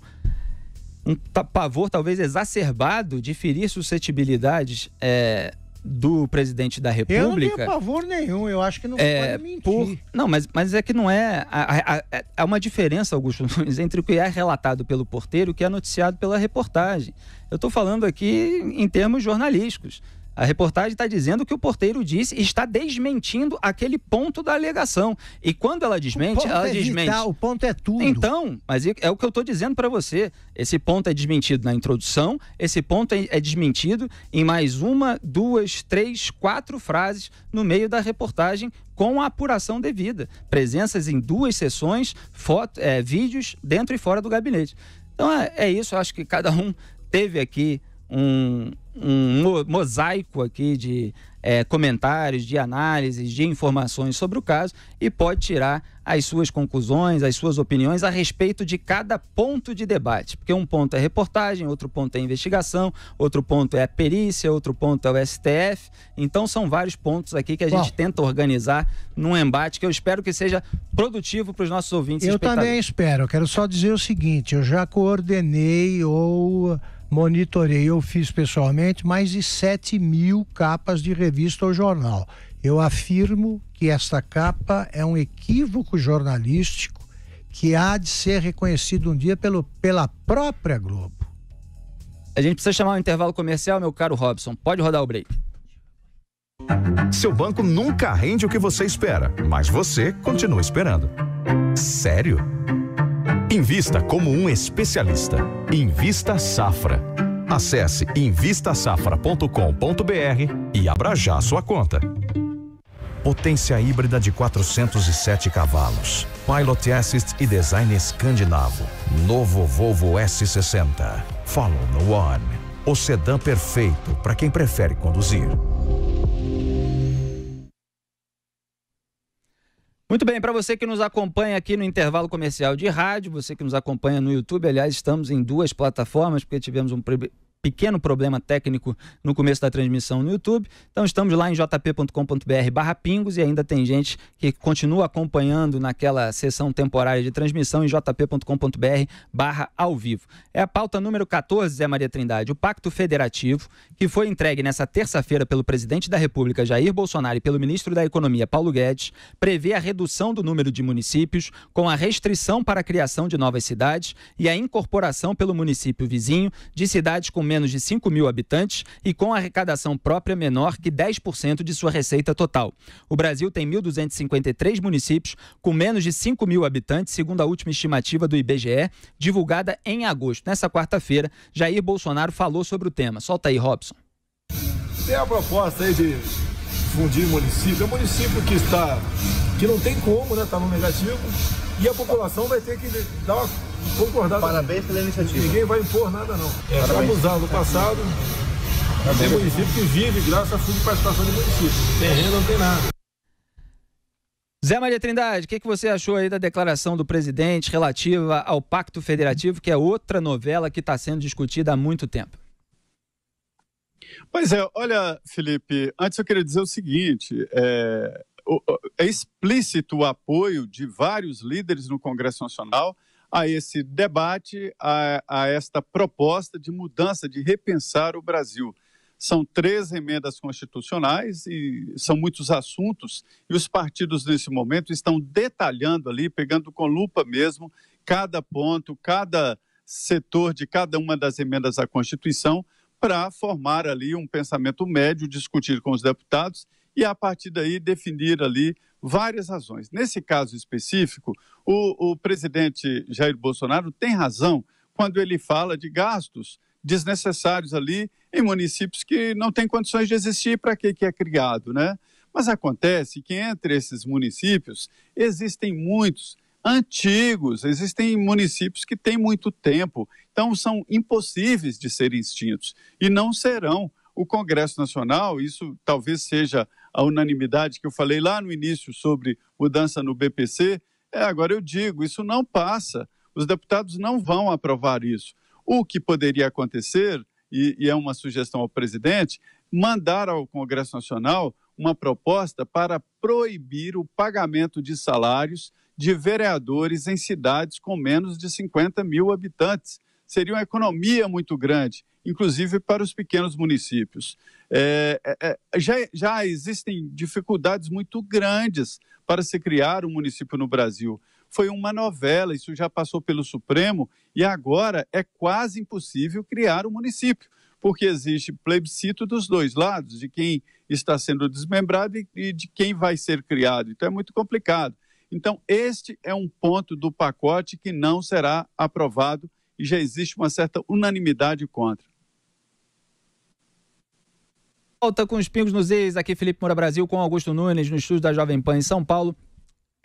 [SPEAKER 2] um pavor talvez exacerbado de ferir suscetibilidades é, do presidente da República. Eu não tenho
[SPEAKER 4] pavor nenhum, eu acho que não é, pode
[SPEAKER 2] mentir. Por, não, mas, mas é que não é. Há é uma diferença, Augusto Nunes, entre o que é relatado pelo porteiro e o que é noticiado pela reportagem. Eu estou falando aqui em termos jornalísticos. A reportagem está dizendo que o porteiro disse e está desmentindo aquele ponto da alegação. E quando ela desmente, ela é desmente. Vital, o ponto é tudo. Então, mas é, é o que eu estou dizendo para você. Esse ponto é desmentido na introdução, esse ponto é, é desmentido em mais uma, duas, três, quatro frases no meio da reportagem com a apuração devida. Presenças em duas sessões, foto, é, vídeos dentro e fora do gabinete. Então é, é isso, eu acho que cada um teve aqui um, um mosaico aqui de é, comentários, de análises, de informações sobre o caso e pode tirar as suas conclusões, as suas opiniões a respeito de cada ponto de debate. Porque um ponto é reportagem, outro ponto é investigação, outro ponto é perícia, outro ponto é o STF. Então são vários pontos aqui que a gente Bom, tenta organizar num embate que eu espero que seja produtivo para os nossos ouvintes. Eu também
[SPEAKER 4] espero. Quero só dizer o seguinte: eu já coordenei ou monitorei, eu fiz pessoalmente mais de 7 mil capas de revista ou jornal. Eu afirmo que esta capa é um equívoco jornalístico que há de ser reconhecido um dia pelo, pela própria Globo.
[SPEAKER 2] A gente precisa chamar um intervalo comercial, meu caro Robson. Pode rodar o break. Seu banco nunca rende o que você espera,
[SPEAKER 1] mas você continua esperando. Sério? Invista como um especialista. Invista Safra. Acesse invistasafra.com.br e abra já sua conta. Potência híbrida de 407 cavalos. Pilot Assist e design escandinavo. Novo Volvo S60. Follow no One. O sedã perfeito para quem prefere conduzir.
[SPEAKER 2] Muito bem, para você que nos acompanha aqui no intervalo comercial de rádio, você que nos acompanha no YouTube, aliás, estamos em duas plataformas, porque tivemos um pequeno problema técnico no começo da transmissão no YouTube. Então estamos lá em jp.com.br pingos e ainda tem gente que continua acompanhando naquela sessão temporária de transmissão em jp.com.br ao vivo. É a pauta número 14, Zé Maria Trindade, o Pacto Federativo, que foi entregue nessa terça-feira pelo presidente da República, Jair Bolsonaro, e pelo ministro da Economia, Paulo Guedes, prevê a redução do número de municípios, com a restrição para a criação de novas cidades e a incorporação pelo município vizinho de cidades com menos de 5 mil habitantes e com arrecadação própria menor que 10% de sua receita total. O Brasil tem 1.253 municípios com menos de 5 mil habitantes, segundo a última estimativa do IBGE, divulgada em agosto. Nessa quarta-feira, Jair Bolsonaro falou sobre o tema. Solta aí, Robson.
[SPEAKER 1] Tem a proposta aí de fundir município. É um município que está
[SPEAKER 5] que não tem como, né? Está no negativo e a população vai ter que dar uma concordada. Parabéns pela iniciativa. Ninguém vai impor nada, não. É, Parabéns. Usar do passado, é tem município que vive graças à participação do município. Terreno não tem
[SPEAKER 2] nada. Zé Maria Trindade, o que, que, você achou aí da declaração do presidente relativa ao Pacto Federativo, que é outra novela que está sendo discutida há muito tempo? Pois
[SPEAKER 3] é, olha, Felipe, antes eu queria dizer o seguinte: é, é explícito o apoio de vários líderes no Congresso Nacional a esse debate, a, a esta proposta de mudança, de repensar o Brasil. São três emendas constitucionais e são muitos assuntos, e os partidos nesse momento estão detalhando ali, pegando com lupa mesmo, cada ponto, cada setor de cada uma das emendas à Constituição, para formar ali um pensamento médio, discutir com os deputados e, a partir daí, definir ali várias razões. Nesse caso específico, o, o presidente Jair Bolsonaro tem razão quando ele fala de gastos desnecessários ali em municípios que não têm condições de existir para que, que é criado, né? Mas acontece que entre esses municípios existem muitos antigos, existem municípios que têm muito tempo, então são impossíveis de serem extintos e não serão. O Congresso Nacional, isso talvez seja a unanimidade que eu falei lá no início sobre mudança no BPC, é, agora eu digo, isso não passa. Os deputados não vão aprovar isso. O que poderia acontecer, e, e é uma sugestão ao presidente, mandar ao Congresso Nacional uma proposta para proibir o pagamento de salários de vereadores em cidades com menos de 50 mil habitantes. Seria uma economia muito grande inclusive para os pequenos municípios. É, é, é, já, já existem dificuldades muito grandes para se criar um município no Brasil. Foi uma novela, isso já passou pelo Supremo e agora é quase impossível criar um município, porque existe plebiscito dos dois lados, de quem está sendo desmembrado e de quem vai ser criado. Então é muito complicado. Então, este é um ponto do pacote que não será aprovado e já existe uma certa unanimidade contra.
[SPEAKER 2] Volta com os pingos nos ex, aqui Felipe Moura Brasil com Augusto Nunes no estúdio da Jovem Pan em São Paulo.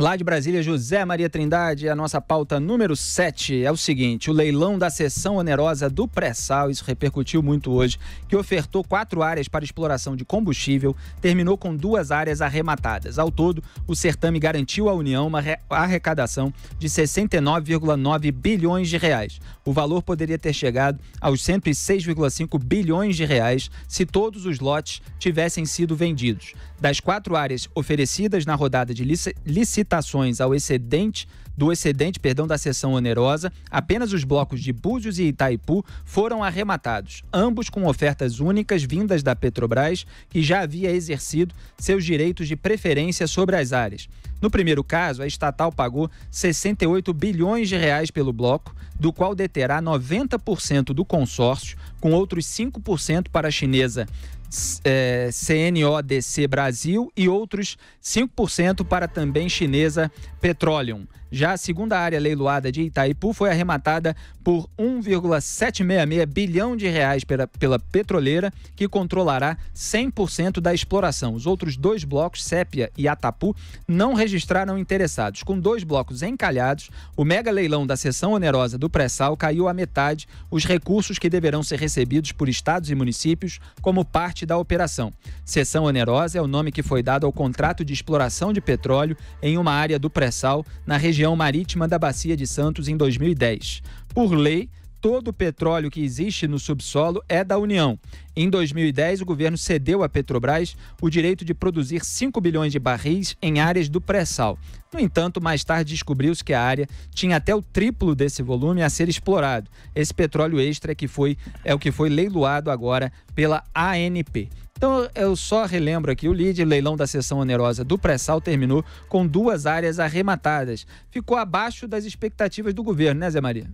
[SPEAKER 2] Lá de Brasília, José Maria Trindade, a nossa pauta número 7 é o seguinte: o leilão da seção onerosa do pré-sal, isso repercutiu muito hoje, que ofertou quatro áreas para exploração de combustível, terminou com duas áreas arrematadas. Ao todo, o certame garantiu à União uma arrecadação de 69,9 bilhões de reais. O valor poderia ter chegado aos 106,5 bilhões de reais se todos os lotes tivessem sido vendidos. Das quatro áreas oferecidas na rodada de licitação, licitações ao excedente do excedente, perdão, da sessão onerosa, apenas os blocos de Búzios e Itaipu foram arrematados, ambos com ofertas únicas vindas da Petrobras, que já havia exercido seus direitos de preferência sobre as áreas. No primeiro caso, a estatal pagou 68 bilhões de reais pelo bloco, do qual deterá 90% do consórcio, com outros 5% para a chinesa é, CNODC Brasil e outros 5% para também chinesa Petroleum. Já a segunda área leiloada de Itaipu foi arrematada por 1,766 bilhão de reais pela, pela petroleira, que controlará 100% da exploração. Os outros dois blocos, Sépia e Atapu, não registraram interessados. Com dois blocos encalhados, o mega leilão da seção onerosa do pré-sal caiu à metade os recursos que deverão ser recebidos por estados e municípios como parte da operação. Seção onerosa é o nome que foi dado ao contrato de exploração de petróleo em uma área do pré-sal na região região marítima da Bacia de Santos em 2010. Por lei, todo o petróleo que existe no subsolo é da União. Em 2010, o governo cedeu à Petrobras o direito de produzir 5 bilhões de barris em áreas do pré-sal. No entanto, mais tarde descobriu-se que a área tinha até o triplo desse volume a ser explorado. Esse petróleo extra é, que foi, é o que foi leiloado agora pela ANP. Então eu só relembro aqui, o lead leilão da sessão onerosa do pré-sal terminou com duas áreas arrematadas. Ficou abaixo das expectativas do governo, né, Zé Maria?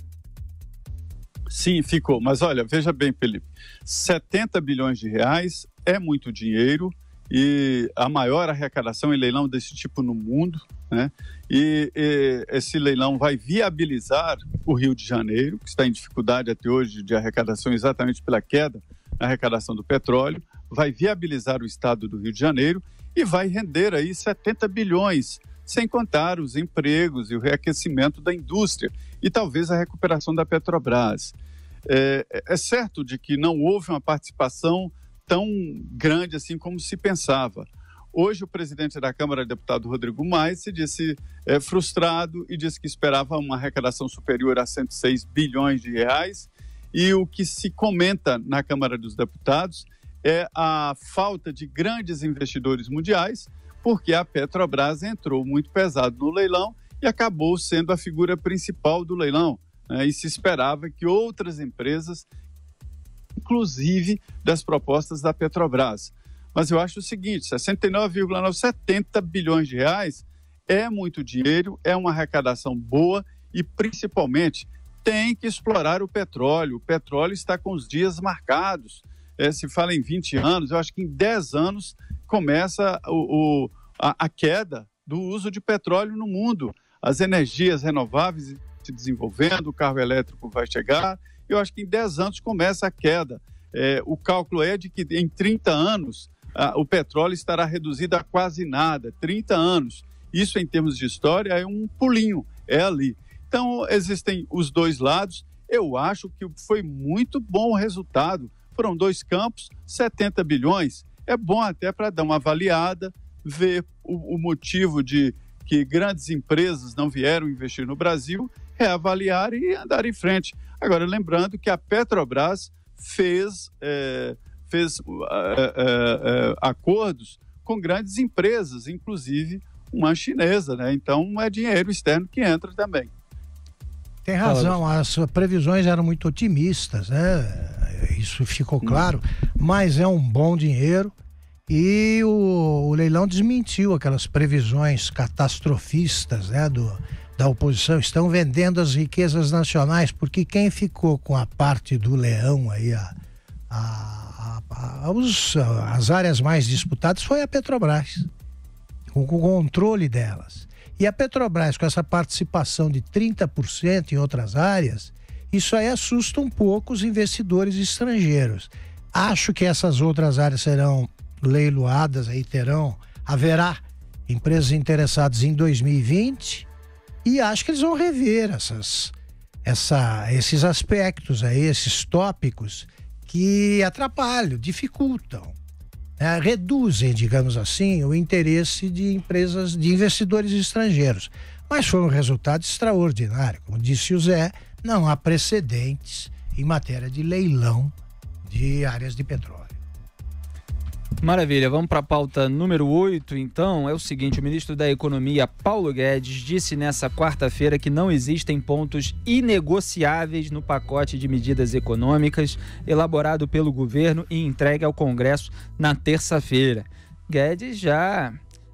[SPEAKER 3] Sim, ficou. Mas olha, veja bem, Felipe, 70 bilhões de reais é muito dinheiro e a maior arrecadação em leilão desse tipo no mundo, né? E, e esse leilão vai viabilizar o Rio de Janeiro, que está em dificuldade até hoje de arrecadação exatamente pela queda na arrecadação do petróleo, vai viabilizar o estado do Rio de Janeiro e vai render aí 70 bilhões, sem contar os empregos e o reaquecimento da indústria e talvez a recuperação da Petrobras. É, é certo de que não houve uma participação tão grande assim como se pensava. Hoje, o presidente da Câmara, deputado Rodrigo Maia, se disse é, frustrado e disse que esperava uma arrecadação superior a 106 bilhões de reais e o que se comenta na Câmara dos Deputados é a falta de grandes investidores mundiais, porque a Petrobras entrou muito pesado no leilão e acabou sendo a figura principal do leilão. Né? E se esperava que outras empresas, inclusive das propostas da Petrobras. Mas eu acho o seguinte: 69,970 bilhões de reais é muito dinheiro, é uma arrecadação boa e, principalmente, tem que explorar o petróleo. O petróleo está com os dias marcados. É, se fala em 20 anos, eu acho que em 10 anos começa o, o a, a, queda do uso de petróleo no mundo. As energias renováveis se desenvolvendo, o carro elétrico vai chegar. Eu acho que em 10 anos começa a queda. É, o cálculo é de que em 30 anos a, o petróleo estará reduzido a quase nada 30 anos. Isso, em termos de história, é um pulinho, é ali. Então, existem os dois lados. Eu acho que foi muito bom o resultado. Foram dois campos, 70 bilhões. É bom até para dar uma avaliada, ver o, o motivo de que grandes empresas não vieram investir no Brasil, reavaliar e andar em frente. Agora, lembrando que a Petrobras fez, é, fez uh, é, é, é, acordos com grandes empresas, inclusive uma chinesa, né? Então é dinheiro externo que entra também.
[SPEAKER 4] Tem razão, as previsões eram muito otimistas, né? Isso ficou hum. claro, mas é um bom dinheiro e o, o leilão desmentiu aquelas previsões catastrofistas, né, do, da oposição. Estão vendendo as riquezas nacionais, porque quem ficou com a parte do leão aí, a, a, a, os, as áreas mais disputadas foi a Petrobras, com o controle delas. E a Petrobras, com essa participação de 30% em outras áreas, isso aí assusta um pouco os investidores estrangeiros. Acho que essas outras áreas serão leiloadas, aí terão, haverá empresas interessadas em 2020 e acho que eles vão rever essas, essa, esses aspectos aí, esses tópicos que atrapalham, dificultam é, reduzem, digamos assim, o interesse de empresas, de investidores estrangeiros. Mas foi um resultado extraordinário. Como disse o Zé, não há precedentes em matéria de leilão de áreas de petróleo.
[SPEAKER 2] Maravilha, vamos para a pauta número 8, então. É o seguinte: o ministro da Economia, Paulo Guedes, disse nessa quarta-feira que não existem pontos inegociáveis no pacote de medidas econômicas elaborado pelo governo e entregue ao Congresso na terça-feira. Guedes já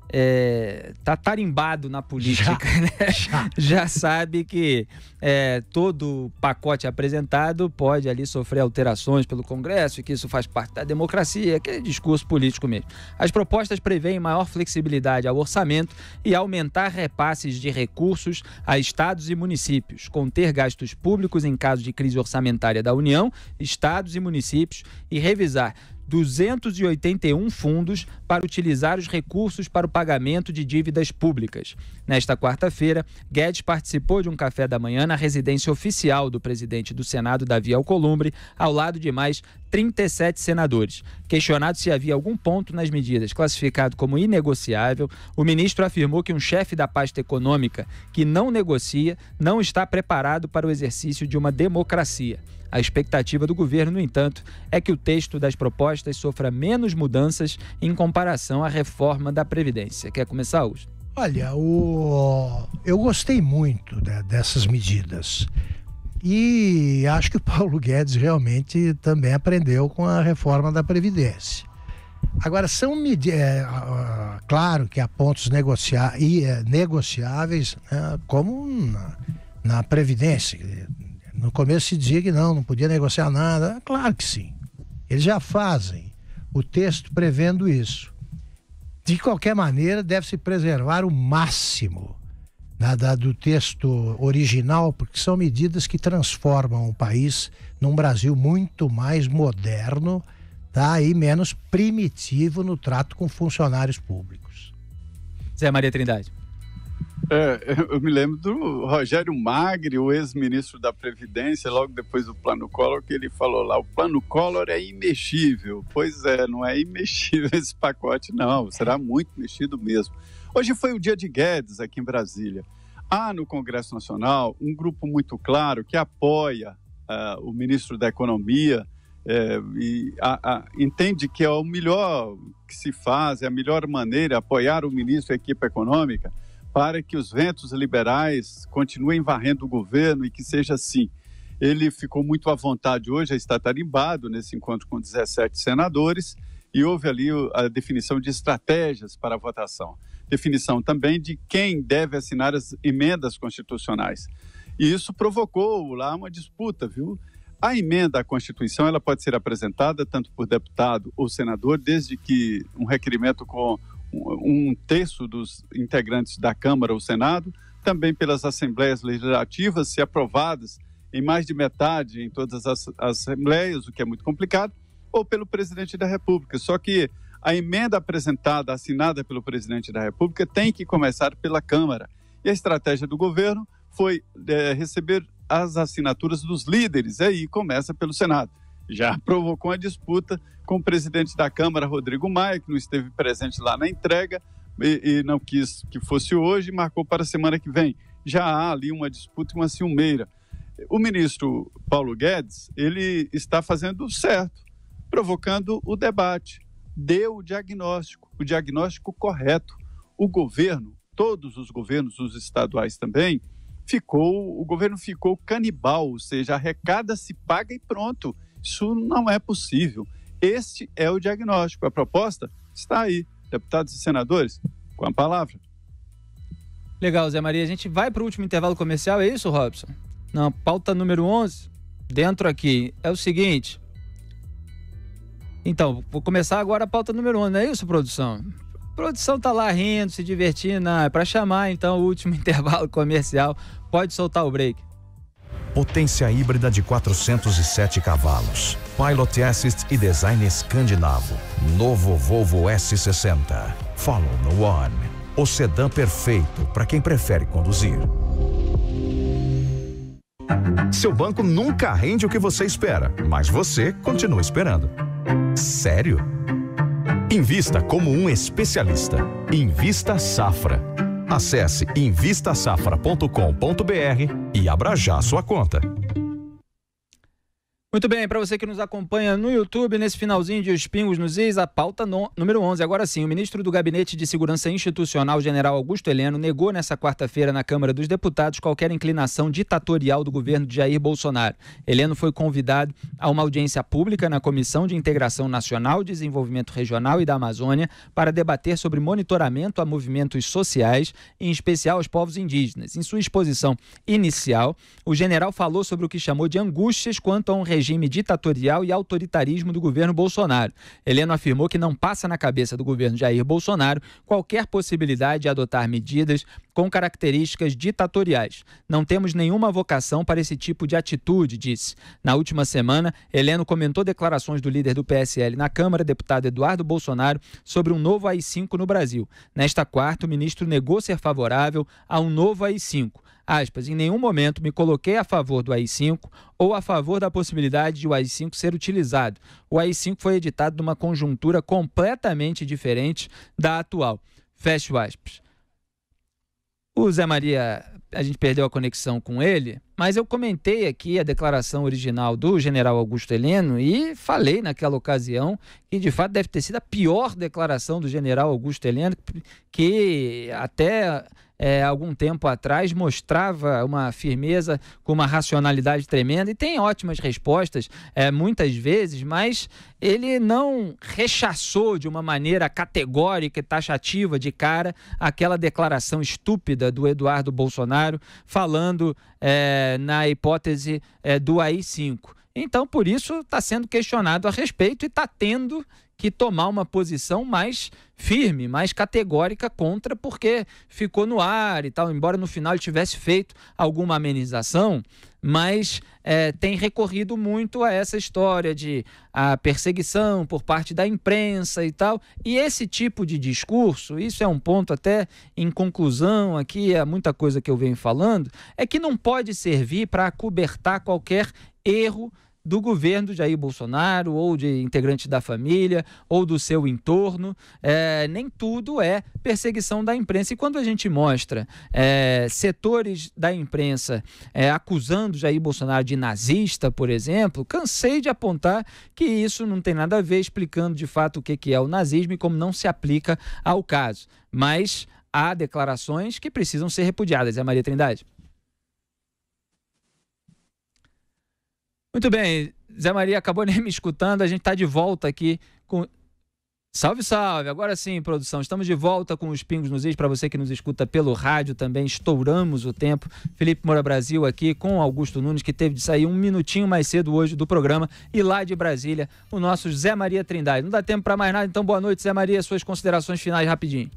[SPEAKER 2] é, tá tarimbado na política, já, né? já. já sabe que é, todo pacote apresentado pode ali sofrer alterações pelo Congresso e que isso faz parte da democracia, aquele é discurso político mesmo. As propostas prevêem maior flexibilidade ao orçamento e aumentar repasses de recursos a estados e municípios, conter gastos públicos em caso de crise orçamentária da União, estados e municípios e revisar 281 fundos para utilizar os recursos para o pagamento de dívidas públicas. Nesta quarta-feira, Guedes participou de um café da manhã na residência oficial do presidente do Senado, Davi Alcolumbre, ao lado de mais 37 senadores. Questionado se havia algum ponto nas medidas classificado como inegociável, o ministro afirmou que um chefe da pasta econômica que não negocia não está preparado para o exercício de uma democracia. A expectativa do governo, no entanto, é que o texto das propostas sofra menos mudanças em comparação à reforma da Previdência. Quer começar, hoje.
[SPEAKER 4] Olha, o... eu gostei muito né, dessas medidas. E acho que o Paulo Guedes realmente também aprendeu com a reforma da Previdência. Agora, são medidas. é, claro que há pontos negocia e, é, negociáveis, né, como na, na Previdência. No começo se dizia que não, não podia negociar nada. Claro que sim. Eles já fazem o texto prevendo isso. De qualquer maneira, deve-se preservar o máximo né, da, do texto original, porque são medidas que transformam o país num Brasil muito mais moderno tá? e menos primitivo no trato com funcionários públicos.
[SPEAKER 2] Zé Maria Trindade.
[SPEAKER 3] É, eu me lembro do Rogério Magri, o ex-ministro da Previdência, logo depois do Plano Collor, que ele falou lá: o Plano Collor é imexível. Pois é, não é imexível esse pacote, não. Será muito mexido mesmo. Hoje foi o dia de Guedes aqui em Brasília. Há no Congresso Nacional um grupo muito claro que apoia uh, o ministro da Economia é, e entende que é o melhor que se faz, é a melhor maneira apoiar o ministro e a equipe econômica para que os ventos liberais continuem varrendo o governo e que seja assim. Ele ficou muito à vontade hoje, está tarimbado nesse encontro com 17 senadores e houve ali a definição de estratégias para a votação. Definição também de quem deve assinar as emendas constitucionais. E isso provocou lá uma disputa, viu? A emenda à Constituição ela pode ser apresentada tanto por deputado ou senador, desde que um requerimento com um terço dos integrantes da Câmara ou Senado, também pelas assembleias legislativas, se aprovadas em mais de metade em todas as assembleias, o que é muito complicado, ou pelo presidente da República. Só que a emenda apresentada, assinada pelo presidente da República, tem que começar pela Câmara. E a estratégia do governo foi é, receber as assinaturas dos líderes, aí começa pelo Senado já provocou uma disputa com o presidente da Câmara, Rodrigo Maia, que não esteve presente lá na entrega e, e não quis que fosse hoje, marcou para a semana que vem. Já há ali uma disputa e uma ciumeira. O ministro Paulo Guedes, ele está fazendo o certo, provocando o debate, deu o diagnóstico, o diagnóstico correto. O governo, todos os governos, os estaduais também, ficou, o governo ficou canibal, ou seja, arrecada, se paga e pronto isso não é possível. Este é o diagnóstico. A
[SPEAKER 2] proposta está aí. Deputados e senadores, com a palavra. Legal, Zé Maria. A gente vai para o último intervalo comercial, é isso, Robson? Não, pauta número 11, dentro aqui. É o seguinte. Então, vou começar agora a pauta número 11, não é isso, produção? A produção tá lá rindo, se divertindo. Ah, é para chamar, então, o último intervalo comercial. Pode soltar o break
[SPEAKER 1] potência híbrida de 407 cavalos, Pilot Assist e design escandinavo. Novo Volvo S60. Follow no One. O sedã perfeito para quem prefere conduzir. Seu banco nunca rende o que você espera, mas você continua esperando. Sério? Invista como um especialista. Invista Safra. Acesse invistasafra.com.br e abra já sua conta.
[SPEAKER 2] Muito bem, para você que nos acompanha no YouTube, nesse finalzinho de Os Pingos nos Is, a pauta no, número 11. Agora sim, o ministro do Gabinete de Segurança Institucional, general Augusto Heleno, negou nessa quarta-feira na Câmara dos Deputados qualquer inclinação ditatorial do governo de Jair Bolsonaro. Heleno foi convidado a uma audiência pública na Comissão de Integração Nacional, Desenvolvimento Regional e da Amazônia para debater sobre monitoramento a movimentos sociais, em especial aos povos indígenas. Em sua exposição inicial, o general falou sobre o que chamou de angústias quanto a um regime ditatorial e autoritarismo do governo Bolsonaro. Heleno afirmou que não passa na cabeça do governo Jair Bolsonaro qualquer possibilidade de adotar medidas com características ditatoriais. Não temos nenhuma vocação para esse tipo de atitude, disse. Na última semana, Heleno comentou declarações do líder do PSL na Câmara, deputado Eduardo Bolsonaro, sobre um novo AI-5 no Brasil. Nesta quarta, o ministro negou ser favorável a um novo AI-5. Aspas, em nenhum momento me coloquei a favor do AI-5 ou a favor da possibilidade de o AI-5 ser utilizado. O AI-5 foi editado numa conjuntura completamente diferente da atual. Fecho aspas. O Zé Maria, a gente perdeu a conexão com ele, mas eu comentei aqui a declaração original do general Augusto Heleno e falei naquela ocasião que de fato deve ter sido a pior declaração do general Augusto Heleno, que até é, algum tempo atrás, mostrava uma firmeza com uma racionalidade tremenda e tem ótimas respostas é, muitas vezes, mas ele não rechaçou de uma maneira categórica e taxativa de cara aquela declaração estúpida do Eduardo Bolsonaro falando é, na hipótese é, do AI-5. Então, por isso, está sendo questionado a respeito e está tendo que tomar uma posição mais firme, mais categórica contra, porque ficou no ar e tal, embora no final ele tivesse feito alguma amenização, mas é, tem recorrido muito a essa história de a perseguição por parte da imprensa e tal. E esse tipo de discurso, isso é um ponto até em conclusão aqui, é muita coisa que eu venho falando, é que não pode servir para acobertar qualquer erro do governo de Jair Bolsonaro ou de integrante da família ou do seu entorno. É, nem tudo é perseguição da imprensa. E quando a gente mostra é, setores da imprensa é, acusando Jair Bolsonaro de nazista, por exemplo, cansei de apontar que isso não tem nada a ver, explicando de fato o que é o nazismo e como não se aplica ao caso. Mas há declarações que precisam ser repudiadas. É Maria Trindade? Muito bem, Zé Maria acabou nem me escutando, a gente está de volta aqui com. Salve, salve! Agora sim, produção, estamos de volta com os Pingos nos Is. Para você que nos escuta pelo rádio também, estouramos o tempo. Felipe Moura Brasil aqui com Augusto Nunes, que teve de sair um minutinho mais cedo hoje do programa. E lá de Brasília, o nosso Zé Maria Trindade. Não dá tempo para mais nada, então boa noite, Zé Maria. Suas considerações finais rapidinho.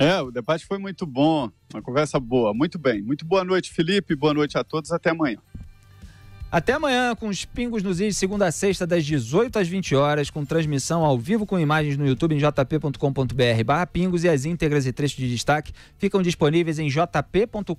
[SPEAKER 2] É, o debate foi muito bom, uma
[SPEAKER 3] conversa boa. Muito bem. Muito boa noite, Felipe. Boa noite a todos. Até amanhã.
[SPEAKER 2] Até amanhã, com os pingos nos is, segunda a sexta, das 18 às 20 horas, com transmissão ao vivo com imagens no YouTube em jp.com.br barra pingos e as íntegras e trechos de destaque ficam disponíveis em jp.com.br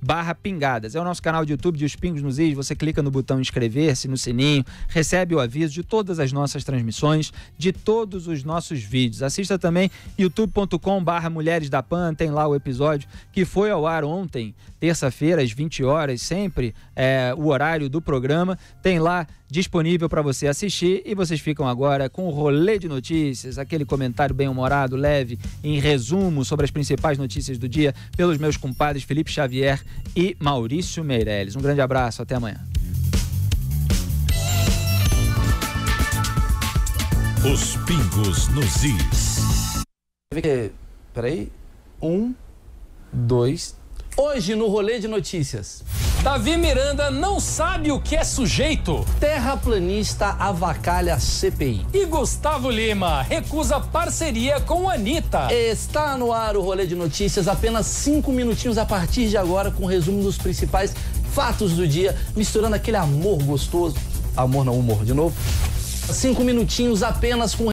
[SPEAKER 2] barra pingadas. É o nosso canal de YouTube de Os Pingos nos Is. Você clica no botão inscrever-se, no sininho, recebe o aviso de todas as nossas transmissões, de todos os nossos vídeos. Assista também youtube.com barra Mulheres da Pan, tem lá o episódio que foi ao ar ontem, terça-feira, às 20 horas, sempre. É, o horário do programa. Tem lá disponível para você assistir. E vocês ficam agora com o rolê de notícias, aquele comentário bem-humorado, leve, em resumo sobre as principais notícias do dia, pelos meus compadres Felipe Xavier e Maurício Meirelles. Um grande abraço, até amanhã. Os
[SPEAKER 1] pingos nos is. É? Peraí. Um,
[SPEAKER 2] dois. Hoje no rolê de notícias. Davi Miranda não sabe o que é sujeito. Terraplanista avacalha CPI. E Gustavo Lima recusa parceria com Anitta. Está no ar o rolê de notícias, apenas cinco minutinhos a partir de agora, com o resumo dos principais fatos do dia, misturando aquele amor gostoso. Amor não, humor de novo. Cinco minutinhos apenas com